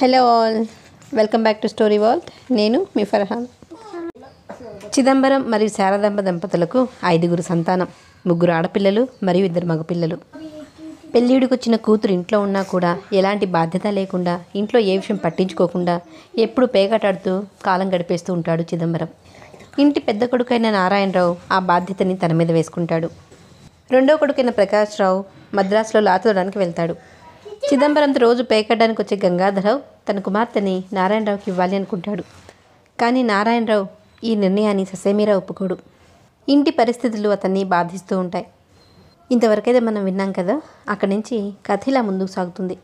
hello all welcome back to story vault నేను మీ ఫర్హాన్ చిదంబరం మరియు శారదాంబ దంపతులకు ఐదుగురు సంతానం ముగ్గురు ఆడపిల్లలు మరియు ఇద్దరు మగపిల్లలు వచ్చిన కూతురు ఇంట్లో ఉన్నా కూడా ఎలాంటి బాధ్యత లేకుండా ఇంట్లో ఏ విషయం పట్టించుకోకుండా ఎప్పుడు పేగటాడుతూ కాలం గడిపేస్తూ ఉంటాడు చిదంబరం ఇంటి పెద్ద కొడుకైన నారాయణరావు ఆ బాధ్యతని తన మీద వేసుకుంటాడు రెండో కొడుకైన రావు మద్రాసులో లాతడానికి వెళ్తాడు చిదంబరంతో రోజు పేకడ్డానికి వచ్చే గంగాధరరావు తన కుమార్తెని నారాయణరావుకి ఇవ్వాలి అనుకుంటాడు కానీ నారాయణరావు ఈ నిర్ణయాన్ని ససేమీరా ఒప్పుకోడు ఇంటి పరిస్థితులు అతన్ని బాధిస్తూ ఉంటాయి ఇంతవరకైతే మనం విన్నాం కదా అక్కడి నుంచి కథ ఇలా ముందుకు సాగుతుంది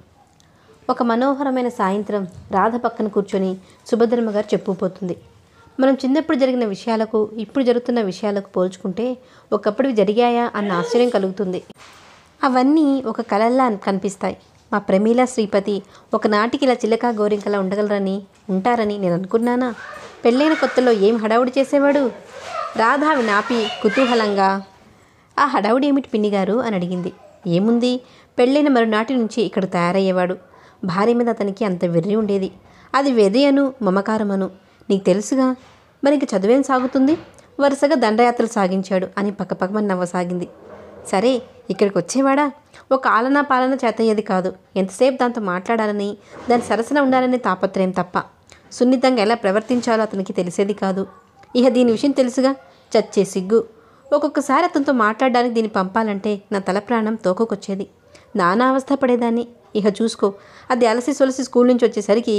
ఒక మనోహరమైన సాయంత్రం రాధ పక్కన కూర్చొని సుభద్రమ్మ గారు చెప్పుపోతుంది మనం చిన్నప్పుడు జరిగిన విషయాలకు ఇప్పుడు జరుగుతున్న విషయాలకు పోల్చుకుంటే ఒకప్పుడు జరిగాయా అన్న ఆశ్చర్యం కలుగుతుంది అవన్నీ ఒక కళల్లా కనిపిస్తాయి మా ప్రమీల శ్రీపతి ఒకనాటికి ఇలా చిలక గోరింకలా ఉండగలరని ఉంటారని నేను అనుకున్నానా పెళ్ళైన కొత్తలో ఏం హడావుడి చేసేవాడు రాధావి నాపి కుతూహలంగా ఆ హడావుడి ఏమిటి పిన్నిగారు అని అడిగింది ఏముంది పెళ్ళైన మరునాటి నుంచి ఇక్కడ తయారయ్యేవాడు భార్య మీద అతనికి అంత వెర్రి ఉండేది అది వెర్రి అను మమకారమను నీకు తెలుసుగా మనకి చదువేం సాగుతుంది వరుసగా దండయాత్రలు సాగించాడు అని పక్కపక్కమని నవ్వసాగింది సరే ఇక్కడికి వచ్చేవాడా ఒక ఆలనా పాలన చేతయ్యేది కాదు ఎంతసేపు దాంతో మాట్లాడాలని దాని సరసన ఉండాలనే తాపత్రయం తప్ప సున్నితంగా ఎలా ప్రవర్తించాలో అతనికి తెలిసేది కాదు ఇక దీని విషయం తెలుసుగా చచ్చే సిగ్గు ఒక్కొక్కసారి అతనితో మాట్లాడడానికి దీన్ని పంపాలంటే నా తల ప్రాణం తోకకొచ్చేది నానా అవస్థ పడేదాన్ని ఇక చూసుకో అది అలసి సొలసి స్కూల్ నుంచి వచ్చేసరికి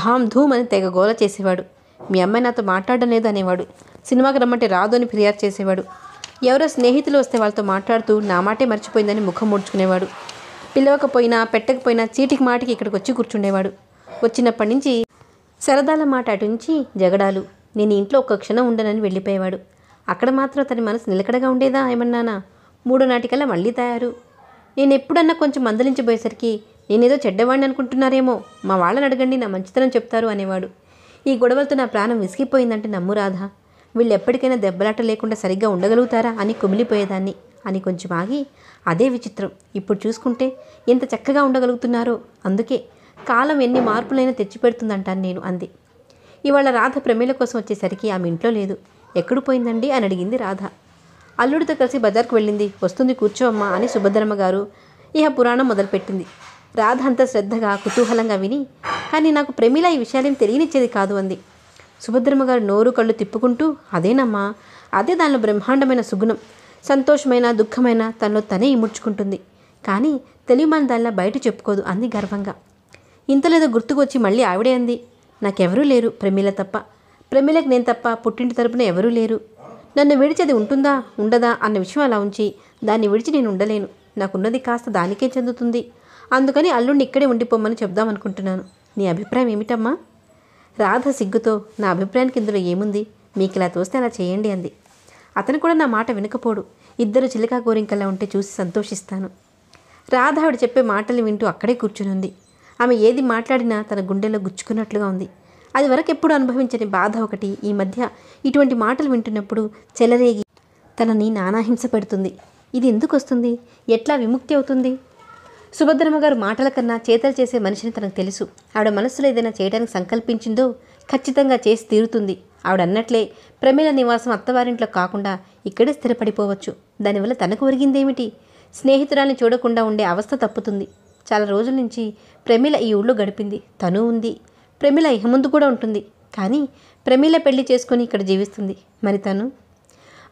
ధామ్ ధూమ్ అని తెగ గోల చేసేవాడు మీ అమ్మాయి నాతో మాట్లాడడం లేదు అనేవాడు సినిమాకి రమ్మంటే రాదు అని ఫిర్యాదు చేసేవాడు ఎవరో స్నేహితులు వస్తే వాళ్ళతో మాట్లాడుతూ నా మాటే మర్చిపోయిందని ముఖం ముడుచుకునేవాడు పిలవకపోయినా పెట్టకపోయినా చీటికి మాటికి ఇక్కడికి వచ్చి కూర్చుండేవాడు వచ్చినప్పటి నుంచి సరదాల మాట అటుంచి జగడాలు నేను ఇంట్లో ఒక్క క్షణం ఉండనని వెళ్ళిపోయేవాడు అక్కడ మాత్రం అతని మనసు నిలకడగా ఉండేదా ఏమన్నానా మూడో నాటికల్లా మళ్ళీ తయారు నేను ఎప్పుడన్నా కొంచెం మందలించబోయేసరికి నేనేదో చెడ్డవాడిని అనుకుంటున్నారేమో మా వాళ్ళని అడగండి నా మంచితనం చెప్తారు అనేవాడు ఈ గొడవలతో నా ప్రాణం విసిగిపోయిందంటే నమ్ము రాధా వీళ్ళు ఎప్పటికైనా దెబ్బలాట లేకుండా సరిగ్గా ఉండగలుగుతారా అని కుమిలిపోయేదాన్ని అని కొంచెం ఆగి అదే విచిత్రం ఇప్పుడు చూసుకుంటే ఎంత చక్కగా ఉండగలుగుతున్నారో అందుకే కాలం ఎన్ని మార్పులైనా తెచ్చిపెడుతుందంటాను నేను అంది ఇవాళ రాధ ప్రమేల కోసం వచ్చేసరికి ఆమె ఇంట్లో లేదు ఎక్కడు పోయిందండి అని అడిగింది రాధ అల్లుడితో కలిసి బజార్కు వెళ్ళింది వస్తుంది కూర్చోమ్మా అని సుభద్రమ్మ గారు ఇహ పురాణం మొదలుపెట్టింది రాధ అంత శ్రద్ధగా కుతూహలంగా విని కానీ నాకు ప్రమీల ఈ విషయాలేం తెలియనిచ్చేది కాదు అంది సుభద్రమ్మగారు గారు నోరు కళ్ళు తిప్పుకుంటూ అదేనమ్మా అదే దానిలో బ్రహ్మాండమైన సుగుణం సంతోషమైన దుఃఖమైన తనలో తనే ఇముడ్చుకుంటుంది కానీ తెలియమని దానిలో బయట చెప్పుకోదు అంది గర్వంగా ఇంతలేదో గుర్తుకొచ్చి మళ్ళీ ఆవిడే అంది నాకెవరూ లేరు ప్రమీల తప్ప ప్రమీలకు నేను తప్ప పుట్టింటి తరపున ఎవరూ లేరు నన్ను విడిచేది ఉంటుందా ఉండదా అన్న విషయం అలా ఉంచి దాన్ని విడిచి నేను ఉండలేను నాకున్నది కాస్త దానికే చెందుతుంది అందుకని అల్లుడిని ఇక్కడే ఉండిపోమని చెప్దామనుకుంటున్నాను నీ అభిప్రాయం ఏమిటమ్మా రాధ సిగ్గుతో నా అభిప్రాయానికి ఇందులో ఏముంది మీకు ఇలా తోస్తే అలా చేయండి అంది అతను కూడా నా మాట వినకపోడు ఇద్దరు చిలకా గోరింకలా ఉంటే చూసి సంతోషిస్తాను రాధ ఆవిడ చెప్పే మాటలు వింటూ అక్కడే కూర్చునుంది ఆమె ఏది మాట్లాడినా తన గుండెలో గుచ్చుకున్నట్లుగా ఉంది అది వరకు ఎప్పుడు అనుభవించని బాధ ఒకటి ఈ మధ్య ఇటువంటి మాటలు వింటున్నప్పుడు చెలరేగి తనని నానాహింస పెడుతుంది ఇది ఎందుకు వస్తుంది ఎట్లా విముక్తి అవుతుంది సుభద్రమ్మ గారు మాటల కన్నా చేతలు చేసే మనిషిని తనకు తెలుసు ఆవిడ మనస్సులో ఏదైనా చేయడానికి సంకల్పించిందో ఖచ్చితంగా చేసి తీరుతుంది ఆవిడ అన్నట్లే ప్రమేల నివాసం అత్తవారింట్లో కాకుండా ఇక్కడే స్థిరపడిపోవచ్చు దానివల్ల తనకు ఒరిగిందేమిటి స్నేహితురాల్ని చూడకుండా ఉండే అవస్థ తప్పుతుంది చాలా రోజుల నుంచి ప్రమీల ఈ ఊళ్ళో గడిపింది తను ఉంది ప్రమీల ఇహ ముందు కూడా ఉంటుంది కానీ ప్రమీల పెళ్లి చేసుకొని ఇక్కడ జీవిస్తుంది మరి తను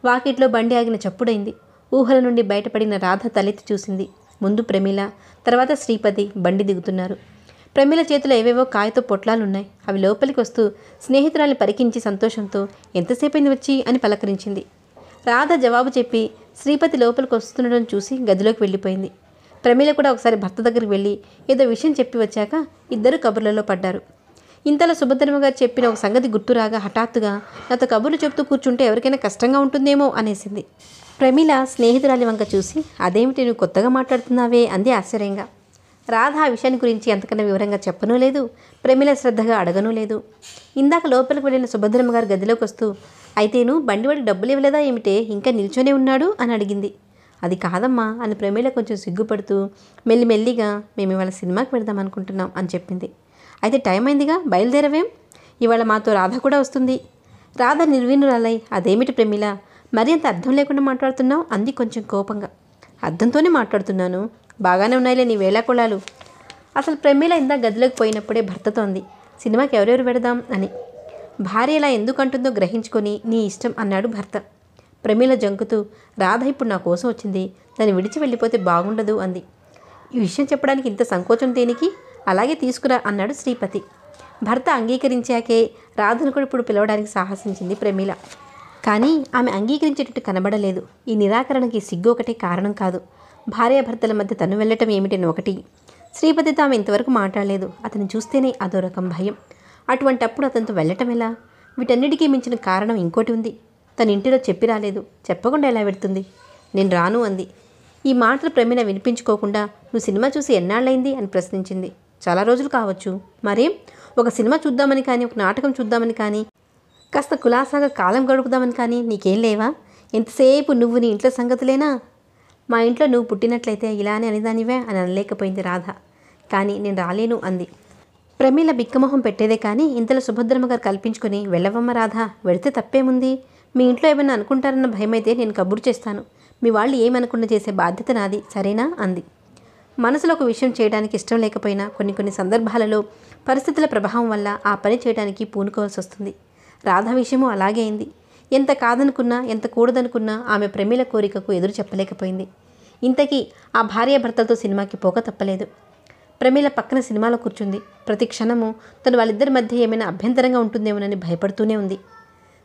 వాకిట్లో బండి ఆగిన చప్పుడైంది ఊహల నుండి బయటపడిన రాధ తలెత్తి చూసింది ముందు ప్రమీల తర్వాత శ్రీపతి బండి దిగుతున్నారు ప్రమీల చేతిలో ఏవేవో కాయతో పొట్లాలున్నాయి అవి లోపలికి వస్తూ స్నేహితురాల్ని పరికించి సంతోషంతో ఎంతసేపైంది వచ్చి అని పలకరించింది రాధ జవాబు చెప్పి శ్రీపతి లోపలికి వస్తుండడం చూసి గదిలోకి వెళ్ళిపోయింది ప్రమీల కూడా ఒకసారి భర్త దగ్గరికి వెళ్ళి ఏదో విషయం చెప్పి వచ్చాక ఇద్దరు కబుర్లలో పడ్డారు ఇంతలో సుభద్రమ్మ గారు చెప్పిన ఒక సంగతి గుర్తురాగా హఠాత్తుగా నాతో కబుర్లు చెబుతూ కూర్చుంటే ఎవరికైనా కష్టంగా ఉంటుందేమో అనేసింది ప్రమిళ స్నేహితురాలి వంక చూసి అదేమిటి నువ్వు కొత్తగా మాట్లాడుతున్నావే అంది ఆశ్చర్యంగా రాధ ఆ విషయాన్ని గురించి ఎంతకన్నా వివరంగా చెప్పనూ లేదు ప్రమిళ శ్రద్ధగా అడగనూ లేదు ఇందాక లోపలికి వెళ్ళిన సుభద్రమ్మ గారు గదిలోకి వస్తూ అయితే నువ్వు బండివాడి డబ్బులు ఇవ్వలేదా ఏమిటే ఇంకా నిల్చొనే ఉన్నాడు అని అడిగింది అది కాదమ్మా అని ప్రమిళ కొంచెం సిగ్గుపడుతూ మెల్లిమెల్లిగా మేము ఇవాళ సినిమాకి వెళదాం అనుకుంటున్నాం అని చెప్పింది అయితే టైం అయిందిగా బయలుదేరవేం ఇవాళ మాతో రాధ కూడా వస్తుంది రాధ నిర్వీణురాలై అదేమిటి ప్రమిళ మరి అంత అర్థం లేకుండా మాట్లాడుతున్నావు అంది కొంచెం కోపంగా అర్థంతోనే మాట్లాడుతున్నాను బాగానే ఉన్నాయిలే నీ వేళాకుళాలు అసలు ప్రమీల ఇందా గదిలోకి పోయినప్పుడే భర్తతో అంది సినిమాకి ఎవరెవరు పెడదాం అని భార్య ఇలా ఎందుకంటుందో గ్రహించుకొని నీ ఇష్టం అన్నాడు భర్త ప్రమీల జంకుతూ రాధ ఇప్పుడు నా కోసం వచ్చింది దాన్ని విడిచి వెళ్ళిపోతే బాగుండదు అంది ఈ విషయం చెప్పడానికి ఇంత సంకోచం దేనికి అలాగే తీసుకురా అన్నాడు శ్రీపతి భర్త అంగీకరించాకే రాధను కూడా ఇప్పుడు పిలవడానికి సాహసించింది ప్రమీల కానీ ఆమె అంగీకరించేటట్టు కనబడలేదు ఈ నిరాకరణకి సిగ్గు ఒకటే కారణం కాదు భార్యాభర్తల మధ్య తను వెళ్ళటం ఏమిటని ఒకటి శ్రీపతితో ఆమె ఇంతవరకు మాట్లాడలేదు అతను చూస్తేనే అదో రకం భయం అటువంటప్పుడు అతనితో వెళ్ళటం ఎలా వీటన్నిటికీ మించిన కారణం ఇంకోటి ఉంది తన ఇంటిలో చెప్పి రాలేదు చెప్పకుండా ఎలా పెడుతుంది నేను రాను అంది ఈ మాటలు ప్రమీణ వినిపించుకోకుండా నువ్వు సినిమా చూసి ఎన్నాళ్ళైంది అని ప్రశ్నించింది చాలా రోజులు కావచ్చు మరేం ఒక సినిమా చూద్దామని కానీ ఒక నాటకం చూద్దామని కానీ కాస్త కులాసాగా కాలం గడుపుదామని కానీ నీకేం లేవా ఎంతసేపు నువ్వు నీ ఇంట్లో సంగతులేనా మా ఇంట్లో నువ్వు పుట్టినట్లయితే ఇలానే అనేదానివే అని అనలేకపోయింది రాధ కానీ నేను రాలేను అంది ప్రమీల బిక్కమొహం పెట్టేదే కానీ ఇంతలో సుభద్రమ్మ గారు కల్పించుకుని వెళ్ళవమ్మ రాధా వెడితే తప్పేముంది మీ ఇంట్లో ఏమైనా అనుకుంటారన్న భయమైతే నేను కబురు చేస్తాను మీ వాళ్ళు ఏమనుకున్న చేసే బాధ్యత నాది సరేనా అంది మనసులో ఒక విషయం చేయడానికి ఇష్టం లేకపోయినా కొన్ని కొన్ని సందర్భాలలో పరిస్థితుల ప్రభావం వల్ల ఆ పని చేయడానికి పూనుకోవాల్సి వస్తుంది రాధ విషయము అలాగే అయింది ఎంత కాదనుకున్నా ఎంత కూడదనుకున్నా ఆమె ప్రమిల కోరికకు ఎదురు చెప్పలేకపోయింది ఇంతకీ ఆ భార్య భర్తలతో సినిమాకి పోక తప్పలేదు ప్రమీల పక్కన సినిమాలో కూర్చుంది ప్రతి క్షణము తను వాళ్ళిద్దరి మధ్య ఏమైనా అభ్యంతరంగా ఉంటుందేమోనని భయపడుతూనే ఉంది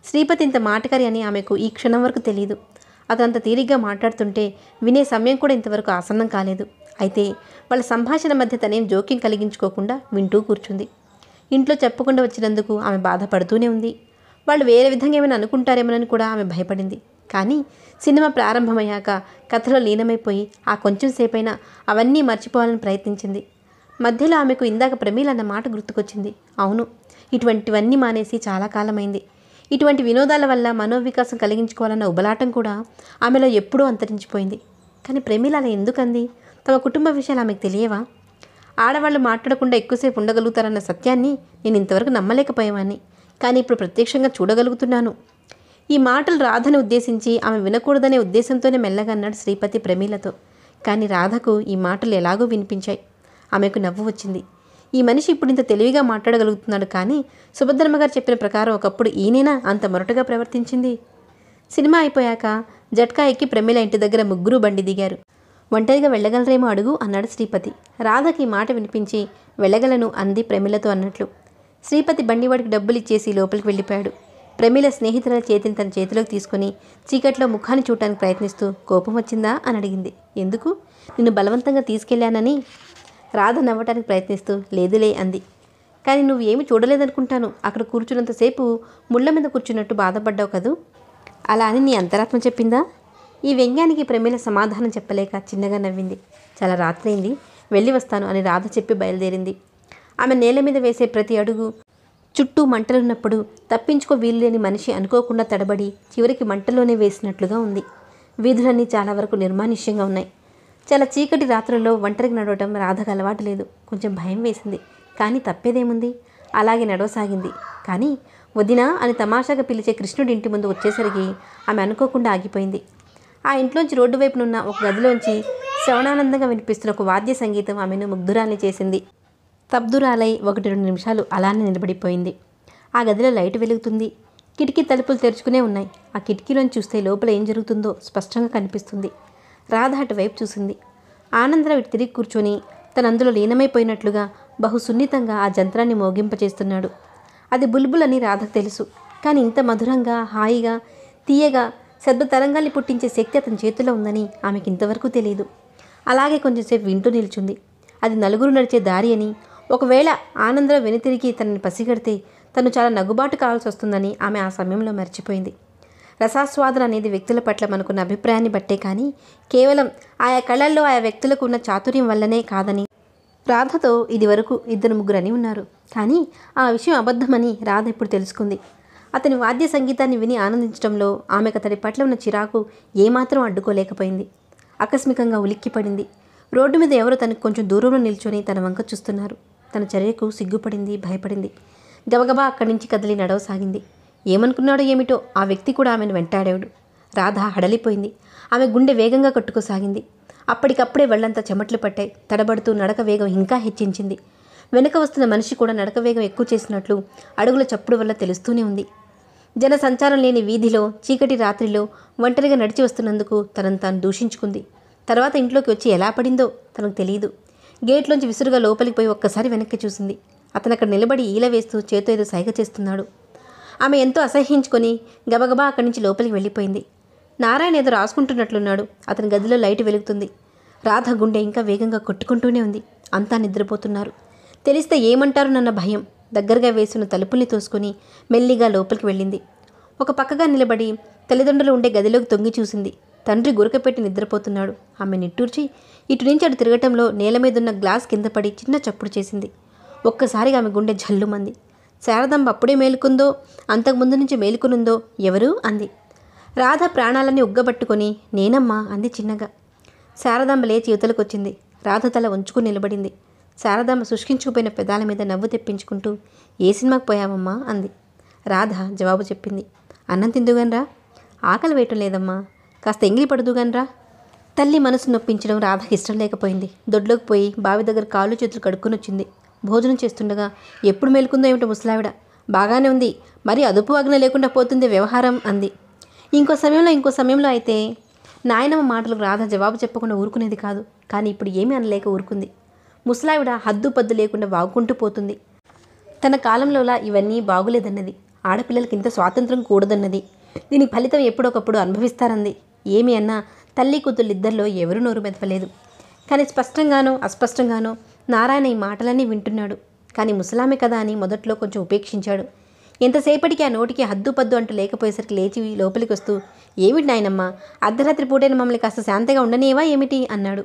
శ్రీపతి ఇంత మాటకరి అని ఆమెకు ఈ క్షణం వరకు తెలియదు అతనంత తీరిగ్గా మాట్లాడుతుంటే వినే సమయం కూడా ఇంతవరకు ఆసన్నం కాలేదు అయితే వాళ్ళ సంభాషణ మధ్య తనేం జోక్యం కలిగించుకోకుండా వింటూ కూర్చుంది ఇంట్లో చెప్పకుండా వచ్చినందుకు ఆమె బాధపడుతూనే ఉంది వాళ్ళు వేరే విధంగా ఏమైనా అనుకుంటారేమోనని కూడా ఆమె భయపడింది కానీ సినిమా ప్రారంభమయ్యాక కథలో లీనమైపోయి ఆ కొంచెం సేపైనా అవన్నీ మర్చిపోవాలని ప్రయత్నించింది మధ్యలో ఆమెకు ఇందాక ప్రమీల అన్న మాట గుర్తుకొచ్చింది అవును ఇటువంటివన్నీ మానేసి చాలా కాలమైంది ఇటువంటి వినోదాల వల్ల మనోవికాసం కలిగించుకోవాలన్న ఉబలాటం కూడా ఆమెలో ఎప్పుడూ అంతరించిపోయింది కానీ ప్రమీల అలా ఎందుకంది తమ కుటుంబ విషయాలు ఆమెకు తెలియవా ఆడవాళ్ళు మాట్లాడకుండా ఎక్కువసేపు ఉండగలుగుతారన్న సత్యాన్ని నేను ఇంతవరకు నమ్మలేకపోయేవాన్ని కానీ ఇప్పుడు ప్రత్యక్షంగా చూడగలుగుతున్నాను ఈ మాటలు రాధను ఉద్దేశించి ఆమె వినకూడదనే ఉద్దేశంతోనే మెల్లగా అన్నాడు శ్రీపతి ప్రమీలతో కానీ రాధకు ఈ మాటలు ఎలాగో వినిపించాయి ఆమెకు నవ్వు వచ్చింది ఈ మనిషి ఇప్పుడు ఇంత తెలివిగా మాట్లాడగలుగుతున్నాడు కానీ సుభద్రమ్మగారు గారు చెప్పిన ప్రకారం ఒకప్పుడు ఈయనైనా అంత మొరటుగా ప్రవర్తించింది సినిమా అయిపోయాక జట్కా ఎక్కి ప్రమీల ఇంటి దగ్గర ముగ్గురు బండి దిగారు ఒంటరిగా వెళ్ళగలరేమో అడుగు అన్నాడు శ్రీపతి రాధకి మాట వినిపించి వెళ్ళగలను అంది ప్రమిలతో అన్నట్లు శ్రీపతి బండివాడికి డబ్బులు ఇచ్చేసి లోపలికి వెళ్ళిపోయాడు ప్రమీల స్నేహితుల చేతిని తన చేతిలోకి తీసుకుని చీకట్లో ముఖాన్ని చూడటానికి ప్రయత్నిస్తూ కోపం వచ్చిందా అని అడిగింది ఎందుకు నిన్ను బలవంతంగా తీసుకెళ్లానని రాధ నవ్వటానికి ప్రయత్నిస్తూ లేదులే అంది కానీ నువ్వు ఏమి చూడలేదనుకుంటాను అక్కడ కూర్చున్నంతసేపు ముళ్ళ మీద కూర్చున్నట్టు బాధపడ్డావు కదూ అలా అని నీ అంతరాత్మ చెప్పిందా ఈ వ్యంగ్యానికి ప్రమీల సమాధానం చెప్పలేక చిన్నగా నవ్వింది చాలా రాత్రి అయింది వెళ్ళి వస్తాను అని రాధ చెప్పి బయలుదేరింది ఆమె నేల మీద వేసే ప్రతి అడుగు చుట్టూ మంటలున్నప్పుడు తప్పించుకో వీలులేని మనిషి అనుకోకుండా తడబడి చివరికి మంటలోనే వేసినట్లుగా ఉంది వీధులన్నీ చాలా వరకు నిర్మానుష్యంగా ఉన్నాయి చాలా చీకటి రాత్రుల్లో ఒంటరికి నడవటం రాధకు అలవాటు లేదు కొంచెం భయం వేసింది కానీ తప్పేదేముంది అలాగే నడవసాగింది కానీ వదినా అని తమాషాగా పిలిచే కృష్ణుడి ఇంటి ముందు వచ్చేసరికి ఆమె అనుకోకుండా ఆగిపోయింది ఆ ఇంట్లోంచి రోడ్డు వైపునున్న ఒక గదిలోంచి శ్రవణానందంగా వినిపిస్తున్న ఒక వాద్య సంగీతం ఆమెను ముగ్ధురాన్ని చేసింది స్తబ్దురాలై ఒకటి రెండు నిమిషాలు అలానే నిలబడిపోయింది ఆ గదిలో లైట్ వెలుగుతుంది కిటికీ తలుపులు తెరుచుకునే ఉన్నాయి ఆ కిటికీలోని చూస్తే లోపల ఏం జరుగుతుందో స్పష్టంగా కనిపిస్తుంది రాధ అటువైపు చూసింది ఆనందరావు ఇటు తిరిగి కూర్చొని తనందులో అందులో లీనమైపోయినట్లుగా బహు సున్నితంగా ఆ జంత్రాన్ని మోగింపచేస్తున్నాడు అది బుల్బుల్ అని రాధకు తెలుసు కానీ ఇంత మధురంగా హాయిగా తీయగా శబ్ద తరంగాల్ని పుట్టించే శక్తి అతని చేతిలో ఉందని ఆమెకి ఇంతవరకు తెలియదు అలాగే కొంచెంసేపు వింటూ నిల్చుంది అది నలుగురు నడిచే దారి అని ఒకవేళ ఆనందం వెనుతిరిగి తనని పసిగడితే తను చాలా నగుబాటు కావాల్సి వస్తుందని ఆమె ఆ సమయంలో మర్చిపోయింది రసాస్వాదన అనేది వ్యక్తుల పట్ల మనకున్న అభిప్రాయాన్ని బట్టే కానీ కేవలం ఆయా కళల్లో ఆయా వ్యక్తులకు ఉన్న చాతుర్యం వల్లనే కాదని రాధతో ఇది వరకు ఇద్దరు ముగ్గురని ఉన్నారు కానీ ఆ విషయం అబద్ధమని రాధ ఇప్పుడు తెలుసుకుంది అతని వాద్య సంగీతాన్ని విని ఆనందించడంలో ఆమెకు అతడి పట్ల ఉన్న చిరాకు ఏమాత్రం అడ్డుకోలేకపోయింది ఆకస్మికంగా ఉలిక్కిపడింది రోడ్డు మీద ఎవరో తనకు కొంచెం దూరంలో నిల్చొని తన వంక చూస్తున్నారు తన చర్యకు సిగ్గుపడింది భయపడింది గబగబా అక్కడి నుంచి కదిలి నడవసాగింది ఏమనుకున్నాడో ఏమిటో ఆ వ్యక్తి కూడా ఆమెను వెంటాడాడు రాధ హడలిపోయింది ఆమె గుండె వేగంగా కట్టుకోసాగింది అప్పటికప్పుడే వెళ్లంతా చెమట్లు పట్టాయి తడబడుతూ నడక వేగం ఇంకా హెచ్చించింది వెనుక వస్తున్న మనిషి కూడా నడక వేగం ఎక్కువ చేసినట్లు అడుగుల చప్పుడు వల్ల తెలుస్తూనే ఉంది జన సంచారం లేని వీధిలో చీకటి రాత్రిలో ఒంటరిగా నడిచి వస్తున్నందుకు తనను తాను దూషించుకుంది తర్వాత ఇంట్లోకి వచ్చి ఎలా పడిందో తనకు తెలియదు గేట్లోంచి విసురుగా లోపలికి పోయి ఒక్కసారి వెనక్కి చూసింది అతను అక్కడ నిలబడి ఈల వేస్తూ చేతో ఏదో సైగ చేస్తున్నాడు ఆమె ఎంతో అసహ్యించుకొని గబగబా అక్కడి నుంచి లోపలికి వెళ్ళిపోయింది నారాయణ ఏదో రాసుకుంటున్నట్లున్నాడు అతని గదిలో లైట్ వెలుగుతుంది రాధ గుండె ఇంకా వేగంగా కొట్టుకుంటూనే ఉంది అంతా నిద్రపోతున్నారు తెలిస్తే ఏమంటారు నన్న భయం దగ్గరగా వేసిన తలుపుల్ని తోసుకొని మెల్లిగా లోపలికి వెళ్ళింది ఒక పక్కగా నిలబడి తల్లిదండ్రులు ఉండే గదిలోకి తొంగి చూసింది తండ్రి గురకపెట్టి నిద్రపోతున్నాడు ఆమె నిట్టూర్చి ఇటు నుంచి అటు తిరగటంలో నేల మీదున్న గ్లాస్ కింద పడి చిన్న చప్పుడు చేసింది ఒక్కసారిగా ఆమె గుండె జల్లుమంది శారదంబ అప్పుడే మేలుకుందో అంతకుముందు నుంచి మేలుకునుందో ఎవరు అంది రాధ ప్రాణాలన్నీ ఉగ్గబట్టుకొని నేనమ్మా అంది చిన్నగా శారదాంబ లేచి యువతలకు వచ్చింది రాధ తల ఉంచుకుని నిలబడింది శారదాంబ శుష్కించుకుపోయిన పెదాల మీద నవ్వు తెప్పించుకుంటూ ఏ సినిమాకి పోయామమ్మా అంది రాధ జవాబు చెప్పింది అన్నం తిందుగానరా ఆకలి వేయటం లేదమ్మా కాస్త ఎంగిలి పడదుగానరా తల్లి మనసు నొప్పించడం రాధకి ఇష్టం లేకపోయింది దొడ్లోకి పోయి బావి దగ్గర కాళ్ళు చేతులు కడుక్కొని వచ్చింది భోజనం చేస్తుండగా ఎప్పుడు మేలుకుందో ఏమిటో ముసలావిడ బాగానే ఉంది మరి అదుపు అగ్న లేకుండా పోతుంది వ్యవహారం అంది ఇంకో సమయంలో ఇంకో సమయంలో అయితే నాయనమ్మ మాటలకు రాధ జవాబు చెప్పకుండా ఊరుకునేది కాదు కానీ ఇప్పుడు ఏమీ అనలేక ఊరుకుంది ముసలావిడ హద్దు పద్దు లేకుండా వాగుకుంటూ పోతుంది తన కాలంలోలా ఇవన్నీ బాగులేదన్నది ఆడపిల్లలకి ఇంత స్వాతంత్రం కూడదన్నది దీనికి ఫలితం ఎప్పుడొకప్పుడు అనుభవిస్తారంది ఏమి అన్నా తల్లి కూతుళ్ళిద్దరిలో ఎవరు నోరు మెదపలేదు కానీ స్పష్టంగానో అస్పష్టంగానో నారాయణ ఈ మాటలన్నీ వింటున్నాడు కానీ ముసలామె కదా అని మొదట్లో కొంచెం ఉపేక్షించాడు ఎంతసేపటికి ఆ నోటికి హద్దు పద్దు అంటూ లేకపోయేసరికి లేచి లోపలికి వస్తూ ఏమిటి నాయనమ్మా అర్ధరాత్రి పూటైన మమ్మల్ని కాస్త శాంతగా ఉండనేవా ఏమిటి అన్నాడు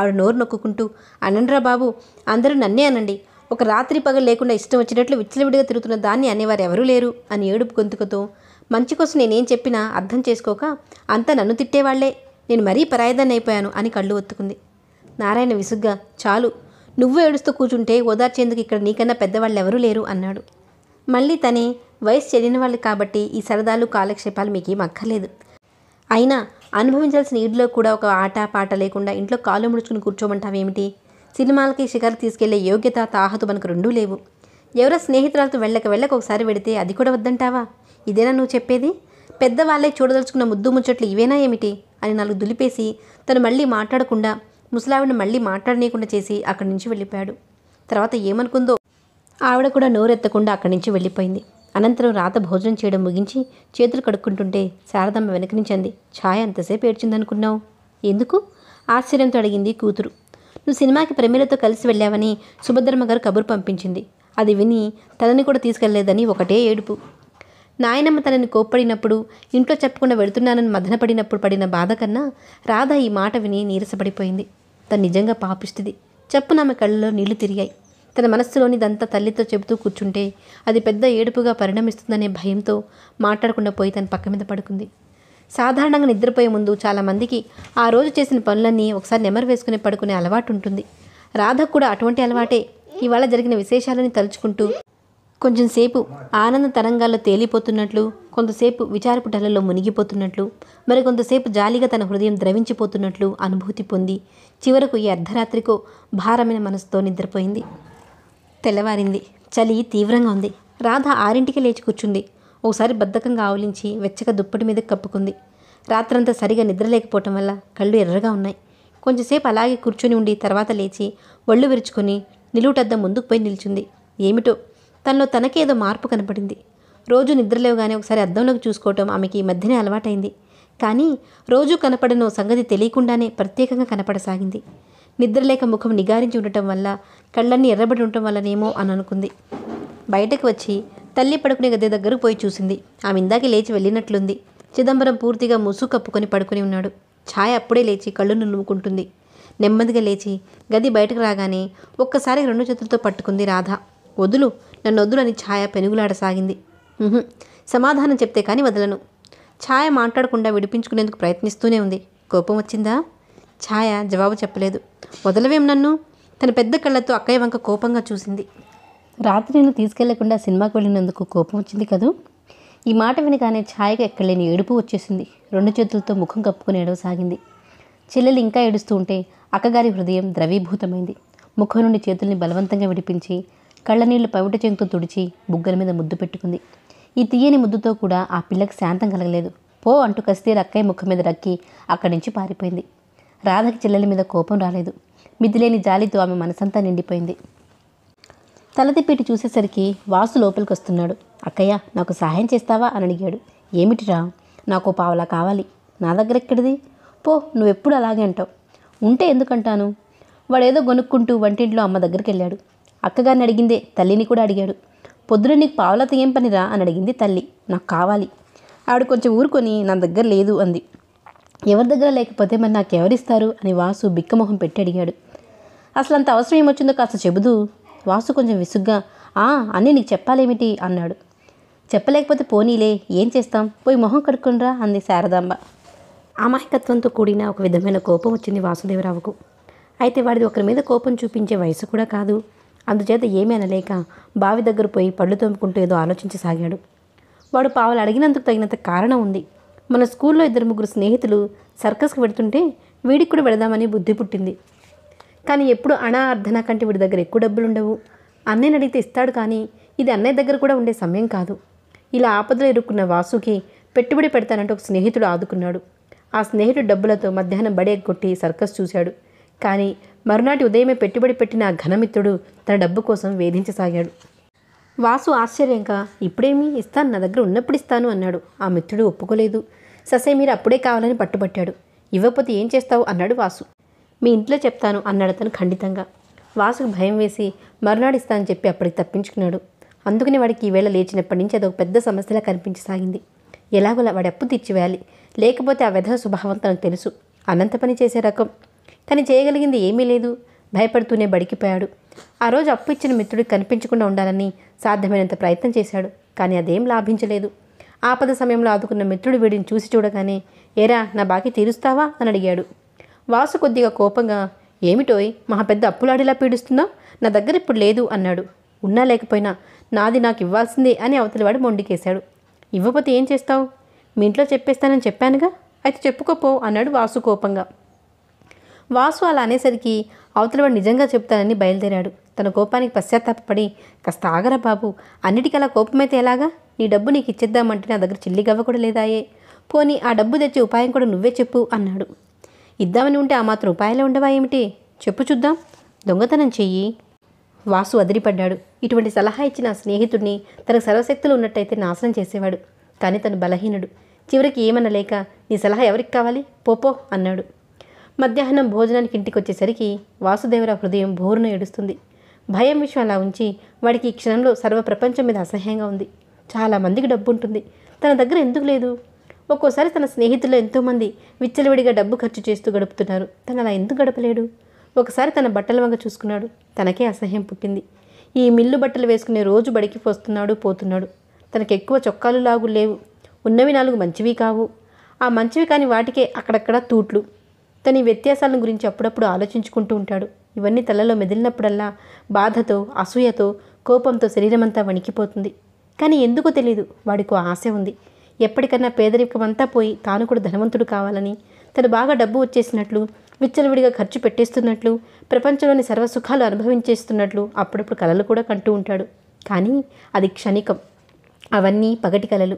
ఆవిడ నోరు నొక్కుంటూ అనండ్రా బాబు అందరూ నన్నే అనండి ఒక రాత్రి పగలు లేకుండా ఇష్టం వచ్చినట్లు విచ్చలవిడిగా తిరుగుతున్న దాన్ని అనేవారు ఎవరూ లేరు అని ఏడుపు గొంతుకతో మంచి కోసం నేనేం చెప్పినా అర్థం చేసుకోక అంతా నన్ను తిట్టేవాళ్లే నేను మరీ పరాయదాన్ని అయిపోయాను అని కళ్ళు ఒత్తుకుంది నారాయణ విసుగ్గా చాలు నువ్వు ఏడుస్తూ కూర్చుంటే ఓదార్చేందుకు ఇక్కడ నీకన్నా పెద్దవాళ్ళు ఎవరూ లేరు అన్నాడు మళ్ళీ తనే వయసు చెల్లిన వాళ్ళు కాబట్టి ఈ సరదాలు కాలక్షేపాలు మీకేం అక్కర్లేదు అయినా అనుభవించాల్సిన ఇడ్లో కూడా ఒక ఆట పాట లేకుండా ఇంట్లో కాలు ముడుచుకుని కూర్చోమంటావేమిటి సినిమాలకి షికారు తీసుకెళ్లే యోగ్యత తాహతు మనకు రెండూ లేవు ఎవరో స్నేహితురాలతో వెళ్ళక వెళ్ళక ఒకసారి వెడితే అది కూడా వద్దంటావా ఇదేనా నువ్వు చెప్పేది పెద్దవాళ్ళే చూడదలుచుకున్న ముద్దు ముచ్చట్లు ఇవేనా ఏమిటి అని నాలుగు దులిపేసి తను మళ్ళీ మాట్లాడకుండా ముసలావిడిని మళ్ళీ మాట్లాడనీయకుండా చేసి అక్కడి నుంచి వెళ్ళిపోయాడు తర్వాత ఏమనుకుందో ఆవిడ కూడా నోరెత్తకుండా అక్కడి నుంచి వెళ్ళిపోయింది అనంతరం రాత భోజనం చేయడం ముగించి చేతులు కడుక్కుంటుంటే శారదమ్మ వెనకనించింది ఛాయ అంతసేపు ఏడ్చిందనుకున్నావు ఎందుకు ఆశ్చర్యంతో అడిగింది కూతురు నువ్వు సినిమాకి ప్రమీలతో కలిసి వెళ్ళావని సుభద్రమ్మ గారు కబురు పంపించింది అది విని తనని కూడా తీసుకెళ్లేదని ఒకటే ఏడుపు నాయనమ్మ తనని కోప్పడినప్పుడు ఇంట్లో చెప్పకుండా వెళుతున్నానని మదనపడినప్పుడు పడిన బాధ కన్నా రాధ ఈ మాట విని నీరసపడిపోయింది తను నిజంగా పాపిస్తుంది చెప్పునామె కళ్ళలో నీళ్లు తిరిగాయి తన మనస్సులోనిదంతా తల్లితో చెబుతూ కూర్చుంటే అది పెద్ద ఏడుపుగా పరిణమిస్తుందనే భయంతో మాట్లాడకుండా పోయి తన పక్క మీద పడుకుంది సాధారణంగా నిద్రపోయే ముందు చాలామందికి ఆ రోజు చేసిన పనులన్నీ ఒకసారి నెమరు వేసుకుని పడుకునే అలవాటు ఉంటుంది రాధకు కూడా అటువంటి అలవాటే ఇవాళ జరిగిన విశేషాలని తలుచుకుంటూ కొంచెంసేపు ఆనంద తరంగాల్లో తేలిపోతున్నట్లు కొంతసేపు విచారపు మునిగిపోతున్నట్లు మరి కొంతసేపు జాలిగా తన హృదయం ద్రవించిపోతున్నట్లు అనుభూతి పొంది చివరకు ఈ అర్ధరాత్రికో భారమైన మనసుతో నిద్రపోయింది తెల్లవారింది చలి తీవ్రంగా ఉంది రాధ ఆరింటికి లేచి కూర్చుంది ఒకసారి బద్ధకంగా ఆవులించి వెచ్చక దుప్పటి మీద కప్పుకుంది రాత్రంతా సరిగా నిద్రలేకపోవటం వల్ల కళ్ళు ఎర్రగా ఉన్నాయి కొంచెంసేపు అలాగే కూర్చొని ఉండి తర్వాత లేచి ఒళ్ళు విరుచుకొని నిలువుటద్ద ముందుకు పోయి నిల్చుంది ఏమిటో తనలో తనకేదో మార్పు కనపడింది రోజు నిద్రలేవుగానే ఒకసారి అద్దంలోకి చూసుకోవటం ఆమెకి ఈ మధ్యనే అలవాటైంది కానీ రోజు కనపడిన సంగతి తెలియకుండానే ప్రత్యేకంగా కనపడసాగింది నిద్రలేక ముఖం నిగారించి ఉండటం వల్ల కళ్ళన్నీ ఎర్రబడి ఉండటం వల్లనేమో అని అనుకుంది బయటకు వచ్చి తల్లి పడుకునే గది దగ్గరకు పోయి చూసింది ఆమె ఇందాక లేచి వెళ్ళినట్లుంది చిదంబరం పూర్తిగా ముసు కప్పుకొని పడుకుని ఉన్నాడు ఛాయ అప్పుడే లేచి కళ్ళు నులుముకుంటుంది నెమ్మదిగా లేచి గది బయటకు రాగానే ఒక్కసారి రెండు చేతులతో పట్టుకుంది రాధ వదులు నన్ను వద్దులని ఛాయ పెనుగులాడసాగింది సమాధానం చెప్తే కానీ వదలను ఛాయ మాట్లాడకుండా విడిపించుకునేందుకు ప్రయత్నిస్తూనే ఉంది కోపం వచ్చిందా ఛాయ జవాబు చెప్పలేదు వదలవేం నన్ను తన పెద్ద కళ్ళతో అక్కయ్య వంక కోపంగా చూసింది రాత్రి నేను తీసుకెళ్లకుండా సినిమాకు వెళ్ళినందుకు కోపం వచ్చింది కదూ ఈ మాట వినగానే ఛాయకు లేని ఏడుపు వచ్చేసింది రెండు చేతులతో ముఖం కప్పుకుని ఏడవసాగింది చెల్లెలు ఇంకా ఏడుస్తూ ఉంటే అక్కగారి హృదయం ద్రవీభూతమైంది ముఖం నుండి చేతుల్ని బలవంతంగా విడిపించి కళ్ళనీళ్లు పవిట చెంగుతో తుడిచి బుగ్గల మీద ముద్దు పెట్టుకుంది ఈ తీయని ముద్దుతో కూడా ఆ పిల్లకి శాంతం కలగలేదు పో అంటూ కస్తీర అక్కయ్య ముఖం మీద రక్కి అక్కడి నుంచి పారిపోయింది రాధకి చెల్లెల మీద కోపం రాలేదు మిద్దిలేని జాలితో ఆమె మనసంతా నిండిపోయింది తలతిపేటి చూసేసరికి వాసు లోపలికి వస్తున్నాడు అక్కయ్య నాకు సహాయం చేస్తావా అని అడిగాడు ఏమిటిరా నాకు పావలా కావాలి నా దగ్గర ఎక్కడిది పో నువ్వెప్పుడు అలాగే అంటావు ఉంటే ఎందుకంటాను వాడేదో కొనుక్కుంటూ వంటింట్లో అమ్మ దగ్గరికి వెళ్ళాడు అక్కగారిని అడిగిందే తల్లిని కూడా అడిగాడు పొద్దున నీకు పావులతో ఏం పనిరా అని అడిగింది తల్లి నాకు కావాలి ఆవిడ కొంచెం ఊరుకొని నా దగ్గర లేదు అంది ఎవరి దగ్గర లేకపోతే మరి నాకు ఎవరిస్తారు అని వాసు బిక్కమొహం పెట్టి అడిగాడు అసలు అంత అవసరం ఏమొచ్చిందో కాస్త చెబుదు వాసు కొంచెం విసుగ్గా ఆ అన్నీ నీకు చెప్పాలేమిటి అన్నాడు చెప్పలేకపోతే పోనీలే ఏం చేస్తాం పోయి మొహం కడుక్కునరా అంది శారదాంబ అమాయకత్వంతో కూడిన ఒక విధమైన కోపం వచ్చింది వాసుదేవరావుకు అయితే వాడిది ఒకరి మీద కోపం చూపించే వయసు కూడా కాదు అందుచేత ఏమీ అనలేక బావి దగ్గర పోయి పళ్ళు తోముకుంటూ ఏదో ఆలోచించసాగాడు వాడు పావులు అడిగినందుకు తగినంత కారణం ఉంది మన స్కూల్లో ఇద్దరు ముగ్గురు స్నేహితులు సర్కస్కి పెడుతుంటే వీడికి కూడా పెడదామని బుద్ధి పుట్టింది కానీ ఎప్పుడు అణ అర్ధన కంటే వీడి దగ్గర ఎక్కువ డబ్బులు ఉండవు అన్నయ్యని అడిగితే ఇస్తాడు కానీ ఇది అన్నయ్య దగ్గర కూడా ఉండే సమయం కాదు ఇలా ఆపదలో ఇరుక్కున్న వాసుకి పెట్టుబడి పెడతానంటే ఒక స్నేహితుడు ఆదుకున్నాడు ఆ స్నేహితుడు డబ్బులతో మధ్యాహ్నం బడి ఎగ్గొట్టి సర్కస్ చూశాడు కానీ మరునాటి ఉదయమే పెట్టుబడి పెట్టిన ఆ ఘనమిత్రుడు తన డబ్బు కోసం వేధించసాగాడు వాసు ఆశ్చర్యంగా ఇప్పుడేమి ఇస్తాను నా దగ్గర ఉన్నప్పుడు ఇస్తాను అన్నాడు ఆ మిత్రుడు ఒప్పుకోలేదు మీరు అప్పుడే కావాలని పట్టుబట్టాడు ఇవ్వకపోతే ఏం చేస్తావు అన్నాడు వాసు మీ ఇంట్లో చెప్తాను అన్నాడు అతను ఖండితంగా వాసుకు భయం వేసి మరునాడు ఇస్తానని చెప్పి అప్పటికి తప్పించుకున్నాడు అందుకని వాడికి ఈవేళ లేచినప్పటి నుంచి అదొక పెద్ద సమస్యలా కనిపించసాగింది ఎలాగోలా వాడి అప్పు తీర్చివేయాలి లేకపోతే ఆ వ్యధ స్వభావం తనకు తెలుసు అనంత పని చేసే రకం కానీ చేయగలిగింది ఏమీ లేదు భయపడుతూనే బడికిపోయాడు ఆ రోజు అప్పు ఇచ్చిన మిత్రుడికి కనిపించకుండా ఉండాలని సాధ్యమైనంత ప్రయత్నం చేశాడు కానీ అదేం లాభించలేదు ఆపద సమయంలో ఆదుకున్న మిత్రుడు వీడిని చూసి చూడగానే ఏరా నా బాకీ తీరుస్తావా అని అడిగాడు వాసు కొద్దిగా కోపంగా ఏమిటోయ్ మహా పెద్ద అప్పులాడిలా పీడిస్తున్నావు నా దగ్గర ఇప్పుడు లేదు అన్నాడు ఉన్నా లేకపోయినా నాది నాకు ఇవ్వాల్సిందే అని అవతలివాడు మొండికేశాడు ఇవ్వకపోతే ఏం చేస్తావు మీ ఇంట్లో చెప్పేస్తానని చెప్పానుగా అయితే చెప్పుకోపో అన్నాడు వాసు కోపంగా వాసు అలా అనేసరికి అవతలవాడు నిజంగా చెప్తానని బయలుదేరాడు తన కోపానికి పశ్చాత్తాపడి కాస్త ఆగరా బాబు అన్నిటికలా కోపమైతే ఎలాగా నీ డబ్బు నీకు ఇచ్చేద్దామంటే నా దగ్గర గవ్వ కూడా లేదాయే పోనీ ఆ డబ్బు తెచ్చే ఉపాయం కూడా నువ్వే చెప్పు అన్నాడు ఇద్దామని ఉంటే ఆ మాత్రం ఉపాయాలే ఉండవా ఏమిటి చెప్పు చూద్దాం దొంగతనం చెయ్యి వాసు అదిరిపడ్డాడు ఇటువంటి సలహా ఇచ్చిన స్నేహితుడిని తనకు సర్వశక్తులు ఉన్నట్టయితే నాశనం చేసేవాడు కానీ తను బలహీనుడు చివరికి ఏమనలేక నీ సలహా ఎవరికి కావాలి పోపో అన్నాడు మధ్యాహ్నం భోజనానికి ఇంటికి వచ్చేసరికి వాసుదేవరావు హృదయం బోరున ఏడుస్తుంది భయం విషయం అలా ఉంచి వాడికి ఈ క్షణంలో సర్వ ప్రపంచం మీద అసహ్యంగా ఉంది చాలామందికి డబ్బు ఉంటుంది తన దగ్గర ఎందుకు లేదు ఒక్కోసారి తన స్నేహితులు ఎంతోమంది విచ్చలవిడిగా డబ్బు ఖర్చు చేస్తూ గడుపుతున్నారు తను అలా ఎందుకు గడపలేడు ఒకసారి తన బట్టల వంక చూసుకున్నాడు తనకే అసహ్యం పుట్టింది ఈ మిల్లు బట్టలు వేసుకునే రోజు బడికి వస్తున్నాడు పోతున్నాడు తనకు ఎక్కువ చొక్కాలు లాగు లేవు ఉన్నవి నాలుగు మంచివి కావు ఆ మంచివి కాని వాటికే అక్కడక్కడ తూట్లు తన ఈ వ్యత్యాసాలను గురించి అప్పుడప్పుడు ఆలోచించుకుంటూ ఉంటాడు ఇవన్నీ తలలో మెదిలినప్పుడల్లా బాధతో అసూయతో కోపంతో శరీరమంతా వణికిపోతుంది కానీ ఎందుకో తెలియదు వాడికి ఆశ ఉంది ఎప్పటికన్నా పేదరికమంతా పోయి తాను కూడా ధనవంతుడు కావాలని తను బాగా డబ్బు వచ్చేసినట్లు విచ్చలవిడిగా ఖర్చు పెట్టేస్తున్నట్లు ప్రపంచంలోని సర్వసుఖాలు అనుభవించేస్తున్నట్లు అప్పుడప్పుడు కలలు కూడా కంటూ ఉంటాడు కానీ అది క్షణికం అవన్నీ పగటి కలలు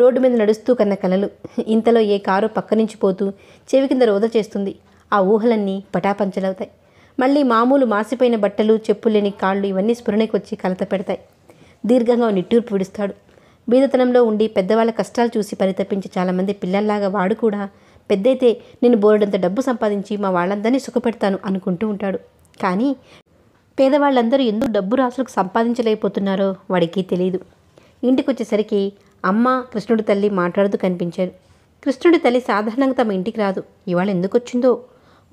రోడ్డు మీద నడుస్తూ కన్న కలలు ఇంతలో ఏ కారు పక్క నుంచి పోతూ చెవి కింద రోద చేస్తుంది ఆ ఊహలన్నీ పటాపంచలవుతాయి మళ్ళీ మామూలు మాసిపోయిన బట్టలు లేని కాళ్ళు ఇవన్నీ స్ఫురణకి వచ్చి కలత పెడతాయి దీర్ఘంగా నిట్టూర్పు విడుస్తాడు బీదతనంలో ఉండి పెద్దవాళ్ళ కష్టాలు చూసి పరితపించి చాలామంది పిల్లల్లాగా వాడు కూడా పెద్దయితే నేను బోర్డంత డబ్బు సంపాదించి మా వాళ్ళందరినీ సుఖపెడతాను అనుకుంటూ ఉంటాడు కానీ పేదవాళ్ళందరూ ఎందుకు డబ్బు రాసులకు సంపాదించలేకపోతున్నారో వాడికి తెలియదు ఇంటికి వచ్చేసరికి అమ్మ కృష్ణుడి తల్లి మాట్లాడుతూ కనిపించారు కృష్ణుడి తల్లి సాధారణంగా తమ ఇంటికి రాదు ఇవాళ ఎందుకు వచ్చిందో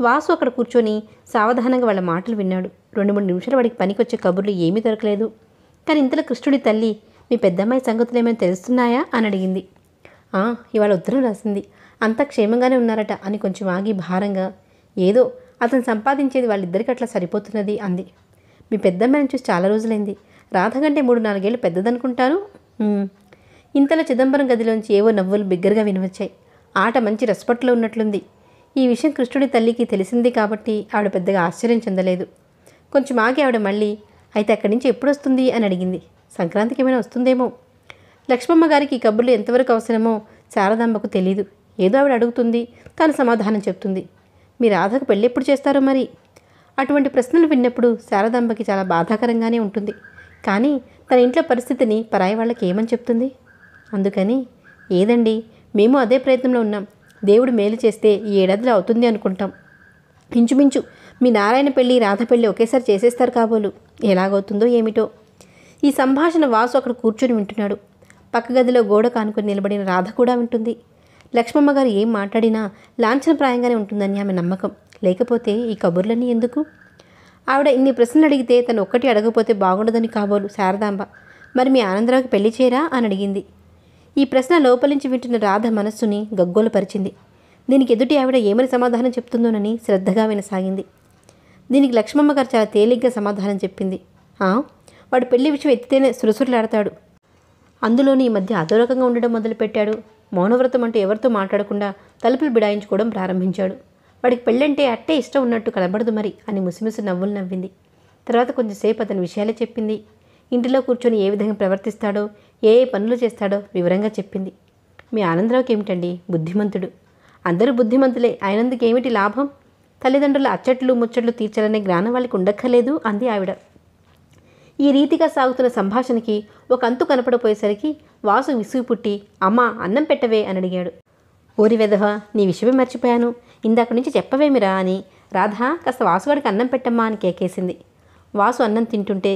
వాసు అక్కడ కూర్చొని సావధానంగా వాళ్ళ మాటలు విన్నాడు రెండు మూడు నిమిషాలు వాడికి పనికొచ్చే కబుర్లు ఏమీ దొరకలేదు కానీ ఇంతలో కృష్ణుడి తల్లి మీ పెద్దమ్మాయి సంగతులు ఏమైనా తెలుస్తున్నాయా అని అడిగింది ఇవాళ ఉత్తరం రాసింది అంతా క్షేమంగానే ఉన్నారట అని కొంచెం ఆగి భారంగా ఏదో అతను సంపాదించేది వాళ్ళిద్దరికి అట్లా సరిపోతున్నది అంది మీ పెద్దమ్మాయిని చూసి చాలా రోజులైంది రాధ కంటే మూడు నాలుగేళ్ళు పెద్దదనుకుంటాను ఇంతలో చిదంబరం గదిలోంచి ఏవో నవ్వులు బిగ్గరగా వినివచ్చాయి ఆట మంచి రెస్పట్లో ఉన్నట్లుంది ఈ విషయం కృష్ణుడి తల్లికి తెలిసింది కాబట్టి ఆవిడ పెద్దగా ఆశ్చర్యం చెందలేదు కొంచెం ఆగి ఆవిడ మళ్ళీ అయితే అక్కడి నుంచి ఎప్పుడు వస్తుంది అని అడిగింది సంక్రాంతికి ఏమైనా వస్తుందేమో లక్ష్మమ్మ గారికి ఈ కబుర్లు ఎంతవరకు అవసరమో శారదాంబకు తెలియదు ఏదో ఆవిడ అడుగుతుంది తాను సమాధానం చెప్తుంది మీ రాధకు పెళ్ళి ఎప్పుడు చేస్తారో మరి అటువంటి ప్రశ్నలు విన్నప్పుడు శారదాంబకి చాలా బాధాకరంగానే ఉంటుంది కానీ తన ఇంట్లో పరిస్థితిని పరాయి వాళ్ళకి ఏమని చెప్తుంది అందుకని ఏదండి మేము అదే ప్రయత్నంలో ఉన్నాం దేవుడు మేలు చేస్తే ఈ ఏడాదిలో అవుతుంది అనుకుంటాం ఇంచుమించు మీ నారాయణ పెళ్ళి రాధ పెళ్ళి ఒకేసారి చేసేస్తారు కాబోలు ఎలాగవుతుందో ఏమిటో ఈ సంభాషణ వాసు అక్కడ కూర్చొని వింటున్నాడు పక్క గదిలో గోడ కానుకొని నిలబడిన రాధ కూడా వింటుంది లక్ష్మమ్మ గారు ఏం మాట్లాడినా లాంఛనప్రాయంగానే ఉంటుందని ఆమె నమ్మకం లేకపోతే ఈ కబుర్లన్నీ ఎందుకు ఆవిడ ఇన్ని ప్రశ్నలు అడిగితే తను ఒక్కటి అడగకపోతే బాగుండదని కాబోలు శారదాంబ మరి మీ ఆనందరావుకి పెళ్లి చేయరా అని అడిగింది ఈ ప్రశ్న లోపలించి వింటున్న రాధ మనస్సుని గగ్గోలపరిచింది దీనికి ఎదుటి ఆవిడ ఏమని సమాధానం చెప్తుందోనని శ్రద్ధగా వినసాగింది దీనికి లక్ష్మమ్మ గారు చాలా తేలిగ్గా సమాధానం చెప్పింది వాడు పెళ్లి విషయం ఎత్తితేనే సురసురులాడతాడు అందులోని ఈ మధ్య అధోరకంగా ఉండడం మొదలుపెట్టాడు మౌనవ్రతం అంటూ ఎవరితో మాట్లాడకుండా తలుపులు బిడాయించుకోవడం ప్రారంభించాడు వాడికి పెళ్ళంటే అట్టే ఇష్టం ఉన్నట్టు కనబడదు మరి అని ముసిముసి నవ్వులు నవ్వింది తర్వాత కొంచెంసేపు అతని విషయాలే చెప్పింది ఇంటిలో కూర్చొని ఏ విధంగా ప్రవర్తిస్తాడో ఏ ఏ పనులు చేస్తాడో వివరంగా చెప్పింది మీ ఆనందరావుకి ఏమిటండి బుద్ధిమంతుడు అందరూ బుద్ధిమంతులే ఆయనందుకేమిటి ఏమిటి లాభం తల్లిదండ్రుల అచ్చట్లు ముచ్చట్లు తీర్చాలనే జ్ఞానం వాళ్ళకి ఉండక్కర్లేదు అంది ఆవిడ ఈ రీతిగా సాగుతున్న సంభాషణకి ఒక అంతు కనపడపోయేసరికి వాసు విసుగు పుట్టి అమ్మా అన్నం పెట్టవే అని అడిగాడు ఓరి వెధవ నీ విషయమే మర్చిపోయాను ఇందాక నుంచి చెప్పవేమిరా అని రాధ కాస్త వాసుగాడికి అన్నం పెట్టమ్మా అని కేకేసింది వాసు అన్నం తింటుంటే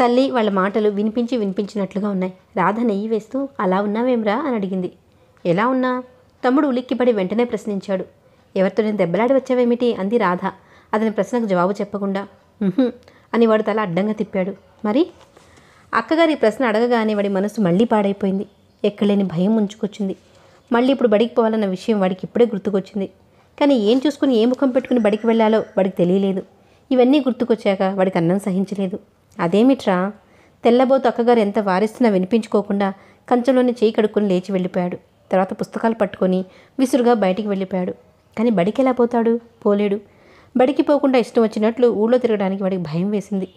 తల్లి వాళ్ళ మాటలు వినిపించి వినిపించినట్లుగా ఉన్నాయి రాధ నెయ్యి వేస్తూ అలా ఉన్నావేమ్రా అని అడిగింది ఎలా ఉన్నా తమ్ముడు ఉలిక్కిపడి వెంటనే ప్రశ్నించాడు ఎవరితో నేను దెబ్బలాడి వచ్చావేమిటి అంది రాధ అతని ప్రశ్నకు జవాబు చెప్పకుండా అని వాడు తల అడ్డంగా తిప్పాడు మరి అక్కగారి ప్రశ్న అడగగానే వాడి మనసు మళ్ళీ పాడైపోయింది ఎక్కడలేని భయం ఉంచుకొచ్చింది మళ్ళీ ఇప్పుడు బడికి పోవాలన్న విషయం వాడికి ఇప్పుడే గుర్తుకొచ్చింది కానీ ఏం చూసుకుని ఏ ముఖం పెట్టుకుని బడికి వెళ్ళాలో వాడికి తెలియలేదు ఇవన్నీ గుర్తుకొచ్చాక వాడికి అన్నం సహించలేదు అదేమిట్రా తెల్లబోతు అక్కగారు ఎంత వారిస్తున్నా వినిపించుకోకుండా కంచంలోనే చేయి కడుక్కుని లేచి వెళ్ళిపోయాడు తర్వాత పుస్తకాలు పట్టుకొని విసురుగా బయటికి వెళ్ళిపోయాడు కానీ బడికి ఎలా పోతాడు పోలేడు బడికి పోకుండా ఇష్టం వచ్చినట్లు ఊళ్ళో తిరగడానికి వాడికి భయం వేసింది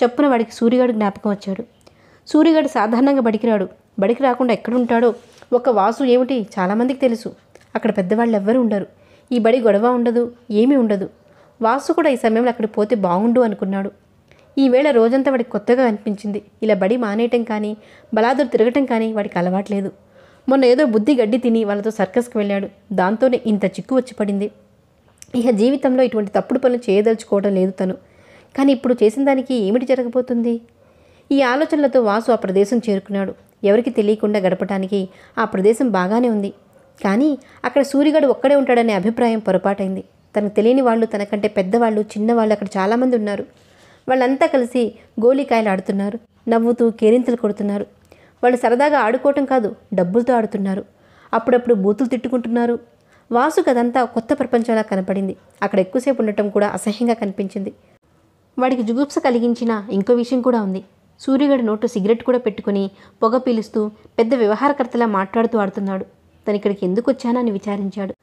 చప్పున వాడికి సూర్యగాడు జ్ఞాపకం వచ్చాడు సూర్యగాడు సాధారణంగా బడికి రాడు బడికి రాకుండా ఎక్కడుంటాడో ఒక వాసు ఏమిటి చాలామందికి తెలుసు అక్కడ పెద్దవాళ్ళు ఎవ్వరూ ఉండరు ఈ బడి గొడవ ఉండదు ఏమీ ఉండదు వాసు కూడా ఈ సమయంలో అక్కడ పోతే బాగుండు అనుకున్నాడు ఈవేళ రోజంతా వాడికి కొత్తగా అనిపించింది ఇలా బడి మానేయటం కానీ బలాదులు తిరగటం కానీ వాడికి అలవాట్లేదు మొన్న ఏదో బుద్ధి గడ్డి తిని వాళ్ళతో సర్కస్కి వెళ్ళాడు దాంతోనే ఇంత చిక్కు వచ్చి పడింది ఇక జీవితంలో ఇటువంటి తప్పుడు పనులు చేయదలుచుకోవడం లేదు తను కానీ ఇప్పుడు చేసిన దానికి ఏమిటి జరగబోతుంది ఈ ఆలోచనలతో వాసు ఆ ప్రదేశం చేరుకున్నాడు ఎవరికి తెలియకుండా గడపటానికి ఆ ప్రదేశం బాగానే ఉంది కానీ అక్కడ సూర్యగడు ఒక్కడే ఉంటాడనే అభిప్రాయం పొరపాటైంది తనకు తెలియని వాళ్ళు తనకంటే పెద్దవాళ్ళు చిన్నవాళ్ళు అక్కడ చాలామంది ఉన్నారు వాళ్ళంతా కలిసి గోలికాయలు ఆడుతున్నారు నవ్వుతూ కేరింతలు కొడుతున్నారు వాళ్ళు సరదాగా ఆడుకోవటం కాదు డబ్బులతో ఆడుతున్నారు అప్పుడప్పుడు బూతులు తిట్టుకుంటున్నారు వాసు కదంతా కొత్త ప్రపంచంలా కనపడింది అక్కడ ఎక్కువసేపు ఉండటం కూడా అసహ్యంగా కనిపించింది వాడికి జుగుప్స కలిగించిన ఇంకో విషయం కూడా ఉంది సూర్యగడు నోటు సిగరెట్ కూడా పెట్టుకుని పొగ పీలుస్తూ పెద్ద వ్యవహారకర్తలా మాట్లాడుతూ ఆడుతున్నాడు తను ఇక్కడికి ఎందుకు వచ్చానని విచారించాడు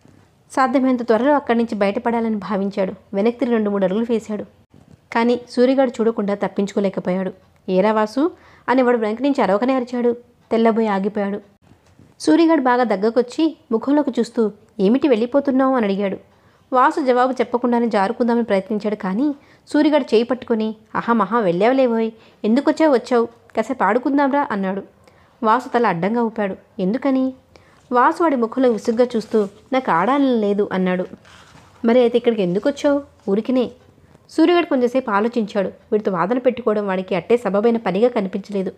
సాధ్యమైనంత త్వరలో అక్కడి నుంచి బయటపడాలని భావించాడు వెనక్కి రెండు మూడు అడుగులు వేశాడు కానీ సూర్యగాడు చూడకుండా తప్పించుకోలేకపోయాడు ఏరా వాసు అని వాడు వెనక నుంచి అరవకనే అరిచాడు తెల్లబోయి ఆగిపోయాడు సూర్యగాడు బాగా దగ్గకొచ్చి ముఖంలోకి చూస్తూ ఏమిటి వెళ్ళిపోతున్నావు అని అడిగాడు వాసు జవాబు చెప్పకుండానే జారుకుందామని ప్రయత్నించాడు కానీ సూర్యగాడు చేయి పట్టుకుని అహా మహా వెళ్ళావులేవోయ్ ఎందుకొచ్చావు వచ్చావు కాసేపు ఆడుకుందాంరా అన్నాడు వాసు తల అడ్డంగా ఊపాడు ఎందుకని వాసు వాడి ముఖంలో విసుగ్గా చూస్తూ నాకు ఆడాలని లేదు అన్నాడు మరి అయితే ఇక్కడికి ఎందుకు వచ్చావు ఊరికినే సూర్యగడు కొంచెంసేపు ఆలోచించాడు వీడితో వాదన పెట్టుకోవడం వాడికి అట్టే సబబైన పనిగా కనిపించలేదు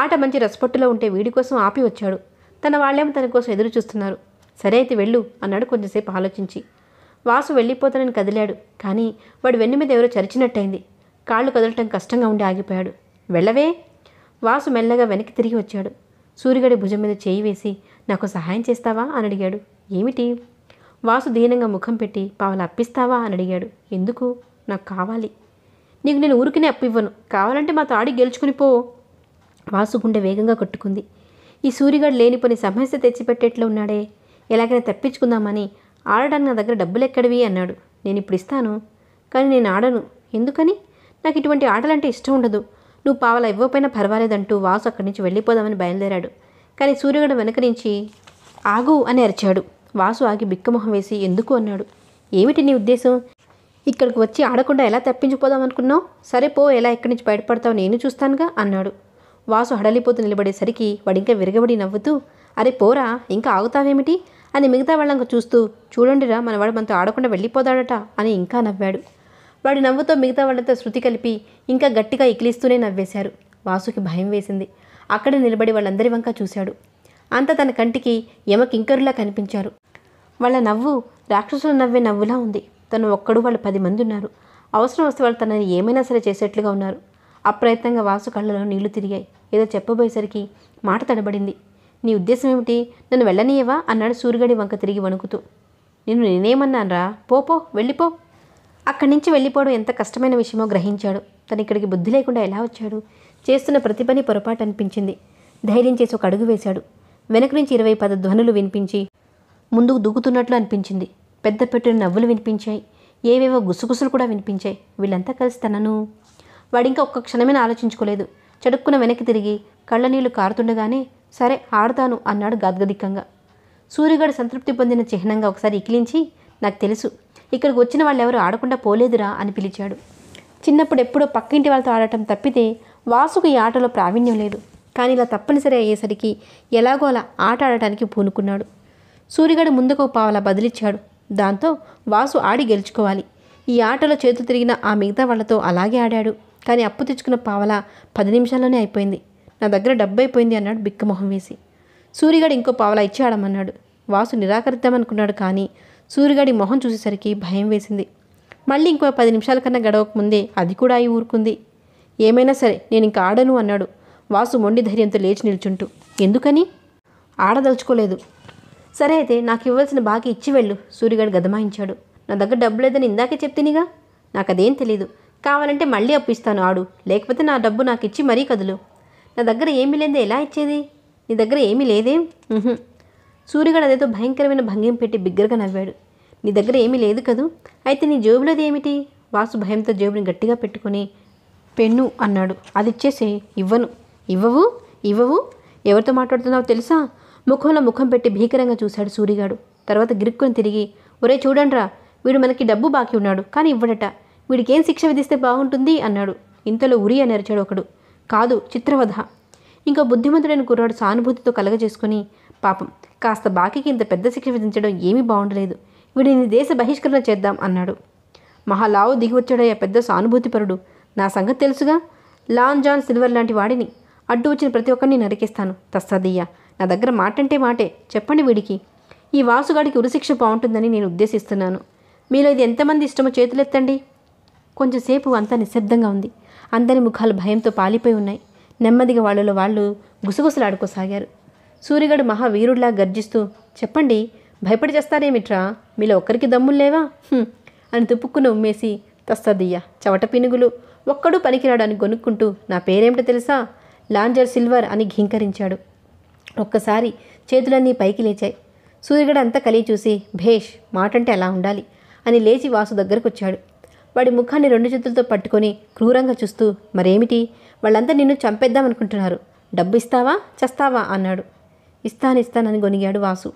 ఆట మంచి రసపట్టులో ఉంటే వీడి కోసం ఆపి వచ్చాడు తన వాళ్ళేమో తన కోసం ఎదురు చూస్తున్నారు సరే అయితే వెళ్ళు అన్నాడు కొంచెంసేపు ఆలోచించి వాసు వెళ్ళిపోతానని కదిలాడు కానీ వాడు వెన్ను మీద ఎవరో చరిచినట్టయింది కాళ్ళు కదలటం కష్టంగా ఉండి ఆగిపోయాడు వెళ్ళవే వాసు మెల్లగా వెనక్కి తిరిగి వచ్చాడు సూర్యగడి భుజం మీద చేయి వేసి నాకు సహాయం చేస్తావా అని అడిగాడు ఏమిటి వాసు దీనంగా ముఖం పెట్టి పావులు అప్పిస్తావా అని అడిగాడు ఎందుకు నాకు కావాలి నీకు నేను ఊరికినే అప్పివ్వను కావాలంటే మా తాడి గెలుచుకుని పో వాసు గుండె వేగంగా కట్టుకుంది ఈ సూర్యగాడు లేని పని సమస్య తెచ్చిపెట్టేట్లు ఉన్నాడే ఎలాగైనా తప్పించుకుందామని ఆడడానికి నా దగ్గర డబ్బులు ఎక్కడివి అన్నాడు నేను ఇప్పుడు ఇస్తాను కానీ నేను ఆడను ఎందుకని నాకు ఇటువంటి ఆటలంటే ఇష్టం ఉండదు నువ్వు పావలా ఇవ్వకపోయినా పర్వాలేదంటూ వాసు అక్కడి నుంచి వెళ్ళిపోదామని బయలుదేరాడు కానీ సూర్యగడ వెనక నుంచి ఆగు అని అరిచాడు వాసు ఆగి బిక్కమొహం వేసి ఎందుకు అన్నాడు ఏమిటి నీ ఉద్దేశం ఇక్కడికి వచ్చి ఆడకుండా ఎలా తప్పించిపోదాం అనుకున్నావు సరే పో ఎలా ఎక్కడి నుంచి బయటపడతావు నేను చూస్తానుగా అన్నాడు వాసు హడలిపోతూ నిలబడేసరికి వాడింకా విరగబడి నవ్వుతూ అరే పోరా ఇంకా ఆగుతావేమిటి అని మిగతా వాళ్ళంక చూస్తూ చూడండిరా మన వాడు మనతో ఆడకుండా వెళ్ళిపోతాడట అని ఇంకా నవ్వాడు వాడి నవ్వుతో మిగతా వాళ్ళతో శృతి కలిపి ఇంకా గట్టిగా ఇకిలిస్తూనే నవ్వేశారు వాసుకి భయం వేసింది అక్కడే నిలబడి వాళ్ళందరి వంక చూశాడు అంత తన కంటికి యమకింకరులా కనిపించారు వాళ్ళ నవ్వు రాక్షసుల నవ్వే నవ్వులా ఉంది తను ఒక్కడు వాళ్ళు పది మంది ఉన్నారు అవసరం వస్తే వాళ్ళు తనని ఏమైనా సరే చేసేట్లుగా ఉన్నారు అప్రయత్నంగా వాసు కళ్ళలో నీళ్లు తిరిగాయి ఏదో చెప్పబోయేసరికి మాట తడబడింది నీ ఉద్దేశం ఏమిటి నన్ను వెళ్ళనీయవా అన్నాడు సూర్యుడి వంక తిరిగి వణుకుతూ నిన్ను నేనేమన్నానరా పోపో వెళ్ళిపో అక్కడి నుంచి వెళ్ళిపోవడం ఎంత కష్టమైన విషయమో గ్రహించాడు తను ఇక్కడికి బుద్ధి లేకుండా ఎలా వచ్చాడు చేస్తున్న ప్రతి పని పొరపాటు అనిపించింది ధైర్యం చేసి ఒక అడుగు వేశాడు వెనక నుంచి ఇరవై పద ధ్వనులు వినిపించి ముందుకు దూకుతున్నట్లు అనిపించింది పెద్ద పెట్టిన నవ్వులు వినిపించాయి ఏవేవో గుసగుసలు కూడా వినిపించాయి వీళ్ళంతా కలిసి తనను వాడింకా ఒక్క క్షణమైన ఆలోచించుకోలేదు చెడుక్కున వెనక్కి తిరిగి కళ్ళ నీళ్లు కారుతుండగానే సరే ఆడతాను అన్నాడు గద్గదిక్కంగా సూర్యగాడు సంతృప్తి పొందిన చిహ్నంగా ఒకసారి ఇకిలించి నాకు తెలుసు ఇక్కడికి వచ్చిన వాళ్ళు ఎవరు ఆడకుండా పోలేదురా అని పిలిచాడు చిన్నప్పుడు ఎప్పుడో పక్కింటి వాళ్ళతో ఆడటం తప్పితే వాసుకు ఈ ఆటలో ప్రావీణ్యం లేదు కానీ ఇలా తప్పనిసరి అయ్యేసరికి ఎలాగో అలా ఆట ఆడటానికి పూనుకున్నాడు సూర్యగాడు ముందుకు పావలా బదిలిచ్చాడు దాంతో వాసు ఆడి గెలుచుకోవాలి ఈ ఆటలో చేతులు తిరిగిన ఆ మిగతా వాళ్లతో అలాగే ఆడాడు కానీ అప్పు తెచ్చుకున్న పావల పది నిమిషాల్లోనే అయిపోయింది నా దగ్గర డబ్బు అయిపోయింది అన్నాడు బిక్కమొహం వేసి సూరిగాడు ఇంకో పావలా ఇచ్చి ఆడమన్నాడు వాసు నిరాకరిద్దామనుకున్నాడు కానీ సూరిగాడి మొహం చూసేసరికి భయం వేసింది మళ్ళీ ఇంకో పది నిమిషాల కన్నా గడవక ముందే అది కూడా అయి ఊరుకుంది ఏమైనా సరే నేను ఇంకా ఆడను అన్నాడు వాసు మొండి ధైర్యంతో లేచి నిల్చుంటూ ఎందుకని ఆడదలుచుకోలేదు సరే అయితే నాకు ఇవ్వాల్సిన బాకీ ఇచ్చి వెళ్ళు సూర్యగాడు గదమాయించాడు నా దగ్గర డబ్బు లేదని ఇందాకే చెప్తినిగా నాకు అదేం తెలీదు కావాలంటే మళ్ళీ అప్పిస్తాను ఆడు లేకపోతే నా డబ్బు నాకు ఇచ్చి మరీ కదులు నా దగ్గర ఏమీ లేదే ఎలా ఇచ్చేది నీ దగ్గర ఏమీ లేదే సూర్యగాడు అదేదో భయంకరమైన భంగిం పెట్టి బిగ్గరగా నవ్వాడు నీ దగ్గర ఏమీ లేదు కదూ అయితే నీ జేబులోది ఏమిటి వాసు భయంతో జేబుని గట్టిగా పెట్టుకుని పెన్ను అన్నాడు అది ఇచ్చేసి ఇవ్వను ఇవ్వవు ఇవ్వవు ఎవరితో మాట్లాడుతున్నావు తెలుసా ముఖంలో ముఖం పెట్టి భీకరంగా చూశాడు సూరిగాడు తర్వాత గిరుక్కుని తిరిగి ఒరే చూడండ్రా వీడు మనకి డబ్బు బాకీ ఉన్నాడు కానీ ఇవ్వడట వీడికేం శిక్ష విధిస్తే బాగుంటుంది అన్నాడు ఇంతలో ఉరి అని అరిచాడు ఒకడు కాదు చిత్రవధ ఇంకా బుద్ధిమంతుడైన కుర్రాడు సానుభూతితో కలగజేసుకుని పాపం కాస్త బాకీకి ఇంత పెద్ద శిక్ష విధించడం ఏమీ బాగుండలేదు వీడిని దేశ బహిష్కరణ చేద్దాం అన్నాడు మహాలావు దిగివచ్చాడయ్యా పెద్ద సానుభూతిపరుడు నా సంగతి తెలుసుగా లాన్ జాన్ సిల్వర్ లాంటి వాడిని అడ్డు వచ్చిన ప్రతి ఒక్కరిని నరికేస్తాను తస్సదయ్యా నా దగ్గర మాట అంటే మాటే చెప్పండి వీడికి ఈ వాసుగాడికి ఉరిశిక్ష బాగుంటుందని నేను ఉద్దేశిస్తున్నాను మీలో ఇది ఎంతమంది ఇష్టమో చేతులెత్తండి కొంచెంసేపు అంతా నిశ్శబ్దంగా ఉంది అందరి ముఖాలు భయంతో పాలిపోయి ఉన్నాయి నెమ్మదిగా వాళ్ళలో వాళ్ళు గుసగుసలాడుకోసాగారు సూర్యగడు మహావీరుడిలా గర్జిస్తూ చెప్పండి భయపడి చేస్తారేమిట్రా మీలో ఒక్కరికి లేవా అని తుప్పుక్కున ఉమ్మేసి తస్తదయ్య చవట పినుగులు ఒక్కడూ పనికిరాడని కొనుక్కుంటూ నా పేరేమిటో తెలుసా లాంజర్ సిల్వర్ అని ఘీంకరించాడు ఒక్కసారి చేతులన్నీ పైకి లేచాయి సూర్యుడు అంతా కలిగి చూసి భేష్ మాటంటే అలా ఉండాలి అని లేచి వాసు దగ్గరకొచ్చాడు వాడి ముఖాన్ని రెండు చేతులతో పట్టుకొని క్రూరంగా చూస్తూ మరేమిటి వాళ్ళంతా నిన్ను చంపేద్దామనుకుంటున్నారు డబ్బు ఇస్తావా చస్తావా అన్నాడు ఇస్తాను ఇస్తానని గొనిగాడు వాసు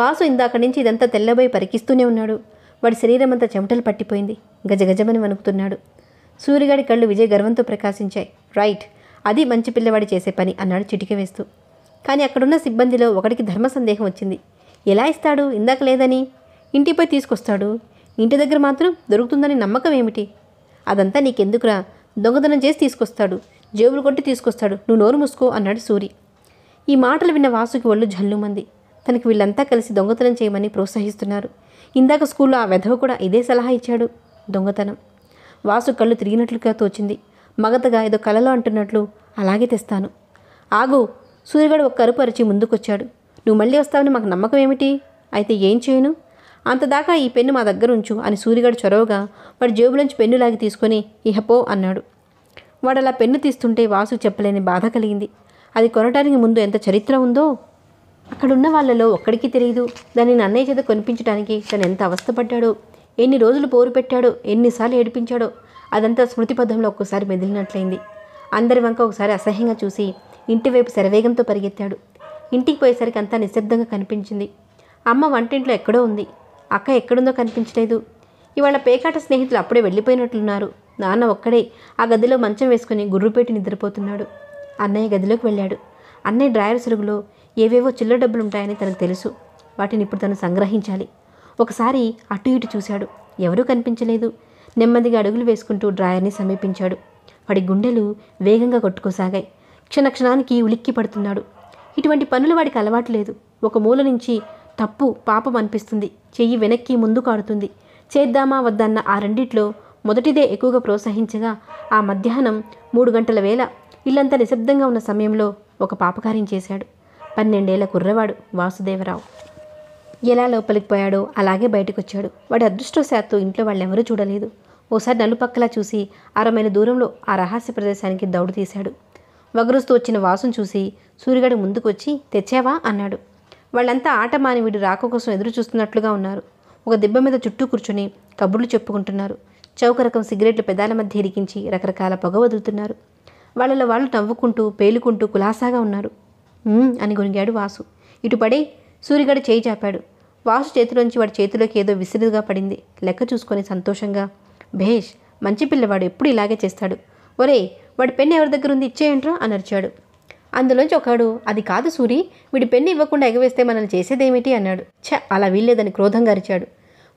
వాసు ఇందాక నుంచి ఇదంతా తెల్లబోయి పరికిస్తూనే ఉన్నాడు వాడి శరీరం అంతా చెమటలు పట్టిపోయింది గజగజమని వణుకుతున్నాడు సూర్యగాడి కళ్ళు విజయ్ గర్వంతో ప్రకాశించాయి రైట్ అది మంచి పిల్లవాడి చేసే పని అన్నాడు చిటిక వేస్తూ కానీ అక్కడున్న సిబ్బందిలో ఒకడికి ధర్మ సందేహం వచ్చింది ఎలా ఇస్తాడు ఇందాక లేదని ఇంటిపై తీసుకొస్తాడు ఇంటి దగ్గర మాత్రం దొరుకుతుందని నమ్మకం ఏమిటి అదంతా నీకెందుకురా దొంగతనం చేసి తీసుకొస్తాడు జేబులు కొట్టి తీసుకొస్తాడు నువ్వు నోరు మూసుకో అన్నాడు సూరి ఈ మాటలు విన్న వాసుకి ఒళ్ళు జల్లుమంది తనకి వీళ్ళంతా కలిసి దొంగతనం చేయమని ప్రోత్సహిస్తున్నారు ఇందాక స్కూల్లో ఆ వెధవ కూడా ఇదే సలహా ఇచ్చాడు దొంగతనం వాసు కళ్ళు తిరిగినట్లుగా తోచింది మగతగా ఏదో కలలో అంటున్నట్లు అలాగే తెస్తాను ఆగు సూర్యగాడు ఒక కరుపరిచి ముందుకొచ్చాడు నువ్వు మళ్ళీ వస్తావని మాకు నమ్మకం ఏమిటి అయితే ఏం చేయను అంతదాకా ఈ పెన్ను మా దగ్గర ఉంచు అని సూర్యగాడు చొరవగా వాడి జేబులోంచి పెన్ను లాగి తీసుకొని ఇహపో అన్నాడు వాడు అలా పెన్ను తీస్తుంటే వాసు చెప్పలేని బాధ కలిగింది అది కొనడానికి ముందు ఎంత చరిత్ర ఉందో అక్కడున్న వాళ్ళలో ఒక్కడికి తెలియదు దాన్ని అన్నయ్య చేత కొనిపించడానికి తను ఎంత అవస్థపడ్డాడో ఎన్ని రోజులు పోరు పెట్టాడో ఎన్నిసార్లు ఏడిపించాడో అదంతా పదంలో ఒక్కసారి మెదిలినట్లయింది అందరి వంక ఒకసారి అసహ్యంగా చూసి ఇంటివైపు శరవేగంతో పరిగెత్తాడు ఇంటికి పోయేసరికి అంతా నిశ్శబ్దంగా కనిపించింది అమ్మ వంటింట్లో ఎక్కడో ఉంది అక్క ఎక్కడుందో కనిపించలేదు ఇవాళ పేకాట స్నేహితులు అప్పుడే వెళ్ళిపోయినట్లున్నారు నాన్న ఒక్కడే ఆ గదిలో మంచం వేసుకుని గుర్రుపేటి నిద్రపోతున్నాడు అన్నయ్య గదిలోకి వెళ్ళాడు అన్నయ్య డ్రాయర్ సురుగులో ఏవేవో చిల్లర డబ్బులు ఉంటాయని తనకు తెలుసు వాటిని ఇప్పుడు తను సంగ్రహించాలి ఒకసారి అటు ఇటు చూశాడు ఎవరూ కనిపించలేదు నెమ్మదిగా అడుగులు వేసుకుంటూ డ్రాయర్ని సమీపించాడు వాడి గుండెలు వేగంగా కొట్టుకోసాగాయి క్షణక్షణానికి ఉలిక్కి పడుతున్నాడు ఇటువంటి పనులు వాడికి అలవాటు లేదు ఒక మూల నుంచి తప్పు పాపం అనిపిస్తుంది చెయ్యి వెనక్కి ముందు కాడుతుంది చేద్దామా వద్దన్న ఆ రెండిట్లో మొదటిదే ఎక్కువగా ప్రోత్సహించగా ఆ మధ్యాహ్నం మూడు గంటల వేళ ఇల్లంతా నిశ్శబ్దంగా ఉన్న సమయంలో ఒక పాపకార్యం చేశాడు పన్నెండేళ్ల కుర్రవాడు వాసుదేవరావు ఎలా లోపలికి పోయాడో అలాగే బయటకు వచ్చాడు వాడి అదృష్టవశాత్తు ఇంట్లో వాళ్ళెవరూ చూడలేదు ఓసారి నలుపక్కలా చూసి అరమైన దూరంలో ఆ రహస్య ప్రదేశానికి దౌడు తీశాడు వగరుస్తూ వచ్చిన వాసును చూసి సూర్యగడు ముందుకొచ్చి తెచ్చావా అన్నాడు వాళ్ళంతా ఆట మాని వీడు రాక కోసం ఎదురు చూస్తున్నట్లుగా ఉన్నారు ఒక దెబ్బ మీద చుట్టూ కూర్చుని కబుర్లు చెప్పుకుంటున్నారు చౌక రకం సిగరెట్లు పెదాల మధ్య ఇరికించి రకరకాల పొగ వదులుతున్నారు వాళ్ళలో వాళ్ళు నవ్వుకుంటూ పేలుకుంటూ కులాసాగా ఉన్నారు అని గొనిగాడు వాసు ఇటు పడే సూర్యగడు చేయి చాపాడు వాసు చేతిలోంచి వాడి చేతిలోకి ఏదో విసిరుగా పడింది లెక్క చూసుకొని సంతోషంగా భేష్ మంచి పిల్లవాడు ఎప్పుడు ఇలాగే చేస్తాడు ఒరే వాడి పెన్ను ఎవరి దగ్గర ఉంది ఇచ్చేయంట్రా అని అరిచాడు అందులోంచి ఒకడు అది కాదు సూరి వీడి పెన్ను ఇవ్వకుండా ఎగవేస్తే మనల్ని చేసేదేమిటి అన్నాడు ఛ అలా వీల్లేదని క్రోధంగా అరిచాడు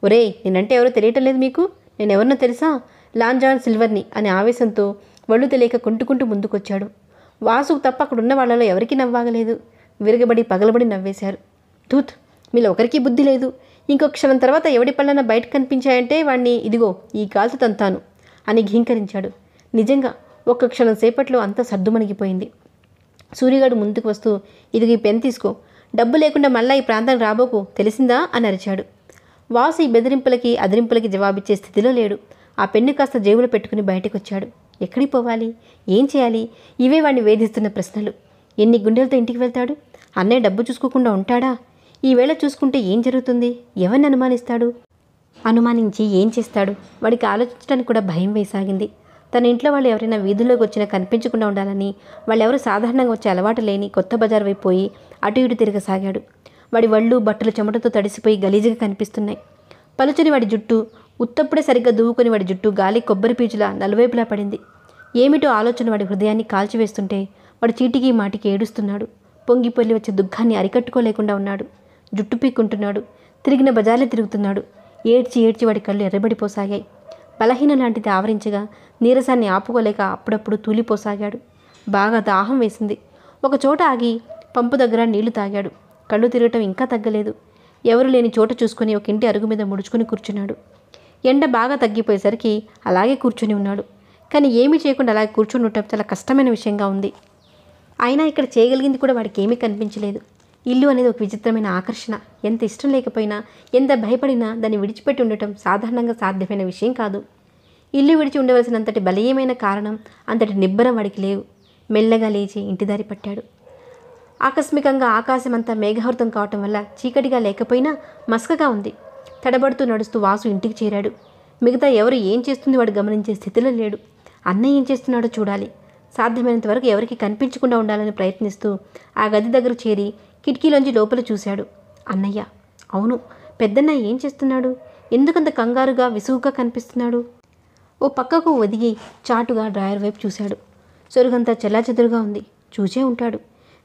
ఒరే నేనంటే ఎవరో తెలియటం లేదు మీకు నేను ఎవరినో తెలుసా లాంజాన్ సిల్వర్ని అనే ఆవేశంతో వళ్ళు తెలియక కుంటుకుంటూ ముందుకొచ్చాడు వాసుకు తప్ప అక్కడ ఉన్న వాళ్ళలో ఎవరికీ నవ్వాగలేదు విరగబడి పగలబడి నవ్వేశారు తూత్ మీలో ఒకరికి బుద్ధి లేదు ఇంకొక క్షణం తర్వాత ఎవడి పళ్ళన బయట కనిపించాయంటే వాణ్ణి ఇదిగో ఈ కాల్చు తంతాను అని ఘీంకరించాడు నిజంగా ఒక్క క్షణం సేపట్లో అంతా సర్దుమణిగిపోయింది సూర్యగాడు ముందుకు వస్తూ ఇది ఈ పెన్ తీసుకో డబ్బు లేకుండా మళ్ళా ఈ ప్రాంతానికి రాబోకు తెలిసిందా అని అరిచాడు వాసు ఈ బెదిరింపులకి అదిరింపులకి జవాబిచ్చే స్థితిలో లేడు ఆ పెన్ను కాస్త జేబులో పెట్టుకుని బయటకు వచ్చాడు ఎక్కడికి పోవాలి ఏం చేయాలి ఇవే వాడిని వేధిస్తున్న ప్రశ్నలు ఎన్ని గుండెలతో ఇంటికి వెళ్తాడు అన్నయ్య డబ్బు చూసుకోకుండా ఉంటాడా ఈవేళ చూసుకుంటే ఏం జరుగుతుంది ఎవరిని అనుమానిస్తాడు అనుమానించి ఏం చేస్తాడు వాడికి ఆలోచించడానికి కూడా భయం వేసాగింది తన ఇంట్లో వాళ్ళు ఎవరైనా వీధుల్లోకి వచ్చినా కనిపించకుండా ఉండాలని వాళ్ళెవరు సాధారణంగా వచ్చే అలవాటు లేని కొత్త బజార్ వైపోయి అటు ఇటు తిరగసాగాడు వాడి వళ్ళు బట్టలు చెమటతో తడిసిపోయి గలీజుగా కనిపిస్తున్నాయి పలుచని వాడి జుట్టు ఉత్తప్పుడే సరిగ్గా దువ్వుకొని వాడి జుట్టు గాలి కొబ్బరి పీచులా నలువైపులా పడింది ఏమిటో ఆలోచన వాడి హృదయాన్ని కాల్చివేస్తుంటే వాడు చీటికి మాటికి ఏడుస్తున్నాడు పొంగిపొల్లి వచ్చే దుఃఖాన్ని అరికట్టుకోలేకుండా ఉన్నాడు జుట్టు పీక్కుంటున్నాడు తిరిగిన బజార్లే తిరుగుతున్నాడు ఏడ్చి ఏడ్చి వాడి కళ్ళు ఎర్రబడిపోసాగాయి బలహీన లాంటిది ఆవరించగా నీరసాన్ని ఆపుకోలేక అప్పుడప్పుడు తూలిపోసాగాడు బాగా దాహం వేసింది ఒకచోట ఆగి పంపు దగ్గర నీళ్లు తాగాడు కళ్ళు తిరగటం ఇంకా తగ్గలేదు ఎవరు లేని చోట చూసుకుని ఒక ఇంటి అరుగు మీద ముడుచుకుని కూర్చున్నాడు ఎండ బాగా తగ్గిపోయేసరికి అలాగే కూర్చుని ఉన్నాడు కానీ ఏమీ చేయకుండా అలాగే కూర్చుని ఉండటం చాలా కష్టమైన విషయంగా ఉంది అయినా ఇక్కడ చేయగలిగింది కూడా వాడికి ఏమీ కనిపించలేదు ఇల్లు అనేది ఒక విచిత్రమైన ఆకర్షణ ఎంత ఇష్టం లేకపోయినా ఎంత భయపడినా దాన్ని విడిచిపెట్టి ఉండటం సాధారణంగా సాధ్యమైన విషయం కాదు ఇల్లు విడిచి ఉండవలసినంతటి బలీయమైన కారణం అంతటి నిబ్బరం వాడికి లేవు మెల్లగా లేచి ఇంటిదారి పట్టాడు ఆకస్మికంగా ఆకాశం అంతా మేఘావృతం కావటం వల్ల చీకటిగా లేకపోయినా మసకగా ఉంది తడబడుతూ నడుస్తూ వాసు ఇంటికి చేరాడు మిగతా ఎవరు ఏం చేస్తుంది వాడు గమనించే స్థితిలో లేడు అన్నయ్య ఏం చేస్తున్నాడో చూడాలి సాధ్యమైనంత వరకు ఎవరికి కనిపించకుండా ఉండాలని ప్రయత్నిస్తూ ఆ గది దగ్గర చేరి కిటికీలోంచి లోపల చూశాడు అన్నయ్య అవును పెద్దన్నయ్య ఏం చేస్తున్నాడు ఎందుకంత కంగారుగా విసుగుగా కనిపిస్తున్నాడు ఓ పక్కకు ఒదిగి చాటుగా డ్రాయర్ వైపు చూశాడు సొరుగంతా చెల్లాచెదురుగా ఉంది చూసే ఉంటాడు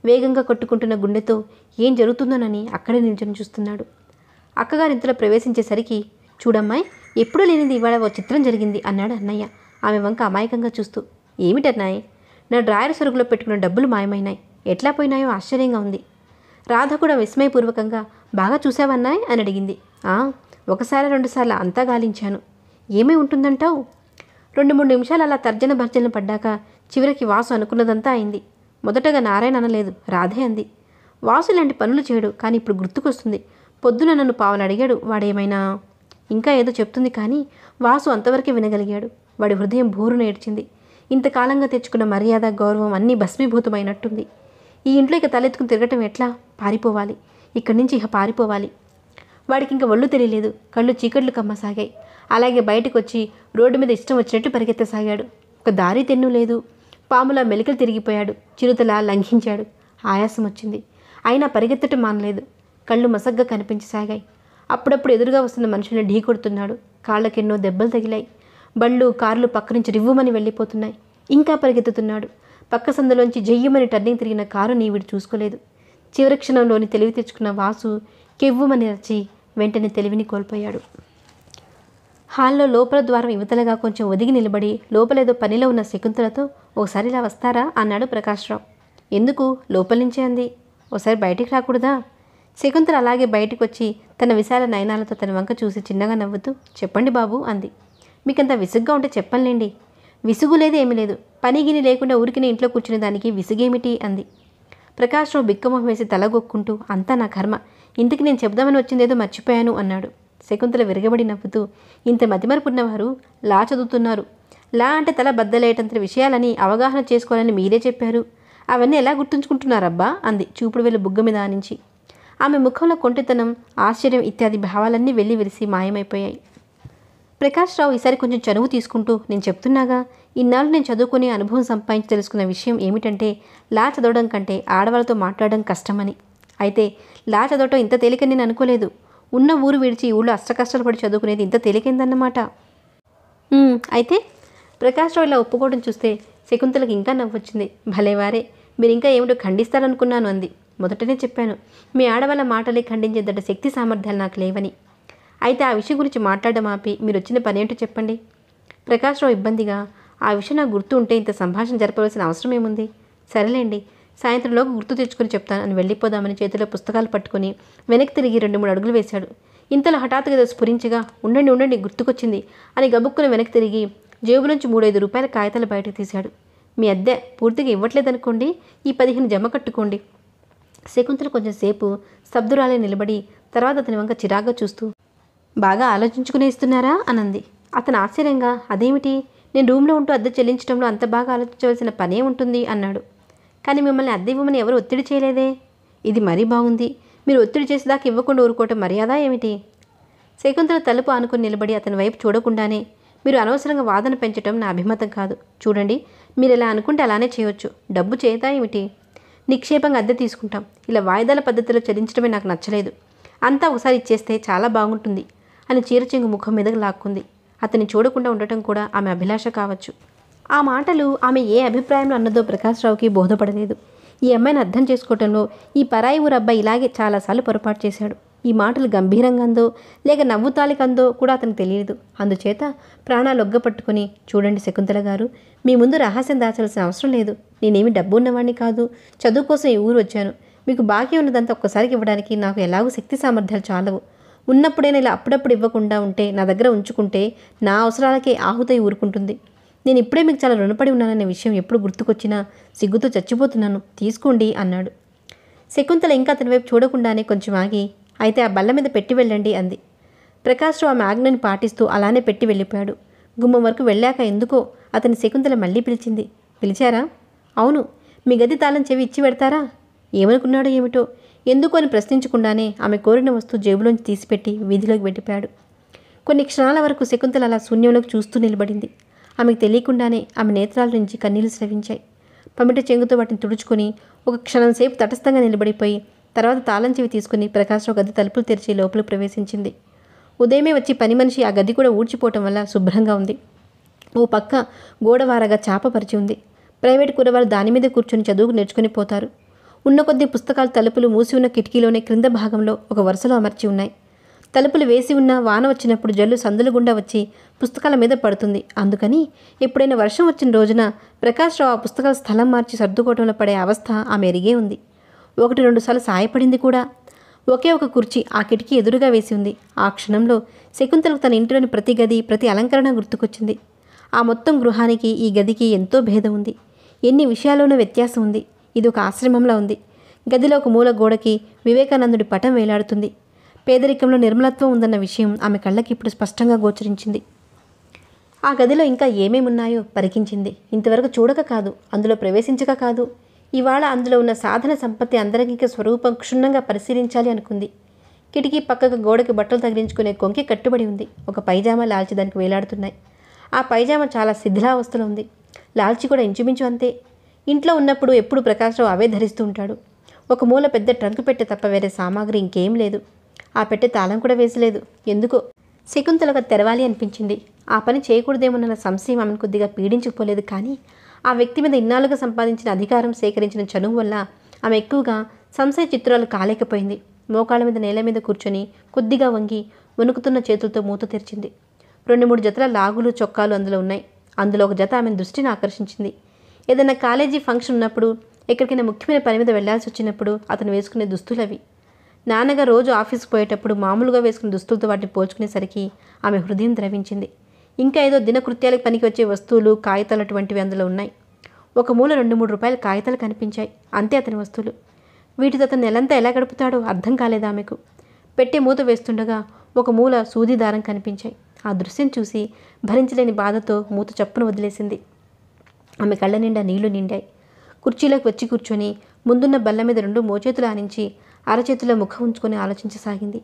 వేగంగా కొట్టుకుంటున్న గుండెతో ఏం జరుగుతుందోనని అక్కడే నిల్చొని చూస్తున్నాడు అక్కగారి ఇంతలో ప్రవేశించేసరికి చూడమ్మాయి ఎప్పుడూ లేనిది ఇవాళ ఓ చిత్రం జరిగింది అన్నాడు అన్నయ్య ఆమె వంక అమాయకంగా చూస్తూ ఏమిటన్నాయి నా డ్రాయర్ సరుకులో పెట్టుకున్న డబ్బులు మాయమైనాయి ఎట్లా పోయినాయో ఆశ్చర్యంగా ఉంది రాధ కూడా విస్మయపూర్వకంగా బాగా చూసావన్నాయ్ అని అడిగింది ఆ ఒకసారి రెండుసార్లు అంతా గాలించాను ఏమై ఉంటుందంటావు రెండు మూడు నిమిషాలు అలా తర్జన భర్జన పడ్డాక చివరికి వాసు అనుకున్నదంతా అయింది మొదటగా నారాయణ అనలేదు రాధే అంది వాసు లాంటి పనులు చేయడు కానీ ఇప్పుడు గుర్తుకొస్తుంది పొద్దున నన్ను పావలు అడిగాడు వాడేమైనా ఇంకా ఏదో చెప్తుంది కానీ వాసు అంతవరకే వినగలిగాడు వాడి హృదయం బోరున ఏడ్చింది ఇంతకాలంగా తెచ్చుకున్న మర్యాద గౌరవం అన్నీ భస్మీభూతమైనట్టుంది ఈ ఇంట్లో ఇక తలెత్తుకుని తిరగటం ఎట్లా పారిపోవాలి ఇక్కడి నుంచి ఇక పారిపోవాలి వాడికి ఇంకా ఒళ్ళు తెలియలేదు కళ్ళు చీకట్లు కమ్మసాగాయి అలాగే బయటకు వచ్చి రోడ్డు మీద ఇష్టం వచ్చినట్టు పరిగెత్తసాగాడు ఒక దారి తెన్ను లేదు పాములా మెలికలు తిరిగిపోయాడు చిరుతలా లంఘించాడు ఆయాసం వచ్చింది అయినా పరిగెత్తటం మానలేదు కళ్ళు మసగ్గా కనిపించసాగాయి అప్పుడప్పుడు ఎదురుగా వస్తున్న మనుషుల్ని కొడుతున్నాడు కాళ్ళకెన్నో దెబ్బలు తగిలాయి బళ్ళు కార్లు పక్క నుంచి రివ్వుమని వెళ్ళిపోతున్నాయి ఇంకా పరిగెత్తుతున్నాడు పక్క సందులోంచి జయ్యమని టర్నింగ్ తిరిగిన కారుని వీడు చూసుకోలేదు చివరి క్షణంలోని తెలివి తెచ్చుకున్న వాసు కెవ్వుమని రచి వెంటనే తెలివిని కోల్పోయాడు హాల్లో లోపల ద్వారం యువతలుగా కొంచెం ఒదిగి నిలబడి లోపలేదో పనిలో ఉన్న శకుంతలతో ఒకసారి ఇలా వస్తారా అన్నాడు ప్రకాశ్రావు ఎందుకు లోపలి నుంచే అంది ఒకసారి బయటికి రాకూడదా శకుంతల అలాగే బయటికి వచ్చి తన విశాల నయనాలతో తన వంక చూసి చిన్నగా నవ్వుతూ చెప్పండి బాబు అంది మీకంత విసుగ్గా ఉంటే చెప్పంలేండి విసుగు లేదు ఏమీ లేదు పనిగిని లేకుండా ఊరికిన ఇంట్లో కూర్చునే దానికి విసుగేమిటి అంది ప్రకాశం బిక్కమొహం వేసి తలగొక్కుంటూ అంతా నా కర్మ ఇంతకు నేను చెబుదామని వచ్చిందేదో మర్చిపోయాను అన్నాడు శకుంతల విరగబడి నవ్వుతూ ఇంత మతిమరుపున్నవారు లా చదువుతున్నారు లా అంటే తల బద్దలేటంత విషయాలని అవగాహన చేసుకోవాలని మీరే చెప్పారు అవన్నీ ఎలా గుర్తుంచుకుంటున్నారబ్బా అంది చూపుడు వెళ్ళి బుగ్గ మీద ఆనించి ఆమె ముఖంలో కొంటితనం ఆశ్చర్యం ఇత్యాది భావాలన్నీ వెళ్ళి విరిసి మాయమైపోయాయి ప్రకాష్ రావు ఈసారి కొంచెం చదువు తీసుకుంటూ నేను చెప్తున్నాగా ఇన్నాళ్ళు నేను చదువుకునే అనుభవం సంపాదించి తెలుసుకున్న విషయం ఏమిటంటే లా చదవడం కంటే ఆడవాళ్ళతో మాట్లాడడం కష్టమని అయితే లా చదవటం ఇంత తేలికని నేను అనుకోలేదు ఉన్న ఊరు విడిచి ఊళ్ళో అష్టకష్టాలు పడి చదువుకునేది ఇంత తేలికైందన్నమాట అయితే ప్రకాష్ రావు ఇలా ఒప్పుకోవడం చూస్తే శకుంతలకు ఇంకా నవ్వొచ్చింది భలేవారే మీరు ఇంకా ఏమిటో ఖండిస్తారనుకున్నాను అంది మొదటనే చెప్పాను మీ ఆడవాళ్ళ మాటలే ఖండించేంతటి శక్తి సామర్థ్యాలు నాకు లేవని అయితే ఆ విషయం గురించి మాట్లాడడం ఆపి మీరు వచ్చిన పని ఏంటో చెప్పండి ప్రకాశ్రావు ఇబ్బందిగా ఆ విషయం నాకు గుర్తు ఉంటే ఇంత సంభాషణ జరపవలసిన అవసరం ఏముంది సరేలేండి సాయంత్రంలోకి గుర్తు తెచ్చుకొని చెప్తాను అని వెళ్ళిపోదామని చేతిలో పుస్తకాలు పట్టుకుని వెనక్కి తిరిగి రెండు మూడు అడుగులు వేశాడు ఇంతలో హఠాత్తుగా స్ఫురించగా ఉండండి ఉండండి గుర్తుకొచ్చింది అని గబుక్కుని వెనక్కి తిరిగి జేబు నుంచి మూడైదు రూపాయల కాగితాలు బయటకు తీశాడు మీ అద్దె పూర్తిగా ఇవ్వట్లేదనుకోండి ఈ పదిహేను జమ కట్టుకోండి శకుంతలు కొంచెంసేపు స్తబ్దురాలే నిలబడి తర్వాత అతని వంక చిరాగ్గా చూస్తూ బాగా ఆలోచించుకునే ఇస్తున్నారా అనంది అతను ఆశ్చర్యంగా అదేమిటి నేను రూమ్లో ఉంటూ అద్దె చెల్లించడంలో అంత బాగా ఆలోచించవలసిన పనే ఉంటుంది అన్నాడు కానీ మిమ్మల్ని అద్దె ఇవ్వమని ఎవరు ఒత్తిడి చేయలేదే ఇది మరీ బాగుంది మీరు ఒత్తిడి చేసేదాకా ఇవ్వకుండా ఊరుకోవటం మర్యాద ఏమిటి శకుంతల తలుపు ఆనుకుని నిలబడి అతని వైపు చూడకుండానే మీరు అనవసరంగా వాదన పెంచడం నా అభిమతం కాదు చూడండి మీరు ఎలా అనుకుంటే అలానే చేయొచ్చు డబ్బు చేత ఏమిటి నిక్షేపంగా అద్దె తీసుకుంటాం ఇలా వాయిదాల పద్ధతిలో చెల్లించడమే నాకు నచ్చలేదు అంతా ఒకసారి ఇచ్చేస్తే చాలా బాగుంటుంది అని చీరచింగు ముఖం మీదకు లాక్కుంది అతన్ని చూడకుండా ఉండటం కూడా ఆమె అభిలాష కావచ్చు ఆ మాటలు ఆమె ఏ అభిప్రాయంలో అన్నదో ప్రకాశ్రావుకి బోధపడలేదు ఈ అమ్మాయిని అర్థం చేసుకోవటంలో ఈ పరాయి ఊరబ్బాయి ఇలాగే చాలాసార్లు పొరపాటు చేశాడు ఈ మాటలు గంభీరంగా అందో లేక నవ్వుతాలికందో కూడా అతనికి తెలియదు అందుచేత ప్రాణాలు ఒగ్గపట్టుకుని చూడండి శకుంతల గారు మీ ముందు రహస్యం దాచాల్సిన అవసరం లేదు నేనేమి డబ్బు ఉన్నవాడిని కాదు చదువు కోసం ఈ ఊరు వచ్చాను మీకు బాకీ ఉన్నదంతా ఒక్కసారికి ఇవ్వడానికి నాకు ఎలాగూ శక్తి సామర్థ్యాలు చాలవు ఉన్నప్పుడే ఇలా అప్పుడప్పుడు ఇవ్వకుండా ఉంటే నా దగ్గర ఉంచుకుంటే నా అవసరాలకే ఆహుతై ఊరుకుంటుంది నేను ఇప్పుడే మీకు చాలా రుణపడి ఉన్నాననే విషయం ఎప్పుడు గుర్తుకొచ్చినా సిగ్గుతో చచ్చిపోతున్నాను తీసుకోండి అన్నాడు శకుంతల ఇంకా అతని వైపు చూడకుండానే కొంచెం ఆగి అయితే ఆ బల్ల మీద పెట్టి వెళ్ళండి అంది ప్రకాశ్రావు ఆమె ఆజ్ఞని పాటిస్తూ అలానే పెట్టి వెళ్ళిపోయాడు గుమ్మం వరకు వెళ్ళాక ఎందుకో అతని శకుంతల మళ్ళీ పిలిచింది పిలిచారా అవును మీ గది తాళం చెవి ఇచ్చి పెడతారా ఏమనుకున్నాడో ఏమిటో ఎందుకు అని ప్రశ్నించకుండానే ఆమె కోరిన వస్తువు జేబులోంచి తీసిపెట్టి వీధిలోకి వెళ్ళిపోయాడు కొన్ని క్షణాల వరకు శకుంతల అలా శూన్యంలోకి చూస్తూ నిలబడింది ఆమెకు తెలియకుండానే ఆమె నేత్రాల నుంచి కన్నీళ్లు స్రవించాయి పమిట చెంగుతో వాటిని తుడుచుకుని ఒక క్షణం సేపు తటస్థంగా నిలబడిపోయి తర్వాత తాళం చెవి తీసుకుని ప్రకాశం గది తలుపులు తెరిచి లోపల ప్రవేశించింది ఉదయమే వచ్చి పని మనిషి ఆ గది కూడా ఊడ్చిపోవటం వల్ల శుభ్రంగా ఉంది ఓ పక్క గోడవారగా చాప పరిచి ఉంది ప్రైవేట్ కూరవారు దాని మీద కూర్చొని చదువుకు నేర్చుకుని పోతారు ఉన్న కొద్ది పుస్తకాలు తలుపులు మూసి ఉన్న కిటికీలోనే క్రింద భాగంలో ఒక వరుసలో అమర్చి ఉన్నాయి తలుపులు వేసి ఉన్న వాన వచ్చినప్పుడు జల్లు సందులు గుండా వచ్చి పుస్తకాల మీద పడుతుంది అందుకని ఎప్పుడైనా వర్షం వచ్చిన రోజున ప్రకాశ్రావు ఆ పుస్తకాల స్థలం మార్చి సర్దుకోవటంలో పడే అవస్థ ఆమె ఎరిగే ఉంది ఒకటి రెండుసార్లు సాయపడింది కూడా ఒకే ఒక కుర్చీ ఆ కిటికీ ఎదురుగా వేసి ఉంది ఆ క్షణంలో శకుంతలకు తన ఇంటిలోని ప్రతి గది ప్రతి అలంకరణ గుర్తుకొచ్చింది ఆ మొత్తం గృహానికి ఈ గదికి ఎంతో భేదం ఉంది ఎన్ని విషయాల్లోనూ వ్యత్యాసం ఉంది ఇది ఒక ఆశ్రమంలో ఉంది గదిలో ఒక మూల గోడకి వివేకానందుడి పటం వేలాడుతుంది పేదరికంలో నిర్మలత్వం ఉందన్న విషయం ఆమె కళ్ళకి ఇప్పుడు స్పష్టంగా గోచరించింది ఆ గదిలో ఇంకా ఏమేమున్నాయో పరికించింది ఇంతవరకు చూడక కాదు అందులో ప్రవేశించక కాదు ఇవాళ అందులో ఉన్న సాధన సంపత్తి అందరికీ స్వరూపం క్షుణ్ణంగా పరిశీలించాలి అనుకుంది కిటికీ పక్కకు గోడకి బట్టలు తగిలించుకునే కొంకి కట్టుబడి ఉంది ఒక పైజామా లాల్చి దానికి వేలాడుతున్నాయి ఆ పైజామా చాలా శిథిలావస్థలో ఉంది లాల్చి కూడా ఇంచుమించు అంతే ఇంట్లో ఉన్నప్పుడు ఎప్పుడు ప్రకాశం అవే ధరిస్తూ ఉంటాడు ఒక మూల పెద్ద ట్రంక్ పెట్టె తప్ప వేరే సామాగ్రి ఇంకేం లేదు ఆ పెట్టె తాళం కూడా వేసలేదు ఎందుకో శకుంతలగా తెరవాలి అనిపించింది ఆ పని చేయకూడదేమోనన్న సంశయం ఆమెను కొద్దిగా పీడించుకుపోలేదు కానీ ఆ వ్యక్తి మీద ఇన్నాళ్ళుగా సంపాదించిన అధికారం సేకరించిన చనువు వల్ల ఆమె ఎక్కువగా సంశయ చిత్రాలు కాలేకపోయింది మోకాళ్ళ మీద నేల మీద కూర్చొని కొద్దిగా వంగి వణుకుతున్న చేతులతో మూత తెరిచింది రెండు మూడు జతల లాగులు చొక్కాలు అందులో ఉన్నాయి అందులో ఒక జత ఆమెను దృష్టిని ఆకర్షించింది ఏదైనా కాలేజీ ఫంక్షన్ ఉన్నప్పుడు ఎక్కడికైనా ముఖ్యమైన పని మీద వెళ్లాల్సి వచ్చినప్పుడు అతను వేసుకునే దుస్తులు అవి నాన్నగా రోజు ఆఫీస్కి పోయేటప్పుడు మామూలుగా వేసుకునే దుస్తులతో వాటిని పోల్చుకునేసరికి ఆమె హృదయం ద్రవించింది ఇంకా ఏదో దినకృత్యాలకు పనికి వచ్చే వస్తువులు కాగితాలు అటువంటివి అందులో ఉన్నాయి ఒక మూల రెండు మూడు రూపాయల కాగితాలు కనిపించాయి అంతే అతని వస్తువులు వీటితో అతను నెలంతా ఎలా గడుపుతాడో అర్థం కాలేదు ఆమెకు పెట్టే మూత వేస్తుండగా ఒక మూల సూది దారం కనిపించాయి ఆ దృశ్యం చూసి భరించలేని బాధతో మూత చప్పును వదిలేసింది ఆమె కళ్ళ నిండా నీళ్లు నిండాయి కుర్చీలోకి వచ్చి కూర్చొని ముందున్న బల్ల మీద రెండు మోచేతులు ఆనించి అరచేతిలో ముఖం ఉంచుకొని ఆలోచించసాగింది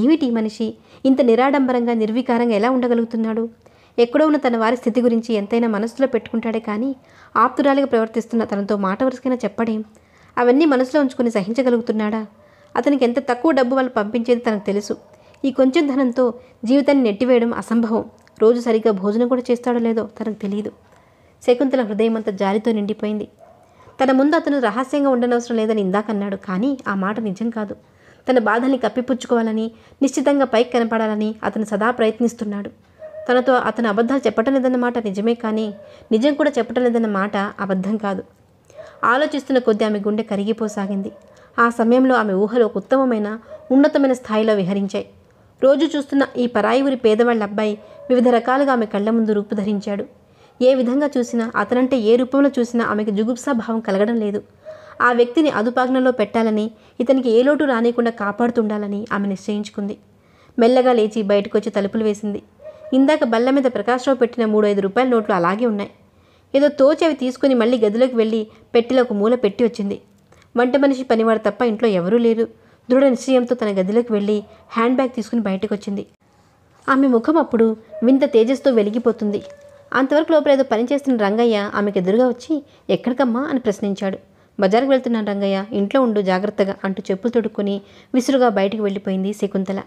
ఏమిటి మనిషి ఇంత నిరాడంబరంగా నిర్వికారంగా ఎలా ఉండగలుగుతున్నాడు ఎక్కడో ఉన్న తన వారి స్థితి గురించి ఎంతైనా మనసులో పెట్టుకుంటాడే కానీ ఆప్తురాలిగా ప్రవర్తిస్తున్న తనతో మాట వరుసకైనా చెప్పడేం అవన్నీ మనసులో ఉంచుకొని సహించగలుగుతున్నాడా అతనికి ఎంత తక్కువ డబ్బు వాళ్ళు పంపించేది తనకు తెలుసు ఈ కొంచెం ధనంతో జీవితాన్ని నెట్టివేయడం అసంభవం రోజు సరిగ్గా భోజనం కూడా చేస్తాడో లేదో తనకు తెలియదు శకుంతల హృదయమంతా జాలితో నిండిపోయింది తన ముందు అతను రహస్యంగా ఉండనవసరం లేదని ఇందాకన్నాడు కానీ ఆ మాట నిజం కాదు తన బాధల్ని కప్పిపుచ్చుకోవాలని నిశ్చితంగా పైకి కనపడాలని అతను సదా ప్రయత్నిస్తున్నాడు తనతో అతను అబద్ధాలు చెప్పటం లేదన్న మాట నిజమే కానీ నిజం కూడా చెప్పటం లేదన్న మాట అబద్ధం కాదు ఆలోచిస్తున్న కొద్దీ ఆమె గుండె కరిగిపోసాగింది ఆ సమయంలో ఆమె ఊహలు ఒక ఉత్తమమైన ఉన్నతమైన స్థాయిలో విహరించాయి రోజు చూస్తున్న ఈ పరాయి ఊరి పేదవాళ్ళ అబ్బాయి వివిధ రకాలుగా ఆమె కళ్ళ ముందు రూపుధరించాడు ఏ విధంగా చూసినా అతనంటే ఏ రూపంలో చూసినా ఆమెకు భావం కలగడం లేదు ఆ వ్యక్తిని అదుపాజ్ఞలో పెట్టాలని ఇతనికి ఏ లోటు రానియకుండా కాపాడుతుండాలని ఆమె నిశ్చయించుకుంది మెల్లగా లేచి బయటకొచ్చి తలుపులు వేసింది ఇందాక బల్ల మీద ప్రకాశ్రావు పెట్టిన మూడు ఐదు రూపాయల నోట్లు అలాగే ఉన్నాయి ఏదో తోచి అవి తీసుకుని మళ్ళీ గదిలోకి వెళ్ళి పెట్టిలో ఒక మూల పెట్టి వచ్చింది వంట మనిషి పనివాడు తప్ప ఇంట్లో ఎవరూ లేరు దృఢ నిశ్చయంతో తన గదిలోకి వెళ్ళి హ్యాండ్ బ్యాగ్ తీసుకుని బయటకు వచ్చింది ఆమె ముఖం అప్పుడు వింత తేజస్తో వెలిగిపోతుంది అంతవరకు లోపల ఏదో పనిచేస్తున్న రంగయ్య ఆమెకు ఎదురుగా వచ్చి ఎక్కడికమ్మా అని ప్రశ్నించాడు బజార్కు వెళ్తున్నాను రంగయ్య ఇంట్లో ఉండు జాగ్రత్తగా అంటూ చెప్పులు తొడుక్కుని విసురుగా బయటికి వెళ్ళిపోయింది శకుంతల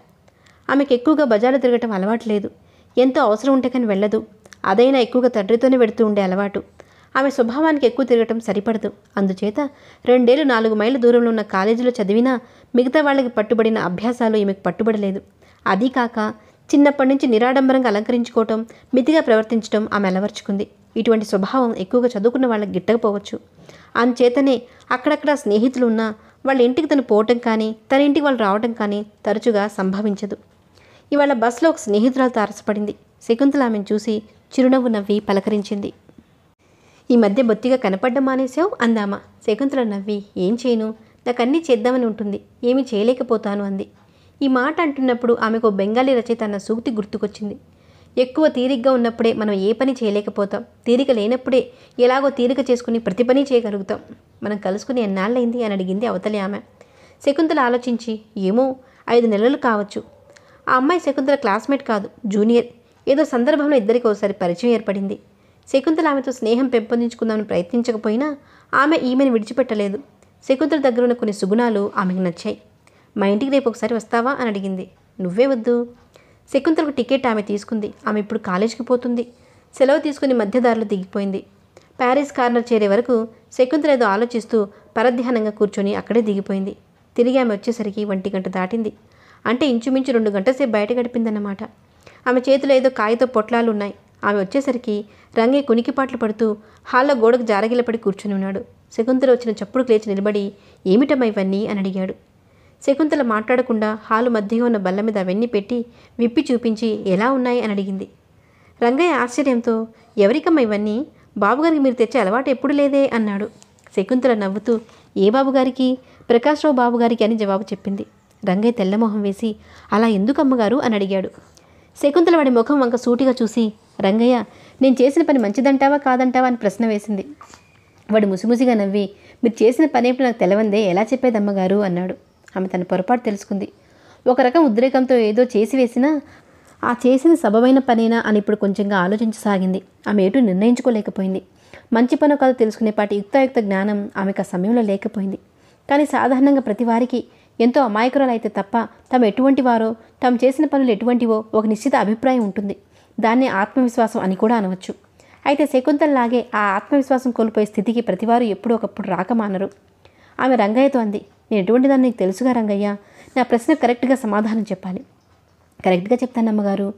ఆమెకు ఎక్కువగా బజార్లు తిరగటం లేదు ఎంతో అవసరం ఉంటే కానీ వెళ్ళదు అదైనా ఎక్కువగా తండ్రితోనే పెడుతూ ఉండే అలవాటు ఆమె స్వభావానికి ఎక్కువ తిరగటం సరిపడదు అందుచేత రెండేళ్ళు నాలుగు మైళ్ళ దూరంలో ఉన్న కాలేజీలో చదివినా మిగతా వాళ్ళకి పట్టుబడిన అభ్యాసాలు ఈమెకు పట్టుబడలేదు అది కాక చిన్నప్పటి నుంచి నిరాడంబరంగా అలంకరించుకోవటం మితిగా ప్రవర్తించడం ఆమె అలవర్చుకుంది ఇటువంటి స్వభావం ఎక్కువగా చదువుకున్న వాళ్ళకి గిట్టకపోవచ్చు అందుచేతనే అక్కడక్కడ స్నేహితులు ఉన్నా వాళ్ళ ఇంటికి తను పోవటం కానీ తన ఇంటికి వాళ్ళు రావటం కానీ తరచుగా సంభవించదు ఇవాళ బస్సులో ఒక స్నేహితురాలు తారసపడింది శకుంతల ఆమెను చూసి చిరునవ్వు నవ్వి పలకరించింది ఈ మధ్య బొత్తిగా కనపడ్డం మానేశావు అందామా శకుంతల నవ్వి ఏం చేయను నాకు అన్నీ చేద్దామని ఉంటుంది ఏమీ చేయలేకపోతాను అంది ఈ మాట అంటున్నప్పుడు ఆమెకు బెంగాలీ రచయిత అన్న సూక్తి గుర్తుకొచ్చింది ఎక్కువ తీరిగ్గా ఉన్నప్పుడే మనం ఏ పని చేయలేకపోతాం తీరిక లేనప్పుడే ఎలాగో తీరిక చేసుకుని ప్రతి పని చేయగలుగుతాం మనం కలుసుకుని ఎన్నాళ్ళైంది అని అడిగింది అవతలి ఆమె శకుంతల ఆలోచించి ఏమో ఐదు నెలలు కావచ్చు ఆ అమ్మాయి శకుంతల క్లాస్మేట్ కాదు జూనియర్ ఏదో సందర్భంలో ఇద్దరికి ఒకసారి పరిచయం ఏర్పడింది శకుంతల ఆమెతో స్నేహం పెంపొందించుకుందామని ప్రయత్నించకపోయినా ఆమె ఈమెను విడిచిపెట్టలేదు శకుంతల దగ్గర ఉన్న కొన్ని సుగుణాలు ఆమెకు నచ్చాయి మా ఇంటికి రేపు ఒకసారి వస్తావా అని అడిగింది నువ్వే వద్దు శకుంతలకు టికెట్ ఆమె తీసుకుంది ఆమె ఇప్పుడు కాలేజీకి పోతుంది సెలవు తీసుకుని మధ్యదారులు దిగిపోయింది ప్యారిస్ కార్నర్ చేరే వరకు శకుంతల ఏదో ఆలోచిస్తూ పరధ్యానంగా కూర్చొని అక్కడే దిగిపోయింది తిరిగి ఆమె వచ్చేసరికి ఒంటి గంట దాటింది అంటే ఇంచుమించు రెండు గంటల సేపు బయట గడిపిందన్నమాట ఆమె చేతిలో ఏదో కాయతో పొట్లాలు ఉన్నాయి ఆమె వచ్చేసరికి రంగే కునికిపాట్లు పడుతూ హాల్లో గోడకు జారగిలపడి కూర్చొని ఉన్నాడు శకుంతల వచ్చిన చప్పుడు లేచి నిలబడి ఏమిటమ్మా ఇవన్నీ అని అడిగాడు శకుంతల మాట్లాడకుండా హాలు మధ్యగా ఉన్న బల్ల మీద అవన్నీ పెట్టి విప్పి చూపించి ఎలా ఉన్నాయి అని అడిగింది రంగయ్య ఆశ్చర్యంతో ఎవరికమ్మ ఇవన్నీ బాబుగారికి మీరు తెచ్చే అలవాటు ఎప్పుడు లేదే అన్నాడు శకుంతల నవ్వుతూ ఏ బాబుగారికి ప్రకాశ్రావు బాబుగారికి అని జవాబు చెప్పింది రంగయ్య తెల్లమొహం వేసి అలా ఎందుకు అమ్మగారు అని అడిగాడు శకుంతల వాడి ముఖం వంక సూటిగా చూసి రంగయ్య నేను చేసిన పని మంచిదంటావా కాదంటావా అని ప్రశ్న వేసింది వాడు ముసిముసిగా నవ్వి మీరు చేసిన పనేపు నాకు తెలవందే ఎలా చెప్పేదమ్మగారు అన్నాడు ఆమె తన పొరపాటు తెలుసుకుంది ఒక రకం ఉద్రేకంతో ఏదో చేసి వేసినా ఆ చేసిన సబమైన పనేనా అని ఇప్పుడు కొంచెంగా ఆలోచించసాగింది ఆమె ఏటూ నిర్ణయించుకోలేకపోయింది మంచి పనో కాదు తెలుసుకునేపాటి యుక్తాయుక్త జ్ఞానం ఆమెకు ఆ సమయంలో లేకపోయింది కానీ సాధారణంగా ప్రతి వారికి ఎంతో అమాయకురాలు అయితే తప్ప తమ ఎటువంటి వారో తాము చేసిన పనులు ఎటువంటివో ఒక నిశ్చిత అభిప్రాయం ఉంటుంది దాన్ని ఆత్మవిశ్వాసం అని కూడా అనవచ్చు అయితే శకుంతలలాగే ఆ ఆత్మవిశ్వాసం కోల్పోయే స్థితికి ప్రతివారు ఎప్పుడూ ఒకప్పుడు రాకమానరు ఆమె రంగయ్యతో అంది నేను దాన్ని నీకు తెలుసుగా రంగయ్య నా ప్రశ్న కరెక్ట్గా సమాధానం చెప్పాలి కరెక్ట్గా చెప్తానమ్మగారు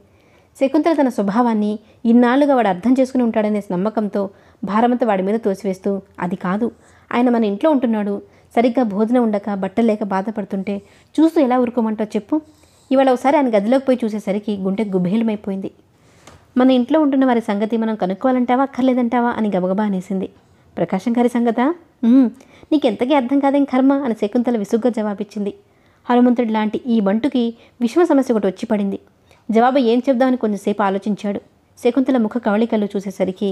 శకుంతల తన స్వభావాన్ని ఇన్నాళ్ళుగా వాడు అర్థం చేసుకుని ఉంటాడనే నమ్మకంతో భారమంతా వాడి మీద తోసివేస్తూ అది కాదు ఆయన మన ఇంట్లో ఉంటున్నాడు సరిగ్గా భోజనం ఉండక బట్టలేక బాధపడుతుంటే చూస్తూ ఎలా ఊరుకోమంటావు చెప్పు ఇవాళ ఒకసారి ఆయన గదిలోకి పోయి చూసేసరికి గుంటె గుబేలమైపోయింది మన ఇంట్లో ఉంటున్న వారి సంగతి మనం కనుక్కోవాలంటావా అక్కర్లేదంటావా అని గబగబా అనేసింది ప్రకాశం గారి సంగత నీకెంతకీ అర్థం కాదేం కర్మ అని శకుంతల విసుగ్గా జవాబిచ్చింది హనుమంతుడి లాంటి ఈ బంటుకి విశ్వ సమస్య ఒకటి వచ్చి పడింది జవాబు ఏం చెప్దామని కొంచెంసేపు ఆలోచించాడు శకుంతల ముఖ కవళికలు చూసేసరికి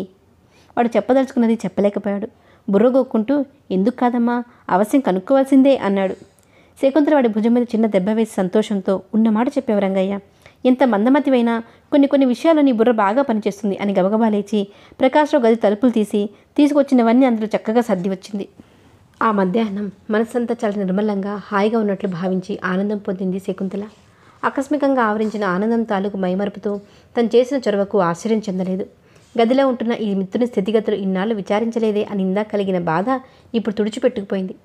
వాడు చెప్పదలుచుకున్నది చెప్పలేకపోయాడు బుర్రగొక్కుంటూ ఎందుకు కాదమ్మా అవశ్యం కనుక్కోవాల్సిందే అన్నాడు శకుంతల వాడి భుజం మీద చిన్న దెబ్బ వేసి సంతోషంతో ఉన్నమాట చెప్పావు రంగయ్య ఎంత మందమతివైనా కొన్ని కొన్ని విషయాలు నీ బుర్ర బాగా పనిచేస్తుంది అని గబగబా లేచి ప్రకాశ్రావు గది తలుపులు తీసి తీసుకొచ్చినవన్నీ అందులో చక్కగా సర్ది వచ్చింది ఆ మధ్యాహ్నం మనసంతా చాలా నిర్మలంగా హాయిగా ఉన్నట్లు భావించి ఆనందం పొందింది శకుంతల ఆకస్మికంగా ఆవరించిన ఆనందం తాలూకు మైమరుపుతో తను చేసిన చొరవకు ఆశ్చర్యం చెందలేదు గదిలో ఉంటున్న ఈ మిత్రుని స్థితిగతులు ఇన్నాళ్ళు విచారించలేదే అని ఇందా కలిగిన బాధ ఇప్పుడు తుడిచిపెట్టుకుపోయింది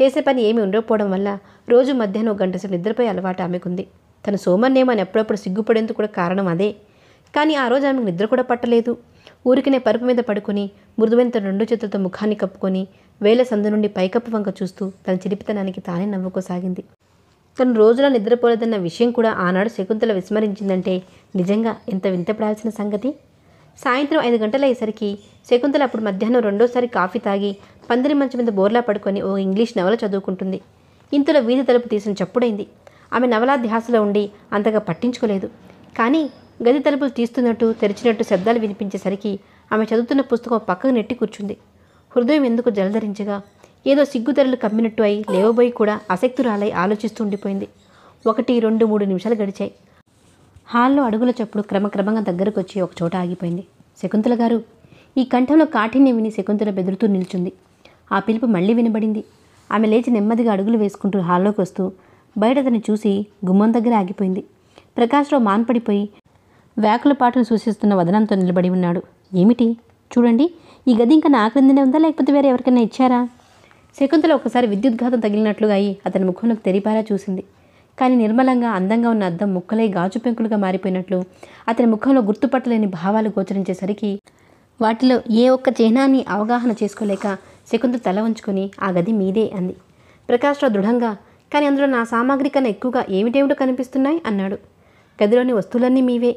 చేసే పని ఏమీ ఉండకపోవడం వల్ల రోజు మధ్యాహ్నం ఒక గంట సేపు అలవాటు ఆమెకుంది తన సోమన్నేమని అప్పుడప్పుడు సిగ్గుపడేందుకు కూడా కారణం అదే కానీ ఆ రోజు ఆమెకు నిద్ర కూడా పట్టలేదు ఊరికనే పరుపు మీద పడుకుని మృదువెంత రెండు చేతులతో ముఖాన్ని కప్పుకొని వేల సందు నుండి పైకప్పు వంక చూస్తూ తన చిరిపితనానికి తానే నవ్వుకోసాగింది తను రోజులా నిద్రపోలేదన్న విషయం కూడా ఆనాడు శకుంతల విస్మరించిందంటే నిజంగా ఎంత వింతపడాల్సిన సంగతి సాయంత్రం ఐదు గంటలయ్యేసరికి అయ్యేసరికి శకుంతల అప్పుడు మధ్యాహ్నం రెండోసారి కాఫీ తాగి పందిరి మంచి మీద బోర్లా పడుకొని ఓ ఇంగ్లీష్ నవల చదువుకుంటుంది ఇంతలో వీధి తలుపు తీసిన చప్పుడైంది ఆమె నవలా ధ్యాసలో ఉండి అంతగా పట్టించుకోలేదు కానీ గది తలుపులు తీస్తున్నట్టు తెరిచినట్టు శబ్దాలు వినిపించేసరికి ఆమె చదువుతున్న పుస్తకం పక్కకు నెట్టి కూర్చుంది హృదయం ఎందుకు జలధరించగా ఏదో సిగ్గుధరలు కమ్మినట్టు అయి లేవబోయి కూడా అసక్తురాలై ఆలోచిస్తూ ఉండిపోయింది ఒకటి రెండు మూడు నిమిషాలు గడిచాయి హాల్లో అడుగుల చప్పుడు క్రమక్రమంగా దగ్గరకు వచ్చి ఒక చోట ఆగిపోయింది శకుంతల గారు ఈ కంఠంలో కాఠిన్యం విని శకుంతల బెదురుతూ నిల్చుంది ఆ పిలుపు మళ్ళీ వినబడింది ఆమె లేచి నెమ్మదిగా అడుగులు వేసుకుంటూ హాల్లోకి వస్తూ బయట అతన్ని చూసి గుమ్మం దగ్గర ఆగిపోయింది ప్రకాశ్రావు మాన్పడిపోయి వ్యాకుల పాటను సూచిస్తున్న వదనంతో నిలబడి ఉన్నాడు ఏమిటి చూడండి ఈ గది ఇంకా నా క్రిందనే ఉందా లేకపోతే వేరే ఎవరికైనా ఇచ్చారా శకుంతల ఒకసారి విద్యుద్ఘాతం తగిలినట్లుగా అయి అతని ముఖంలోకి తెరిపారా చూసింది కానీ నిర్మలంగా అందంగా ఉన్న అద్దం ముక్కలై గాజు పెంకులుగా మారిపోయినట్లు అతని ముఖంలో గుర్తుపట్టలేని భావాలు గోచరించేసరికి వాటిలో ఏ ఒక్క చిహ్నాన్ని అవగాహన చేసుకోలేక శకుంతల తల ఉంచుకొని ఆ గది మీదే అంది ప్రకాష్రావు దృఢంగా కానీ అందులో నా సామాగ్రి కన్నా ఎక్కువగా ఏమిటేమిటో కనిపిస్తున్నాయి అన్నాడు గదిలోని వస్తువులన్నీ మీవే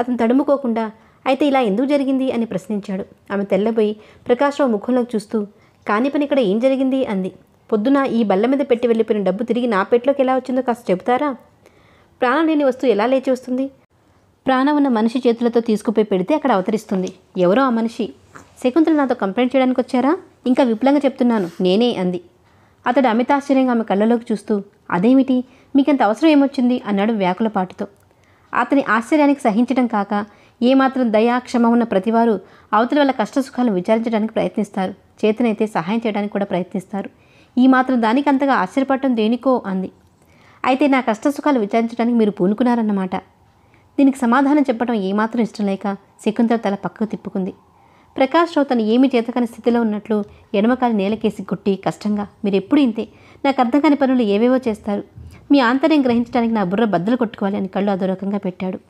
అతను తడుముకోకుండా అయితే ఇలా ఎందుకు జరిగింది అని ప్రశ్నించాడు ఆమె తెల్లబోయి ప్రకాశరావు ముఖంలోకి చూస్తూ కాని పని ఇక్కడ ఏం జరిగింది అంది పొద్దున ఈ బల్ల మీద పెట్టి వెళ్ళిపోయిన డబ్బు తిరిగి నా పెట్లోకి ఎలా వచ్చిందో కాస్త చెబుతారా ప్రాణం లేని వస్తువు ఎలా లేచి వస్తుంది ప్రాణం ఉన్న మనిషి చేతులతో తీసుకుపోయి పెడితే అక్కడ అవతరిస్తుంది ఎవరో ఆ మనిషి శకుంతలు నాతో కంప్లైంట్ చేయడానికి వచ్చారా ఇంకా విప్లవంగా చెప్తున్నాను నేనే అంది అతడు అమితాశ్చర్యంగా ఆమె కళ్ళలోకి చూస్తూ అదేమిటి మీకంత అవసరం ఏమొచ్చింది అన్నాడు వ్యాకుల పాటుతో అతని ఆశ్చర్యానికి సహించడం కాక ఏమాత్రం దయా ఉన్న ప్రతివారు అవతలి వల్ల కష్టసుఖాలను విచారించడానికి ప్రయత్నిస్తారు చేతనైతే సహాయం చేయడానికి కూడా ప్రయత్నిస్తారు ఈ మాత్రం దానికి అంతగా ఆశ్చర్యపడటం దేనికో అంది అయితే నా కష్టసుఖాలు విచారించడానికి మీరు పూనుకున్నారన్నమాట దీనికి సమాధానం చెప్పడం ఏమాత్రం ఇష్టం లేక శకుంతల తల పక్కకు తిప్పుకుంది ప్రకాష్ రావు తను ఏమీ చేతకాని స్థితిలో ఉన్నట్లు ఎడమకాలి నేలకేసి గుట్టి కష్టంగా మీరు ఎప్పుడు ఇంతే నాకు అర్థం కాని పనులు ఏవేవో చేస్తారు మీ ఆంతర్యం గ్రహించడానికి నా బుర్ర బద్దలు కొట్టుకోవాలి అని కళ్ళు అదోరకంగా పెట్టాడు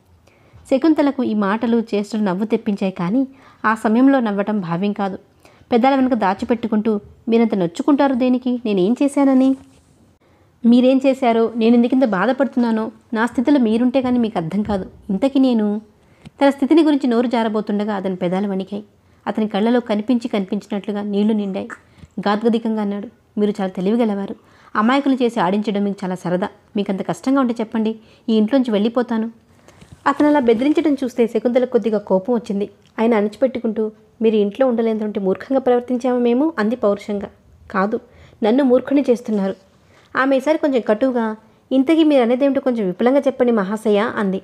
శకుంతలకు ఈ మాటలు చేష్టలు నవ్వు తెప్పించాయి కానీ ఆ సమయంలో నవ్వటం భావ్యం కాదు పెద్దల వెనుక దాచిపెట్టుకుంటూ మీరంత నొచ్చుకుంటారు దేనికి నేనేం చేశానని మీరేం చేశారో నేను ఎందుకింత బాధపడుతున్నానో నా స్థితిలో మీరుంటే కానీ మీకు అర్థం కాదు ఇంతకీ నేను తన స్థితిని గురించి నోరు జారబోతుండగా అతని పెదాలు వణికాయి అతని కళ్ళలో కనిపించి కనిపించినట్లుగా నీళ్లు నిండాయి గాద్గదికంగా అన్నాడు మీరు చాలా తెలివిగలవారు అమాయకులు చేసి ఆడించడం మీకు చాలా సరదా మీకు అంత కష్టంగా ఉంటే చెప్పండి ఈ ఇంట్లోంచి వెళ్ళిపోతాను అతను అలా బెదిరించడం చూస్తే శకుంతల కొద్దిగా కోపం వచ్చింది ఆయన అణిచిపెట్టుకుంటూ మీరు ఇంట్లో ఉండలేదంటే మూర్ఖంగా ప్రవర్తించాము మేము అంది పౌరుషంగా కాదు నన్ను మూర్ఖుని చేస్తున్నారు ఆమె ఈసారి కొంచెం కటువుగా ఇంతకీ మీరు అనేదేమిటో కొంచెం విపులంగా చెప్పండి మహాశయ అంది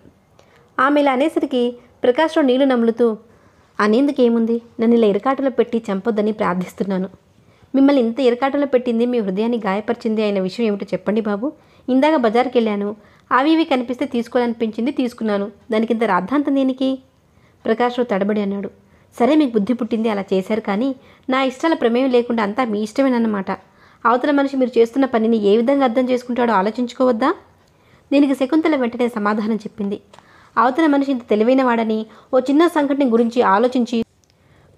ఆమె ఇలా అనేసరికి ప్రకాశ్లో నీళ్లు నములుతూ అనేందుకేముంది నన్ను ఇలా ఇరకాటలో పెట్టి చంపొద్దని ప్రార్థిస్తున్నాను మిమ్మల్ని ఇంత ఇరకాటలో పెట్టింది మీ హృదయాన్ని గాయపరిచింది అయిన విషయం ఏమిటో చెప్పండి బాబు ఇందాక బజార్కి వెళ్ళాను అవి ఇవి కనిపిస్తే తీసుకోవాలనిపించింది తీసుకున్నాను దానికి ఇంత రాద్ధాంతం దేనికి రావు తడబడి అన్నాడు సరే మీకు బుద్ధి పుట్టింది అలా చేశారు కానీ నా ఇష్టాల ప్రమేయం లేకుండా అంతా మీ ఇష్టమేనన్నమాట అవతల మనిషి మీరు చేస్తున్న పనిని ఏ విధంగా అర్థం చేసుకుంటాడో ఆలోచించుకోవద్దా దీనికి శకుంతల వెంటనే సమాధానం చెప్పింది అవతల మనిషి ఇంత తెలివైన వాడని ఓ చిన్న సంఘటన గురించి ఆలోచించి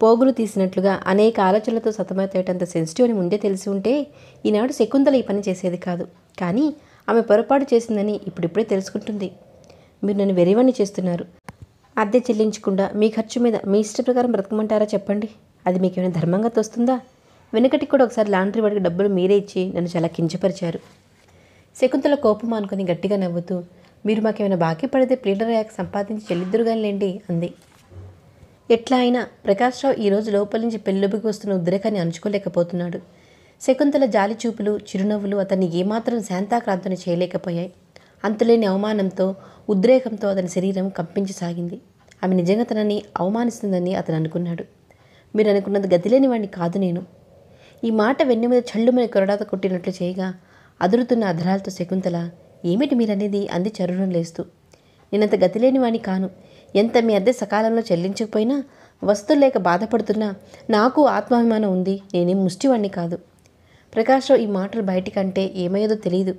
పోగులు తీసినట్లుగా అనేక ఆలోచనలతో సతమతయ్యేటంత సెన్సిటివ్ అని ముందే తెలిసి ఉంటే ఈనాడు శకుంతల ఈ పని చేసేది కాదు కానీ ఆమె పొరపాటు చేసిందని ఇప్పుడిప్పుడే తెలుసుకుంటుంది మీరు నన్ను వెరివని చేస్తున్నారు అద్దె చెల్లించకుండా మీ ఖర్చు మీద మీ ఇష్ట ప్రకారం బ్రతకమంటారా చెప్పండి అది మీకు ఏమైనా ధర్మంగా తోస్తుందా వెనుకటి కూడా ఒకసారి లాండ్రీ వాడికి డబ్బులు మీరే ఇచ్చి నన్ను చాలా కించపరిచారు శకుంతల కోపం అనుకుని గట్టిగా నవ్వుతూ మీరు మాకేమైనా బాకీ పడితే ప్లీడర్ యాక్ సంపాదించి చెల్లిద్దరుగానిలేండి అంది ఎట్లా అయినా ప్రకాష్ రావు ఈరోజు లోపలి నుంచి పెళ్ళొబికి వస్తున్న ఉద్రేకాన్ని అణుచుకోలేకపోతున్నాడు శకుంతల జాలిచూపులు చిరునవ్వులు అతన్ని ఏమాత్రం శాంతాక్రాంతుని చేయలేకపోయాయి అంతులేని అవమానంతో ఉద్రేకంతో అతని శరీరం కంపించసాగింది ఆమె నిజంగా తనని అవమానిస్తుందని అతను అనుకున్నాడు మీరు అనుకున్నది గతిలేని వాడిని కాదు నేను ఈ మాట వెన్ను మీద చల్లుమని కొరడాత కొట్టినట్లు చేయగా అదురుతున్న అధరాలతో శకుంతల ఏమిటి మీరనేది అంది చరుణం లేస్తూ నేనంత గతిలేని వాణ్ణి కాను ఎంత మీ అద్దె సకాలంలో చెల్లించకపోయినా వస్తువులు లేక బాధపడుతున్నా నాకు ఆత్మాభిమానం ఉంది నేనేం ముష్టివాణ్ణి కాదు ప్రకాశ్రావు ఈ మాటలు బయటికంటే ఏమయ్యేదో తెలియదు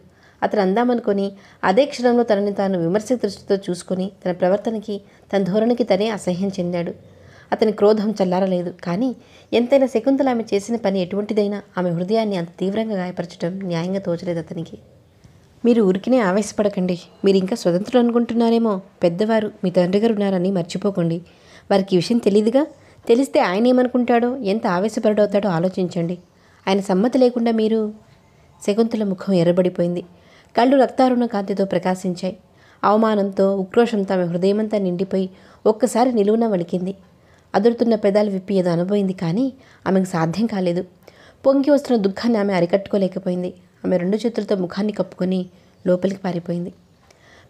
అతను అందామనుకొని అదే క్షణంలో తనని తాను విమర్శక దృష్టితో చూసుకొని తన ప్రవర్తనకి తన ధోరణికి తనే అసహ్యం చెందాడు అతని క్రోధం చల్లారలేదు కానీ ఎంతైనా శకుంతల ఆమె చేసిన పని ఎటువంటిదైనా ఆమె హృదయాన్ని అంత తీవ్రంగా గాయపరచడం న్యాయంగా తోచలేదు అతనికి మీరు ఊరికినే ఆవేశపడకండి మీరు ఇంకా స్వతంత్రులు అనుకుంటున్నారేమో పెద్దవారు మీ తండ్రి గారు ఉన్నారని మర్చిపోకండి వారికి ఈ విషయం తెలియదుగా తెలిస్తే ఆయన ఏమనుకుంటాడో ఎంత ఆవేశపరుడవుతాడో ఆలోచించండి ఆయన సమ్మతి లేకుండా మీరు శకుంతల ముఖం ఎర్రబడిపోయింది కళ్ళు రక్తారుణ కాంతితో ప్రకాశించాయి అవమానంతో ఉక్రోషంతో ఆమె హృదయమంతా నిండిపోయి ఒక్కసారి నిలువున వణికింది అదురుతున్న పెదాలు విప్పి ఏదో అనుభవింది కానీ ఆమెకు సాధ్యం కాలేదు పొంగి వస్తున్న దుఃఖాన్ని ఆమె అరికట్టుకోలేకపోయింది ఆమె రెండు చేతులతో ముఖాన్ని కప్పుకొని లోపలికి పారిపోయింది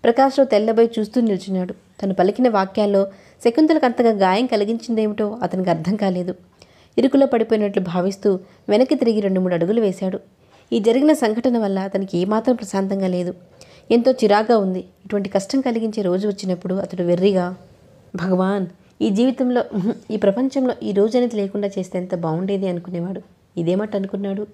ప్రకాశ్రావు తెల్లబోయి చూస్తూ నిల్చున్నాడు తను పలికిన వాక్యాల్లో శకుంతలకు అంతగా గాయం కలిగించిందేమిటో అతనికి అర్థం కాలేదు ఇరుకులో పడిపోయినట్లు భావిస్తూ వెనక్కి తిరిగి రెండు మూడు అడుగులు వేశాడు ఈ జరిగిన సంఘటన వల్ల అతనికి ఏమాత్రం ప్రశాంతంగా లేదు ఎంతో చిరాగ్గా ఉంది ఇటువంటి కష్టం కలిగించే రోజు వచ్చినప్పుడు అతడు వెర్రిగా భగవాన్ ఈ జీవితంలో ఈ ప్రపంచంలో ఈ రోజు అనేది లేకుండా చేస్తే ఎంత బాగుండేది అనుకునేవాడు ఇదేమట అనుకున్నాడు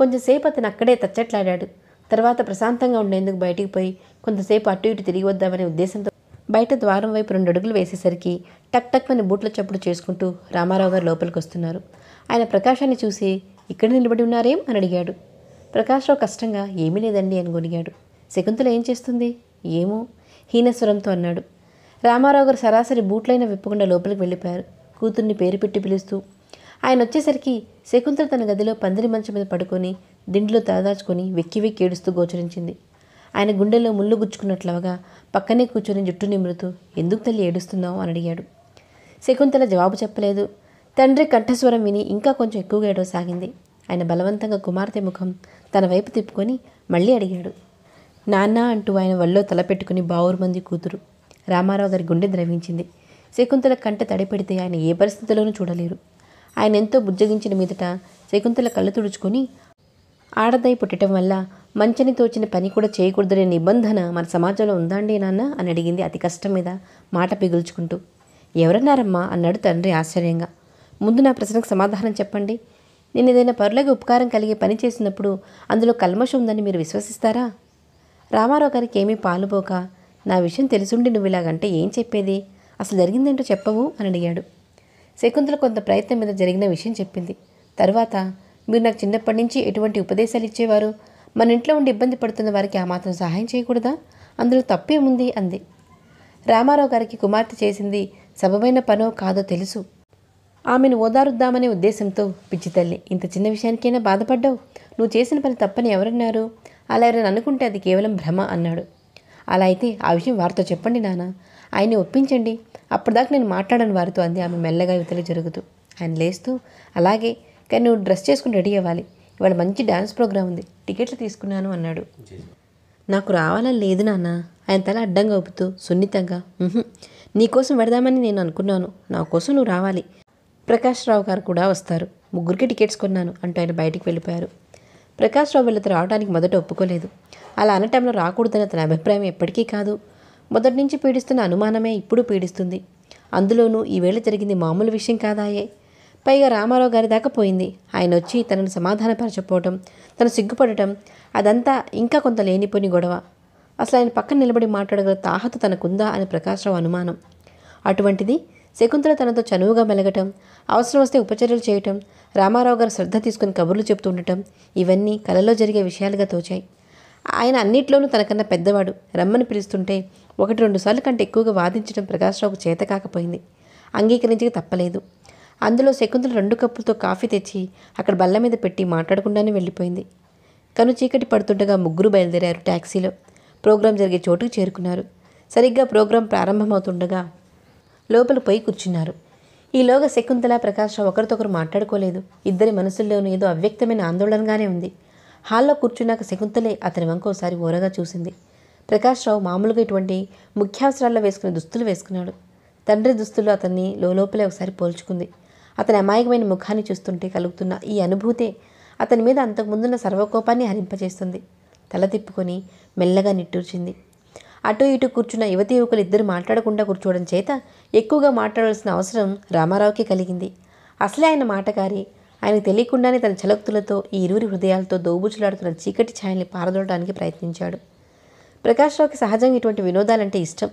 కొంచెంసేపు అతను అక్కడే తచ్చట్లాడాడు తర్వాత ప్రశాంతంగా ఉండేందుకు బయటికి పోయి కొంతసేపు అటు ఇటు తిరిగి వద్దామనే ఉద్దేశంతో బయట ద్వారం వైపు రెండు అడుగులు వేసేసరికి టక్ టక్ అని బూట్ల చప్పుడు చేసుకుంటూ రామారావు గారు లోపలికి వస్తున్నారు ఆయన ప్రకాశాన్ని చూసి ఇక్కడ నిలబడి ఉన్నారేం అని అడిగాడు ప్రకాశ్రావు కష్టంగా ఏమీ లేదండి అని గొనిగాడు శకుంతల ఏం చేస్తుంది ఏమో హీనస్వరంతో అన్నాడు రామారావు గారు సరాసరి బూట్లైన విప్పకుండా లోపలికి వెళ్ళిపోయారు కూతుర్ని పేరు పెట్టి పిలుస్తూ ఆయన వచ్చేసరికి శకుంతల తన గదిలో పందిరి మంచం మీద పడుకొని దిండ్లో తలదాచుకొని వెక్కి వెక్కి ఏడుస్తూ గోచరించింది ఆయన గుండెలో ముళ్ళు గుచ్చుకున్నట్లవగా పక్కనే కూర్చొని జుట్టు నిమురుతూ ఎందుకు తల్లి ఏడుస్తున్నావు అని అడిగాడు శకుంతల జవాబు చెప్పలేదు తండ్రి కంఠస్వరం విని ఇంకా కొంచెం ఎక్కువగా ఏడవసాగింది ఆయన బలవంతంగా కుమార్తె ముఖం తన వైపు తిప్పుకొని మళ్ళీ అడిగాడు నాన్న అంటూ ఆయన వల్లో తలపెట్టుకుని బావురుమంది కూతురు రామారావు గారి గుండె ద్రవించింది శకుంతల కంట తడిపెడితే ఆయన ఏ పరిస్థితిలోనూ చూడలేరు ఆయన ఎంతో బుజ్జగించిన మీదట శకుంతల కళ్ళు తుడుచుకొని ఆడదై పుట్టడం వల్ల మంచని తోచిన పని కూడా చేయకూడదనే నిబంధన మన సమాజంలో ఉందా అండి నాన్న అని అడిగింది అతి కష్టం మీద మాట పిగుల్చుకుంటూ ఎవరన్నారమ్మా అన్నాడు తండ్రి ఆశ్చర్యంగా ముందు నా ప్రశ్నకు సమాధానం చెప్పండి నేను ఏదైనా పరులకు ఉపకారం కలిగే పని చేసినప్పుడు అందులో కల్మషం ఉందని మీరు విశ్వసిస్తారా రామారావు గారికి ఏమీ పాలుపోక నా విషయం తెలుసుండి నువ్వు ఇలాగంటే ఏం చెప్పేది అసలు జరిగిందేంటో చెప్పవు అని అడిగాడు శకుంతల కొంత ప్రయత్నం మీద జరిగిన విషయం చెప్పింది తర్వాత మీరు నాకు చిన్నప్పటి నుంచి ఎటువంటి ఉపదేశాలు ఇచ్చేవారు మన ఇంట్లో ఉండి ఇబ్బంది పడుతున్న వారికి ఆ మాత్రం సహాయం చేయకూడదా అందులో తప్పేముంది అంది రామారావు గారికి కుమార్తె చేసింది సబమైన పనో కాదో తెలుసు ఆమెను ఓదారుద్దామనే ఉద్దేశంతో పిచ్చి తల్లి ఇంత చిన్న విషయానికైనా బాధపడ్డావు నువ్వు చేసిన పని తప్పని ఎవరన్నారు అలా ఎవరైనా అనుకుంటే అది కేవలం భ్రమ అన్నాడు అలా అయితే ఆ విషయం వారితో చెప్పండి నాన్న ఆయన్ని ఒప్పించండి అప్పటిదాకా నేను మాట్లాడాను వారితో అంది ఆమె మెల్లగా యువతలు జరుగుతూ ఆయన లేస్తూ అలాగే కానీ నువ్వు డ్రెస్ చేసుకుని రెడీ అవ్వాలి ఇవాళ మంచి డ్యాన్స్ ప్రోగ్రామ్ ఉంది టికెట్లు తీసుకున్నాను అన్నాడు నాకు రావాలని లేదు నాన్న ఆయన తల అడ్డంగా ఒప్పుతూ సున్నితంగా నీకోసం పెడదామని నేను అనుకున్నాను నా కోసం నువ్వు రావాలి ప్రకాష్ రావు గారు కూడా వస్తారు ముగ్గురికి టికెట్స్ కొన్నాను అంటూ ఆయన బయటికి వెళ్ళిపోయారు ప్రకాష్ రావు వీళ్ళతో రావడానికి మొదట ఒప్పుకోలేదు అలా అనటంలో రాకూడదని అతని అభిప్రాయం ఎప్పటికీ కాదు మొదటి నుంచి పీడిస్తున్న అనుమానమే ఇప్పుడు పీడిస్తుంది అందులోనూ ఈవేళ జరిగింది మామూలు విషయం కాదాయే పైగా రామారావు గారి దాకా పోయింది ఆయన వచ్చి తనను సమాధానపరచపోవటం తను సిగ్గుపడటం అదంతా ఇంకా కొంత లేనిపోని గొడవ అసలు ఆయన పక్కన నిలబడి మాట్లాడగల తాహత తనకుందా అని ప్రకాశరావు అనుమానం అటువంటిది శకుంతల తనతో చనువుగా మెలగటం అవసరం వస్తే ఉపచర్యలు చేయటం రామారావు గారు శ్రద్ధ తీసుకుని కబుర్లు చెప్తూ ఉండటం ఇవన్నీ కలలో జరిగే విషయాలుగా తోచాయి ఆయన అన్నిట్లోనూ తనకన్నా పెద్దవాడు రమ్మని పిలుస్తుంటే ఒకటి రెండు సార్లు కంటే ఎక్కువగా వాదించడం ప్రకాశ్రావుకు చేత కాకపోయింది అంగీకరించక తప్పలేదు అందులో శకుంతలు రెండు కప్పులతో కాఫీ తెచ్చి అక్కడ బల్ల మీద పెట్టి మాట్లాడకుండానే వెళ్ళిపోయింది కను చీకటి పడుతుండగా ముగ్గురు బయలుదేరారు ట్యాక్సీలో ప్రోగ్రాం జరిగే చోటుకు చేరుకున్నారు సరిగ్గా ప్రోగ్రాం ప్రారంభమవుతుండగా లోపల పోయి కూర్చున్నారు ఈలోగా శకుంతల ప్రకాశం ఒకరితొకరు మాట్లాడుకోలేదు ఇద్దరి మనసుల్లోనూ ఏదో అవ్యక్తమైన ఆందోళనగానే ఉంది హాల్లో కూర్చున్నాక శకుంతలే అతని వంకోసారి ఓరగా చూసింది ప్రకాశ్రావు మామూలుగా ఇటువంటి ముఖ్యావసరాల్లో వేసుకునే దుస్తులు వేసుకున్నాడు తండ్రి దుస్తులు అతన్ని లోపలే ఒకసారి పోల్చుకుంది అతని అమాయకమైన ముఖాన్ని చూస్తుంటే కలుగుతున్న ఈ అనుభూతే అతని మీద అంతకుముందున్న సర్వకోపాన్ని హరింపజేస్తుంది తల తిప్పుకొని మెల్లగా నిట్టూర్చింది అటు ఇటు కూర్చున్న యువతి యువకులు ఇద్దరు మాట్లాడకుండా కూర్చోవడం చేత ఎక్కువగా మాట్లాడాల్సిన అవసరం రామారావుకి కలిగింది అసలే ఆయన మాటగారి ఆయన తెలియకుండానే తన చలక్తులతో ఈ ఇరువురి హృదయాలతో దోబుచులాడుతున్న చీకటి ఛాయల్ని పారదోడడానికి ప్రయత్నించాడు ప్రకాశ్రావుకి సహజంగా ఇటువంటి వినోదాలంటే ఇష్టం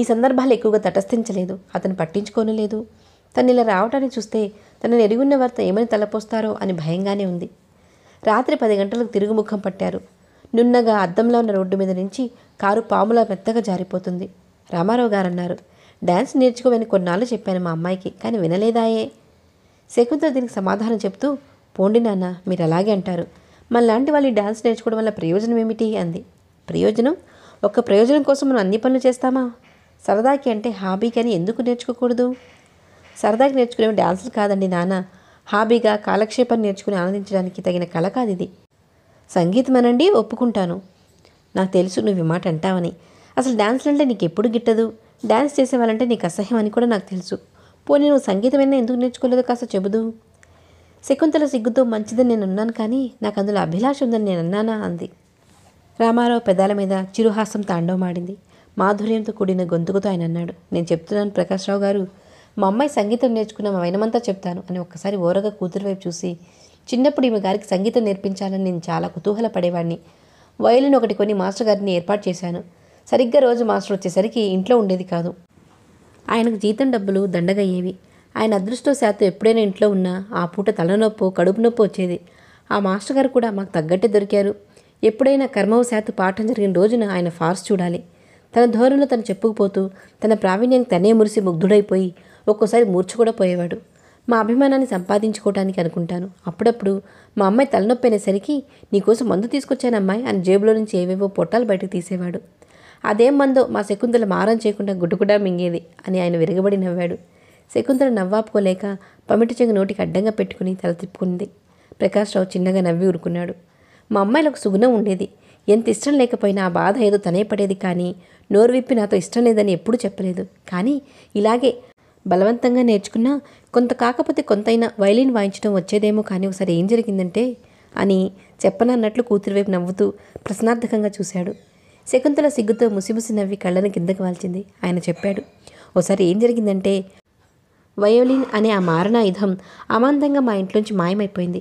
ఈ సందర్భాలు ఎక్కువగా తటస్థించలేదు అతను పట్టించుకోనలేదు తను ఇలా రావటాన్ని చూస్తే తనని ఎరుగున్న వార్త ఏమని తలపోస్తారో అని భయంగానే ఉంది రాత్రి పది గంటలకు తిరుగుముఖం పట్టారు నున్నగా అద్దంలో ఉన్న రోడ్డు మీద నుంచి కారు పాములా మెత్తగా జారిపోతుంది రామారావు గారు అన్నారు డ్యాన్స్ నేర్చుకోవని కొన్నాళ్ళు చెప్పాను మా అమ్మాయికి కానీ వినలేదాయే శకుంతల దీనికి సమాధానం చెప్తూ పోండి నాన్న మీరు అలాగే అంటారు మనలాంటి వాళ్ళు డ్యాన్స్ నేర్చుకోవడం వల్ల ప్రయోజనం ఏమిటి అంది ప్రయోజనం ఒక్క ప్రయోజనం కోసం మనం అన్ని పనులు చేస్తామా సరదాకి అంటే హాబీకి అని ఎందుకు నేర్చుకోకూడదు సరదాగా నేర్చుకునే డ్యాన్సులు కాదండి నాన్న హాబీగా కాలక్షేపం నేర్చుకుని ఆనందించడానికి తగిన కళ కాదు ఇది సంగీతం అనండి ఒప్పుకుంటాను నాకు తెలుసు నువ్వు మాట అంటావని అసలు డ్యాన్సులు అంటే నీకు ఎప్పుడు గిట్టదు డ్యాన్స్ చేసేవాళ్ళంటే నీకు అసహ్యం అని కూడా నాకు తెలుసు పోనీ నువ్వు అయినా ఎందుకు నేర్చుకోలేదు కాస్త చెబుదు శకుంతల సిగ్గుతో మంచిదని నేను ఉన్నాను కానీ నాకు అందులో అభిలాష ఉందని నేను అన్నానా అంది రామారావు పెదాల మీద చిరుహాసం తాండవమాడింది మాధుర్యంతో కూడిన గొంతుకుతో ఆయన అన్నాడు నేను చెప్తున్నాను ప్రకాశ్రావు గారు మా అమ్మాయి సంగీతం నేర్చుకున్న మా వినమంతా చెప్తాను అని ఒక్కసారి ఓరగా కూతురు వైపు చూసి చిన్నప్పుడు ఈమె గారికి సంగీతం నేర్పించాలని నేను చాలా కుతూహల పడేవాడిని వయలిన్ ఒకటి కొన్ని మాస్టర్ గారిని ఏర్పాటు చేశాను సరిగ్గా రోజు మాస్టర్ వచ్చేసరికి ఇంట్లో ఉండేది కాదు ఆయనకు జీతం డబ్బులు దండగయ్యేవి ఆయన శాతం ఎప్పుడైనా ఇంట్లో ఉన్నా ఆ పూట తలనొప్పు కడుపు నొప్పి వచ్చేది ఆ మాస్టర్ గారు కూడా మాకు తగ్గట్టే దొరికారు ఎప్పుడైనా కర్మవశాత్తు పాఠం జరిగిన రోజున ఆయన ఫార్స్ చూడాలి తన ధోరణిలో తను చెప్పుకుపోతూ తన ప్రావీణ్యానికి తనే మురిసి ముగ్ధుడైపోయి ఒక్కోసారి మూర్చి కూడా పోయేవాడు మా అభిమానాన్ని సంపాదించుకోవటానికి అనుకుంటాను అప్పుడప్పుడు మా అమ్మాయి తలనొప్పి అయినసరికి నీకోసం మందు తీసుకొచ్చానమ్మాయి అని జేబులో నుంచి ఏవేవో పొట్టాలు బయటకు తీసేవాడు అదేం మందో మా శకుంతల మారం చేయకుండా గుడ్డుకుడా మింగేది అని ఆయన విరగబడి నవ్వాడు శకుంతల నవ్వాపుకోలేక పమిటి చెంగు నోటికి అడ్డంగా పెట్టుకుని తల తిప్పుకుంది ప్రకాశ్రావు చిన్నగా నవ్వి ఊరుకున్నాడు మా అమ్మాయిలకు సుగుణం ఉండేది ఎంత ఇష్టం లేకపోయినా ఆ బాధ ఏదో తనే పడేది కానీ నోరు విప్పి నాతో ఇష్టం లేదని ఎప్పుడూ చెప్పలేదు కానీ ఇలాగే బలవంతంగా నేర్చుకున్నా కొంత కాకపోతే కొంతైనా వైలిన్ వాయించడం వచ్చేదేమో కానీ ఒకసారి ఏం జరిగిందంటే అని చెప్పనన్నట్లు కూతురు వైపు నవ్వుతూ ప్రశ్నార్థకంగా చూశాడు శకుంతల సిగ్గుతో ముసిముసి నవ్వి కళ్ళను కిందకు వాల్చింది ఆయన చెప్పాడు ఓసారి ఏం జరిగిందంటే వయోలిన్ అనే ఆ మారణాయుధం అమాంతంగా మా ఇంట్లోంచి మాయమైపోయింది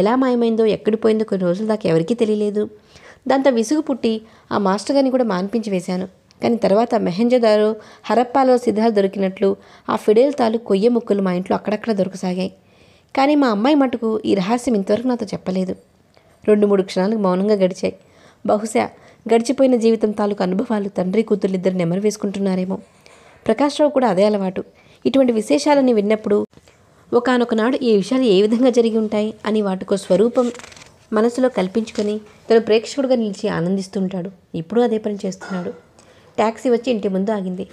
ఎలా మాయమైందో ఎక్కడిపోయిందో కొన్ని రోజుల దాకా ఎవరికీ తెలియలేదు దాంతో విసుగు పుట్టి ఆ మాస్టర్ గారిని కూడా మాన్పించి వేశాను కానీ తర్వాత మెహంజదారు హరప్పాలో సిద్ధాలు దొరికినట్లు ఆ ఫిడేల్ తాలూ కొయ్య ముక్కులు మా ఇంట్లో అక్కడక్కడ దొరకసాగాయి కానీ మా అమ్మాయి మటుకు ఈ రహస్యం ఇంతవరకు నాతో చెప్పలేదు రెండు మూడు క్షణాలు మౌనంగా గడిచాయి బహుశా గడిచిపోయిన జీవితం తాలూకు అనుభవాలు తండ్రి కూతుర్లిద్దరు నెమరు వేసుకుంటున్నారేమో ప్రకాశ్రావు కూడా అదే అలవాటు ఇటువంటి విశేషాలని విన్నప్పుడు ఒకనొకనాడు ఈ విషయాలు ఏ విధంగా జరిగి ఉంటాయి అని వాటికో స్వరూపం మనసులో కల్పించుకొని తను ప్రేక్షకుడుగా నిలిచి ఆనందిస్తుంటాడు ఇప్పుడు అదే పని చేస్తున్నాడు ట్యాక్సీ వచ్చి ఇంటి ముందు ఆగింది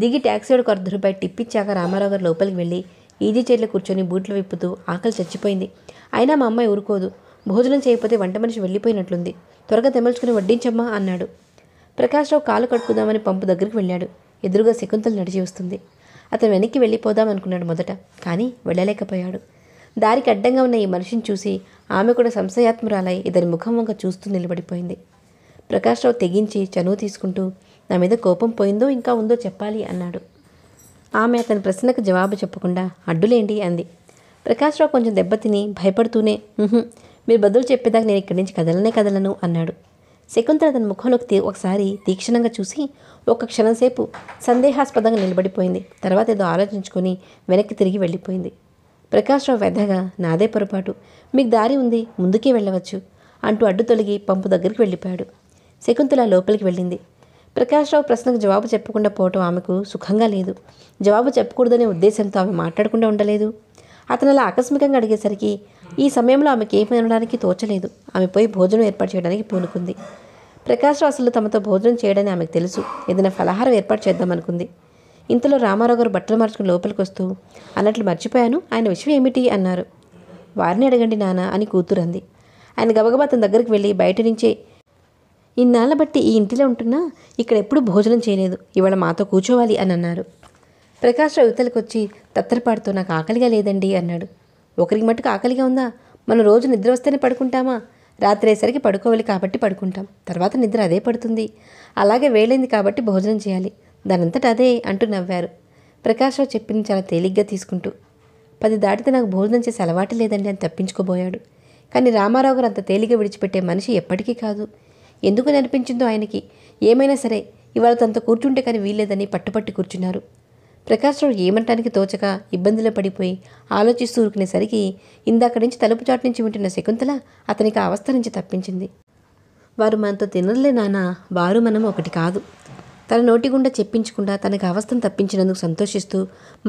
దిగి ట్యాక్సీవాడికి అర్ధ రూపాయి టిప్పించాక రామారావు గారు లోపలికి వెళ్ళి ఈజీ చైర్లో కూర్చొని బూట్లు విప్పుతూ ఆకలి చచ్చిపోయింది అయినా మా అమ్మాయి ఊరుకోదు భోజనం చేయకపోతే వంట మనిషి వెళ్ళిపోయినట్లుంది త్వరగా తెమల్చుకుని వడ్డించమ్మా అన్నాడు ప్రకాశ్రావు కాలు కట్టుకుందామని పంపు దగ్గరికి వెళ్ళాడు ఎదురుగా శకుంతలు నడిచి వస్తుంది అతను వెనక్కి వెళ్ళిపోదాం అనుకున్నాడు మొదట కానీ వెళ్ళలేకపోయాడు దారికి అడ్డంగా ఉన్న ఈ మనిషిని చూసి ఆమె కూడా సంశయాత్మురాలై ఇద్దరి ముఖం వంక చూస్తూ నిలబడిపోయింది ప్రకాశ్రావు తెగించి చనువు తీసుకుంటూ నా మీద కోపం పోయిందో ఇంకా ఉందో చెప్పాలి అన్నాడు ఆమె అతని ప్రశ్నకు జవాబు చెప్పకుండా అడ్డులేండి అంది ప్రకాశ్రావు కొంచెం దెబ్బతిని భయపడుతూనే మీరు బదులు చెప్పేదాకా నేను ఇక్కడి నుంచి కదలనే కదలను అన్నాడు శకుంతల తన ముఖంలోకి ఒకసారి తీక్షణంగా చూసి ఒక క్షణంసేపు సందేహాస్పదంగా నిలబడిపోయింది తర్వాత ఏదో ఆలోచించుకొని వెనక్కి తిరిగి వెళ్ళిపోయింది ప్రకాశ్రావు వెధగా నాదే పొరపాటు మీకు దారి ఉంది ముందుకే వెళ్ళవచ్చు అంటూ అడ్డు తొలగి పంపు దగ్గరికి వెళ్ళిపోయాడు శకుంతల లోపలికి వెళ్ళింది రావు ప్రశ్నకు జవాబు చెప్పకుండా పోవటం ఆమెకు సుఖంగా లేదు జవాబు చెప్పకూడదనే ఉద్దేశంతో ఆమె మాట్లాడకుండా ఉండలేదు అతను అలా ఆకస్మికంగా అడిగేసరికి ఈ సమయంలో ఆమెకి ఏమి అనడానికి తోచలేదు ఆమె పోయి భోజనం ఏర్పాటు చేయడానికి పూనుకుంది ప్రకాశ్రావు అసలు తమతో భోజనం చేయడని ఆమెకు తెలుసు ఏదైనా ఫలహారం ఏర్పాటు చేద్దామనుకుంది ఇంతలో రామారావు గారు బట్టలు మార్చుకుని లోపలికి వస్తూ అన్నట్లు మర్చిపోయాను ఆయన విషయం ఏమిటి అన్నారు వారిని అడగండి నాన్న అని కూతురంది ఆయన గబగబా తన దగ్గరికి వెళ్ళి బయట నుంచే ఇన్నాళ్ళ బట్టి ఈ ఇంటిలో ఉంటున్నా ఇక్కడ ఎప్పుడు భోజనం చేయలేదు ఇవాళ మాతో కూర్చోవాలి అని అన్నారు ప్రకాష్ యువతలకు వచ్చి తత్తరపాడుతో నాకు ఆకలిగా లేదండి అన్నాడు ఒకరికి మట్టుకు ఆకలిగా ఉందా మనం రోజు నిద్ర వస్తేనే పడుకుంటామా రాత్రి అయ్యేసరికి పడుకోవాలి కాబట్టి పడుకుంటాం తర్వాత నిద్ర అదే పడుతుంది అలాగే వేలైంది కాబట్టి భోజనం చేయాలి దానంతట అదే అంటూ నవ్వారు రావు చెప్పింది చాలా తేలిగ్గా తీసుకుంటూ పది దాటితే నాకు భోజనం చేసే అలవాటు లేదండి అని తప్పించుకోబోయాడు కానీ రామారావు గారు అంత తేలిగ్గా విడిచిపెట్టే మనిషి ఎప్పటికీ కాదు ఎందుకు అనిపించిందో ఆయనకి ఏమైనా సరే ఇవాళ తనతో కూర్చుంటే కానీ వీల్లేదని పట్టుపట్టి కూర్చున్నారు ప్రకాశ్రావు ఏమంటానికి తోచక ఇబ్బందిలో పడిపోయి ఆలోచిస్తూ ఊరుకునేసరికి ఇందాక నుంచి తలుపు చాటు నుంచి వింటున్న శకుంతల అతనికి ఆ అవస్థ నుంచి తప్పించింది వారు మనతో తినర్లే నాన్న వారు మనం ఒకటి కాదు తన నోటి గుండా చెప్పించకుండా తనకు అవస్థను తప్పించినందుకు సంతోషిస్తూ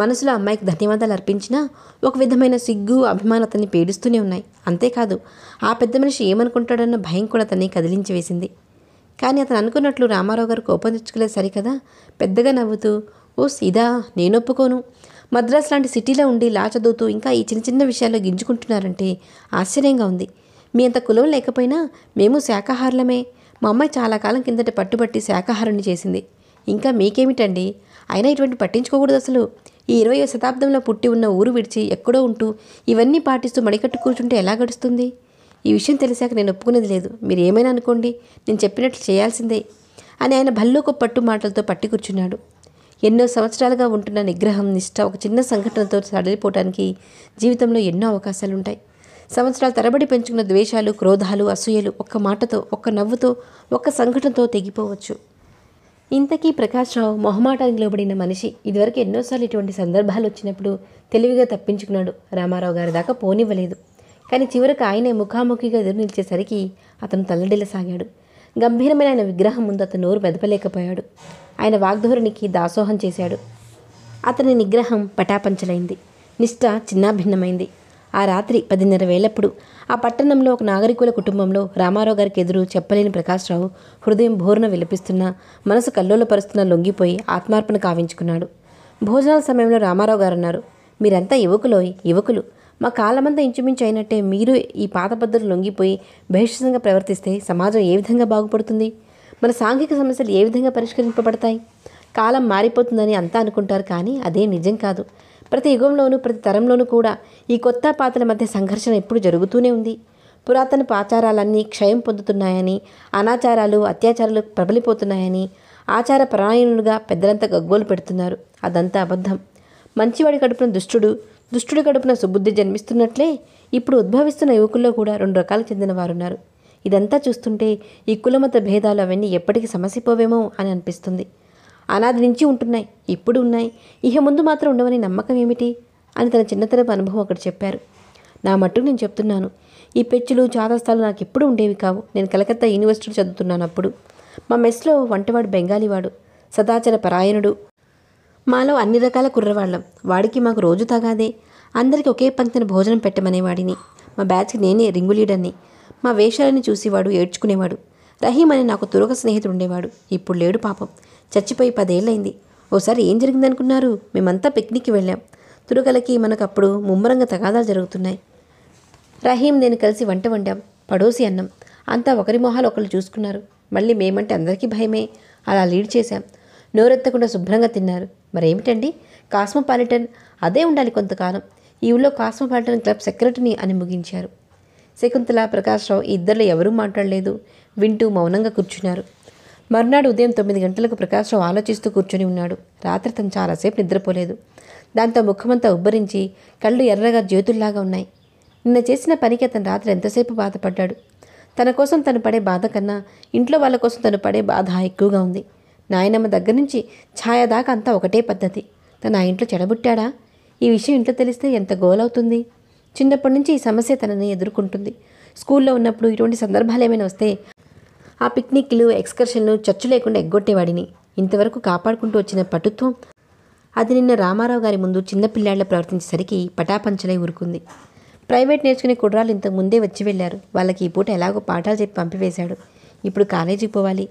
మనసులో అమ్మాయికి ధన్యవాదాలు అర్పించినా ఒక విధమైన సిగ్గు అతన్ని పీడిస్తూనే ఉన్నాయి అంతేకాదు ఆ పెద్ద మనిషి ఏమనుకుంటాడన్న భయం కూడా అతన్ని కదిలించి వేసింది కానీ అతను అనుకున్నట్లు రామారావు గారు కోపం తెచ్చుకోలేదు సరికదా పెద్దగా నవ్వుతూ ఓ సీదా నేను ఒప్పుకోను మద్రాస్ లాంటి సిటీలో ఉండి లా చదువుతూ ఇంకా ఈ చిన్న చిన్న విషయాల్లో గింజుకుంటున్నారంటే ఆశ్చర్యంగా ఉంది మీ అంత కులం లేకపోయినా మేము శాకాహారులమే మా అమ్మాయి చాలా కాలం కిందట పట్టుబట్టి శాఖాహారుని చేసింది ఇంకా మీకేమిటండి అయినా ఇటువంటి పట్టించుకోకూడదు అసలు ఈ ఇరవై శతాబ్దంలో పుట్టి ఉన్న ఊరు విడిచి ఎక్కడో ఉంటూ ఇవన్నీ పాటిస్తూ మడికట్టు కూర్చుంటే ఎలా గడుస్తుంది ఈ విషయం తెలిసాక నేను ఒప్పుకునేది లేదు మీరు ఏమైనా అనుకోండి నేను చెప్పినట్లు చేయాల్సిందే అని ఆయన భల్లూకు పట్టు మాటలతో పట్టి కూర్చున్నాడు ఎన్నో సంవత్సరాలుగా ఉంటున్న నిగ్రహం నిష్ఠ ఒక చిన్న సంఘటనతో సడలిపోవటానికి జీవితంలో ఎన్నో అవకాశాలుంటాయి సంవత్సరాల తరబడి పెంచుకున్న ద్వేషాలు క్రోధాలు అసూయలు ఒక్క మాటతో ఒక్క నవ్వుతో ఒక్క సంఘటనతో తెగిపోవచ్చు ఇంతకీ ప్రకాశ్రావు మొహమాటానికి లోబడిన మనిషి ఇదివరకు ఎన్నోసార్లు ఇటువంటి సందర్భాలు వచ్చినప్పుడు తెలివిగా తప్పించుకున్నాడు రామారావు గారి దాకా పోనివ్వలేదు కానీ చివరకు ఆయనే ముఖాముఖిగా ఎదురు నిలిచేసరికి అతను తల్లడిల్లసాగాడు గంభీరమైన ఆయన విగ్రహం ముందు అతను నోరు మెదపలేకపోయాడు ఆయన వాగ్ధోరణికి దాసోహం చేశాడు అతని నిగ్రహం పటాపంచలైంది నిష్ఠ చిన్నాభిన్నమైంది ఆ రాత్రి పదిన్నర వేలప్పుడు ఆ పట్టణంలో ఒక నాగరికుల కుటుంబంలో రామారావు గారికి ఎదురు చెప్పలేని ప్రకాశ్రావు హృదయం భోరున విలపిస్తున్న మనసు పరుస్తున్న లొంగిపోయి ఆత్మార్పణ కావించుకున్నాడు భోజనాల సమయంలో రామారావు గారు అన్నారు మీరంతా యువకులు యువకులు మా కాలమంతా ఇంచుమించు అయినట్టే మీరు ఈ పాత పద్ధతులు లొంగిపోయి బహిష్ఠంగా ప్రవర్తిస్తే సమాజం ఏ విధంగా బాగుపడుతుంది మన సాంఘిక సమస్యలు ఏ విధంగా పరిష్కరింపబడతాయి కాలం మారిపోతుందని అంతా అనుకుంటారు కానీ అదే నిజం కాదు ప్రతి యుగంలోనూ ప్రతి తరంలోనూ కూడా ఈ కొత్త పాతల మధ్య సంఘర్షణ ఎప్పుడు జరుగుతూనే ఉంది పురాతన ఆచారాలన్నీ క్షయం పొందుతున్నాయని అనాచారాలు అత్యాచారాలు ప్రబలిపోతున్నాయని ఆచార ప్రాణాయణులుగా పెద్దలంతా గగ్గోలు పెడుతున్నారు అదంతా అబద్ధం మంచివాడి కడుపున దుష్టుడు దుష్టుడి కడుపున సుబుద్ధి జన్మిస్తున్నట్లే ఇప్పుడు ఉద్భవిస్తున్న యువకుల్లో కూడా రెండు రకాలు చెందిన వారున్నారు ఇదంతా చూస్తుంటే ఈ కులమత భేదాలు అవన్నీ ఎప్పటికీ సమసిపోవేమో అని అనిపిస్తుంది అనాది నుంచి ఉంటున్నాయి ఇప్పుడు ఉన్నాయి ఇహ ముందు మాత్రం ఉండవని నమ్మకం ఏమిటి అని తన చిన్నతనపు అనుభవం అక్కడ చెప్పారు నా మట్టుకు నేను చెప్తున్నాను ఈ పెచ్చులు చాదస్తాలు నాకు ఎప్పుడు ఉండేవి కావు నేను కలకత్తా యూనివర్సిటీలో చదువుతున్నాను అప్పుడు మా మెస్లో వంటవాడు బెంగాలీవాడు సదాచర పరాయణుడు మాలో అన్ని రకాల కుర్రవాళ్ళం వాడికి మాకు రోజు తగాదే అందరికీ ఒకే పంక్తిని భోజనం పెట్టమనేవాడిని మా బ్యాచ్కి నేనే రింగు మా వేషాలని చూసి వాడు ఏడ్చుకునేవాడు రహీం అని నాకు తురగ స్నేహితుడు ఉండేవాడు ఇప్పుడు లేడు పాపం చచ్చిపోయి పదేళ్ళైంది ఓసారి ఏం జరిగిందనుకున్నారు మేమంతా పిక్నిక్కి వెళ్ళాం తురగలకి మనకు అప్పుడు ముమ్మరంగా తగాదాలు జరుగుతున్నాయి రహీం నేను కలిసి వంట వండాం పడోసి అన్నం అంతా ఒకరి మొహాలు ఒకరు చూసుకున్నారు మళ్ళీ మేమంటే అందరికీ భయమే అలా లీడ్ చేశాం నోరెత్తకుండా శుభ్రంగా తిన్నారు మరేమిటండి కాస్మోపాలిటన్ అదే ఉండాలి కొంతకాలం ఈ ఊళ్ళో కాస్మోపాలిటన్ క్లబ్ సెక్రటరీని అని ముగించారు శకుంతల ప్రకాశ్రావు ఇద్దరిలో ఎవరూ మాట్లాడలేదు వింటూ మౌనంగా కూర్చున్నారు మర్నాడు ఉదయం తొమ్మిది గంటలకు ప్రకాశం ఆలోచిస్తూ కూర్చొని ఉన్నాడు రాత్రి తను చాలాసేపు నిద్రపోలేదు దాంతో ముఖమంతా ఉబ్బరించి కళ్ళు ఎర్రగా జ్యోతుల్లాగా ఉన్నాయి నిన్న చేసిన పనికి అతను రాత్రి ఎంతసేపు బాధపడ్డాడు తన కోసం తను పడే బాధ కన్నా ఇంట్లో వాళ్ళ కోసం తను పడే బాధ ఎక్కువగా ఉంది నాయనమ్మ దగ్గర నుంచి ఛాయ దాకా అంతా ఒకటే పద్ధతి తను ఆ ఇంట్లో చెడబుట్టాడా ఈ విషయం ఇంట్లో తెలిస్తే ఎంత గోలవుతుంది చిన్నప్పటి నుంచి ఈ సమస్య తనని ఎదుర్కొంటుంది స్కూల్లో ఉన్నప్పుడు ఇటువంటి సందర్భాలు ఏమైనా వస్తే ఆ పిక్నిక్లు ఎక్స్కర్షన్లు చర్చ లేకుండా ఎగ్గొట్టేవాడిని ఇంతవరకు కాపాడుకుంటూ వచ్చిన పటుత్వం అది నిన్న రామారావు గారి ముందు చిన్నపిల్లాళ్ళ ప్రవర్తించేసరికి పటాపంచలై ఊరుకుంది ప్రైవేట్ నేర్చుకునే కుర్రాలు ఇంతకు ముందే వచ్చి వెళ్ళారు వాళ్ళకి ఈ పూట ఎలాగో పాఠాలు చెప్పి పంపివేశాడు ఇప్పుడు కాలేజీకి పోవాలి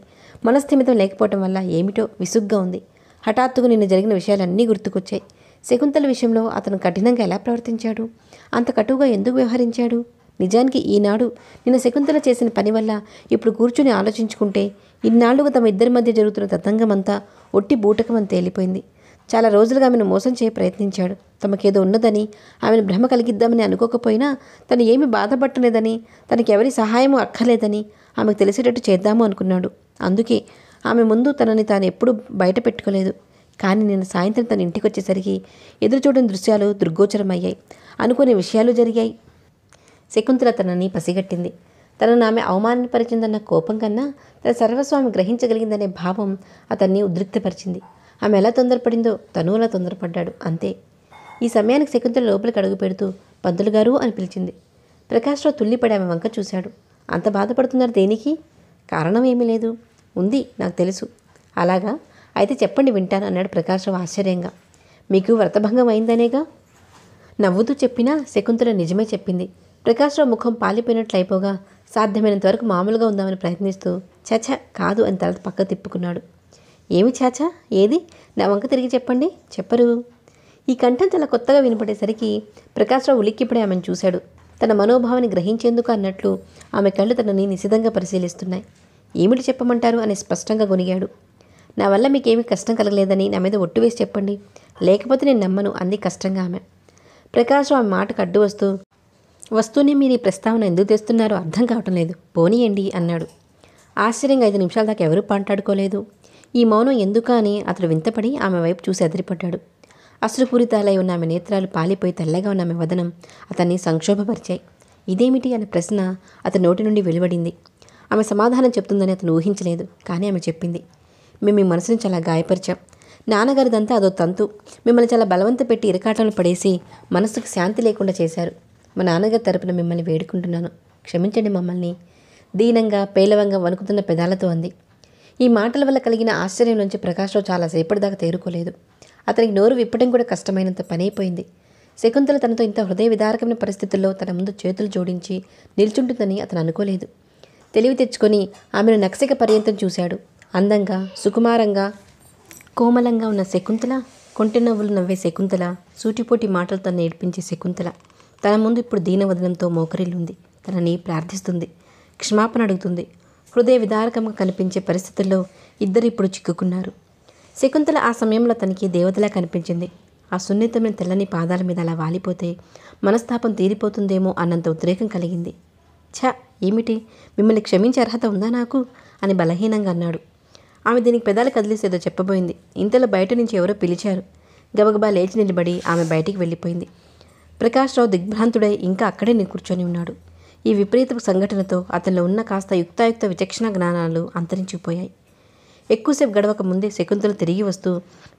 మనస్థిమితం లేకపోవటం వల్ల ఏమిటో విసుగ్గా ఉంది హఠాత్తుగా నిన్న జరిగిన విషయాలన్నీ గుర్తుకొచ్చాయి శకుంతల విషయంలో అతను కఠినంగా ఎలా ప్రవర్తించాడు అంత కటువుగా ఎందుకు వ్యవహరించాడు నిజానికి ఈనాడు నిన్న శకుంతల చేసిన పని వల్ల ఇప్పుడు కూర్చుని ఆలోచించుకుంటే ఇన్నాళ్లుగా తమ ఇద్దరి మధ్య జరుగుతున్న తతంగమంతా ఒట్టి బూటకం తేలిపోయింది చాలా రోజులుగా ఆమెను మోసం చేయ ప్రయత్నించాడు తమకేదో ఉన్నదని ఆమెను భ్రమ కలిగిద్దామని అనుకోకపోయినా తను ఏమి బాధపట్టలేదని తనకెవరి సహాయమూ అక్కలేదని ఆమెకు తెలిసేటట్టు చేద్దాము అనుకున్నాడు అందుకే ఆమె ముందు తనని తాను ఎప్పుడూ బయట పెట్టుకోలేదు కానీ నేను సాయంత్రం తన ఇంటికి వచ్చేసరికి ఎదురుచూడని దృశ్యాలు దృగ్గోచరమయ్యాయి అనుకునే విషయాలు జరిగాయి శకుంతల తనని పసిగట్టింది తనను ఆమె అవమానపరిచిందన్న కోపం కన్నా తన సర్వస్వామి గ్రహించగలిగిందనే భావం అతన్ని ఉద్రిక్తపరిచింది ఆమె ఎలా తొందరపడిందో తను అలా తొందరపడ్డాడు అంతే ఈ సమయానికి శకుంతల లోపలికి అడుగు పెడుతూ పంతులు గారు అని పిలిచింది ప్రకాష్రావు తుల్లిపడి ఆమె వంక చూశాడు అంత బాధపడుతున్నారు దేనికి కారణం ఏమీ లేదు ఉంది నాకు తెలుసు అలాగా అయితే చెప్పండి వింటాను అన్నాడు ప్రకాశ్రావు ఆశ్చర్యంగా మీకు వ్రతభంగం అయిందనేగా నవ్వుతూ చెప్పినా శకుంతల నిజమే చెప్పింది ప్రకాశ్రావు ముఖం పాలిపోయినట్లు అయిపోగా సాధ్యమైనంత వరకు మామూలుగా ఉందామని ప్రయత్నిస్తూ చాచ కాదు అని తర్వాత పక్క తిప్పుకున్నాడు ఏమి చాచా ఏది నా వంక తిరిగి చెప్పండి చెప్పరు ఈ కంఠం చాలా కొత్తగా వినపడేసరికి ప్రకాశ్రావు ఉలిక్కిపడే ఆమెను చూశాడు తన మనోభావాన్ని గ్రహించేందుకు అన్నట్లు ఆమె కళ్ళు తనని నిశితంగా పరిశీలిస్తున్నాయి ఏమిటి చెప్పమంటారు అని స్పష్టంగా గొనిగాడు నా వల్ల మీకేమీ కష్టం కలగలేదని నా మీద ఒట్టు వేసి చెప్పండి లేకపోతే నేను నమ్మను అంది కష్టంగా ఆమె ప్రకాశం ఆమె మాటకు అడ్డు వస్తూ వస్తూనే మీరు ఈ ప్రస్తావన ఎందుకు తెస్తున్నారో అర్థం కావటం లేదు పోనీయండి అన్నాడు ఆశ్చర్యంగా ఐదు నిమిషాల దాకా ఎవరూ పాంటాడుకోలేదు ఈ మౌనం ఎందుకు అని అతడు వింతపడి ఆమె వైపు చూసి అదిరిపడ్డాడు అశ్రుపూరితాలై ఉన్న ఆమె నేత్రాలు పాలిపోయి తెల్లగా ఉన్న ఆమె వదనం అతన్ని సంక్షోభపరిచాయి ఇదేమిటి అనే ప్రశ్న అతని నోటి నుండి వెలువడింది ఆమె సమాధానం చెప్తుందని అతను ఊహించలేదు కానీ ఆమె చెప్పింది మేము మీ మనసుని చాలా గాయపరిచాం నాన్నగారిదంతా అదో తంతు మిమ్మల్ని చాలా బలవంత పెట్టి ఇరకాటంలో పడేసి మనసుకు శాంతి లేకుండా చేశారు మా నాన్నగారి తరపున మిమ్మల్ని వేడుకుంటున్నాను క్షమించండి మమ్మల్ని దీనంగా పేలవంగా వణుకుతున్న పెదాలతో అంది ఈ మాటల వల్ల కలిగిన ఆశ్చర్యం నుంచి సేపటి దాకా తేరుకోలేదు అతనికి నోరు విప్పడం కూడా కష్టమైనంత పనైపోయింది శకుంతల తనతో ఇంత హృదయ విదారకమైన పరిస్థితుల్లో తన ముందు చేతులు జోడించి నిల్చుంటుందని అతను అనుకోలేదు తెలివి తెచ్చుకొని ఆమెను నక్సిక పర్యంతం చూశాడు అందంగా సుకుమారంగా కోమలంగా ఉన్న శకుంతల కొంటి నవ్వులు నవ్వే శకుంతల సూటిపోటి తను నేర్పించే శకుంతల తన ముందు ఇప్పుడు దీనవదనంతో మోకరిల్లుంది తనని ప్రార్థిస్తుంది క్షమాపణ అడుగుతుంది హృదయ విదారకంగా కనిపించే పరిస్థితుల్లో ఇద్దరు ఇప్పుడు చిక్కుకున్నారు శకుంతల ఆ సమయంలో తనకి దేవతలా కనిపించింది ఆ సున్నితమైన తెల్లని పాదాల మీద అలా వాలిపోతే మనస్తాపం తీరిపోతుందేమో అన్నంత ఉద్రేకం కలిగింది ఛ ఏమిటి మిమ్మల్ని క్షమించే అర్హత ఉందా నాకు అని బలహీనంగా అన్నాడు ఆమె దీనికి పెదాలు కదిలేసేదో చెప్పబోయింది ఇంతలో బయట నుంచి ఎవరో పిలిచారు గబగబా లేచి నిలబడి ఆమె బయటికి వెళ్ళిపోయింది ప్రకాశ్రావు దిగ్భ్రాంతుడై ఇంకా అక్కడే కూర్చొని ఉన్నాడు ఈ విపరీత సంఘటనతో అతనిలో ఉన్న కాస్త యుక్తాయుక్త విచక్షణ జ్ఞానాలు అంతరించిపోయాయి ఎక్కువసేపు గడవక ముందే శకుంతలు తిరిగి వస్తూ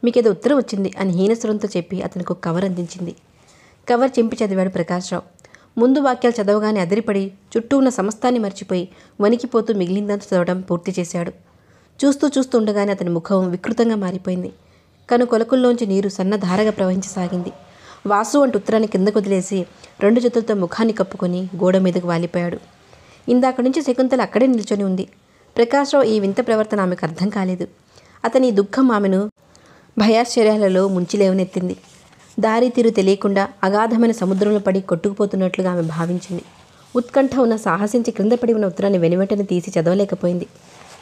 మీకేదో ఉత్తరం వచ్చింది అని హీనస్వరంతో చెప్పి అతనికి ఒక కవర్ అందించింది కవర్ చింపి చదివాడు ప్రకాశ్రావు ముందు వాక్యాలు చదవగానే అదిరిపడి చుట్టూ ఉన్న సమస్తాన్ని మర్చిపోయి వణికిపోతూ మిగిలిందంతా చదవడం పూర్తి చేశాడు చూస్తూ చూస్తూ ఉండగానే అతని ముఖం వికృతంగా మారిపోయింది కను కొలకుల్లోంచి నీరు సన్నధారగా ప్రవహించసాగింది వాసు అంటూ ఉత్తరాన్ని కిందకు వదిలేసి రెండు చేతులతో ముఖాన్ని కప్పుకొని గోడ మీదకు వాలిపోయాడు ఇందాక నుంచి శకుంతల అక్కడే నిల్చొని ఉంది ప్రకాశ్రావు ఈ వింత ప్రవర్తన ఆమెకు అర్థం కాలేదు అతని దుఃఖం ఆమెను భయాశ్చర్యాలలో ముంచి లేవనెత్తింది దారి తీరు తెలియకుండా అగాధమైన సముద్రంలో పడి కొట్టుకుపోతున్నట్లుగా ఆమె భావించింది ఉత్కంఠ ఉన్న సాహసించి క్రింద పడి ఉన్న ఉత్తరాన్ని వెనువెంటనే తీసి చదవలేకపోయింది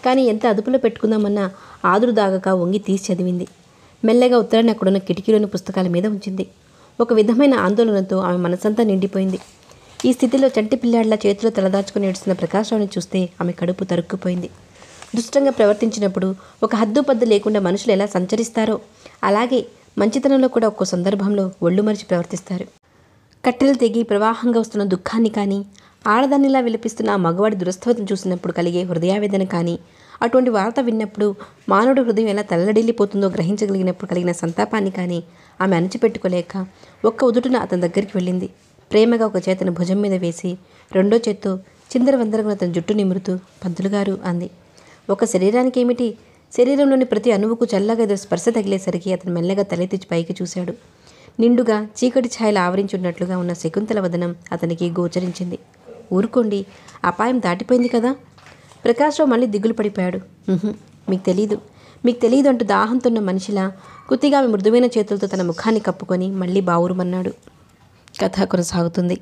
కానీ ఎంత అదుపులో పెట్టుకుందామన్న ఆదురు దాగక వంగి తీసి చదివింది మెల్లగా ఉత్తరాన్ని అక్కడున్న కిటికీలోని పుస్తకాల మీద ఉంచింది ఒక విధమైన ఆందోళనతో ఆమె మనసంతా నిండిపోయింది ఈ స్థితిలో చంటి పిల్లాడిలా చేతిలో తలదాచుకుని ఏడుస్తున్న ప్రకాశరావుని చూస్తే ఆమె కడుపు తరుక్కుపోయింది దుష్టంగా ప్రవర్తించినప్పుడు ఒక హద్దు పద్దు లేకుండా మనుషులు ఎలా సంచరిస్తారో అలాగే మంచితనంలో కూడా ఒక్కో సందర్భంలో ఒళ్ళు మరిచి ప్రవర్తిస్తారు కట్టెలు తెగి ప్రవాహంగా వస్తున్న దుఃఖాన్ని కానీ ఆడదానిలా విలపిస్తున్న ఆ మగవాడి దురస్థవతను చూసినప్పుడు కలిగే హృదయావేదన కానీ అటువంటి వార్త విన్నప్పుడు మానవుడి హృదయం ఎలా తల్లడిల్లిపోతుందో గ్రహించగలిగినప్పుడు కలిగిన సంతాపాన్ని కానీ ఆమె అణచిపెట్టుకోలేక ఒక్క ఉదుటున అతని దగ్గరికి వెళ్ళింది ప్రేమగా ఒక చేతను భుజం మీద వేసి రెండో చేత్తో చిందరవందరగా అతని జుట్టు నిమురుతూ పద్దులుగారు అంది ఒక శరీరానికి ఏమిటి శరీరంలోని ప్రతి అణువుకు చల్లగా ఏదో స్పర్శ తగిలేసరికి అతను మెల్లగా తలెత్తి పైకి చూశాడు నిండుగా చీకటి ఛాయలు ఆవరించున్నట్లుగా ఉన్న శకుంతల వదనం అతనికి గోచరించింది ఊరుకోండి అపాయం దాటిపోయింది కదా ప్రకాశ్రావు మళ్ళీ దిగులు పడిపోయాడు మీకు తెలీదు మీకు తెలియదు అంటూ దాహంతున్న మనిషిలా కుతిగా మృదువైన చేతులతో తన ముఖాన్ని కప్పుకొని మళ్ళీ బావురుమన్నాడు కథ కొనసాగుతుంది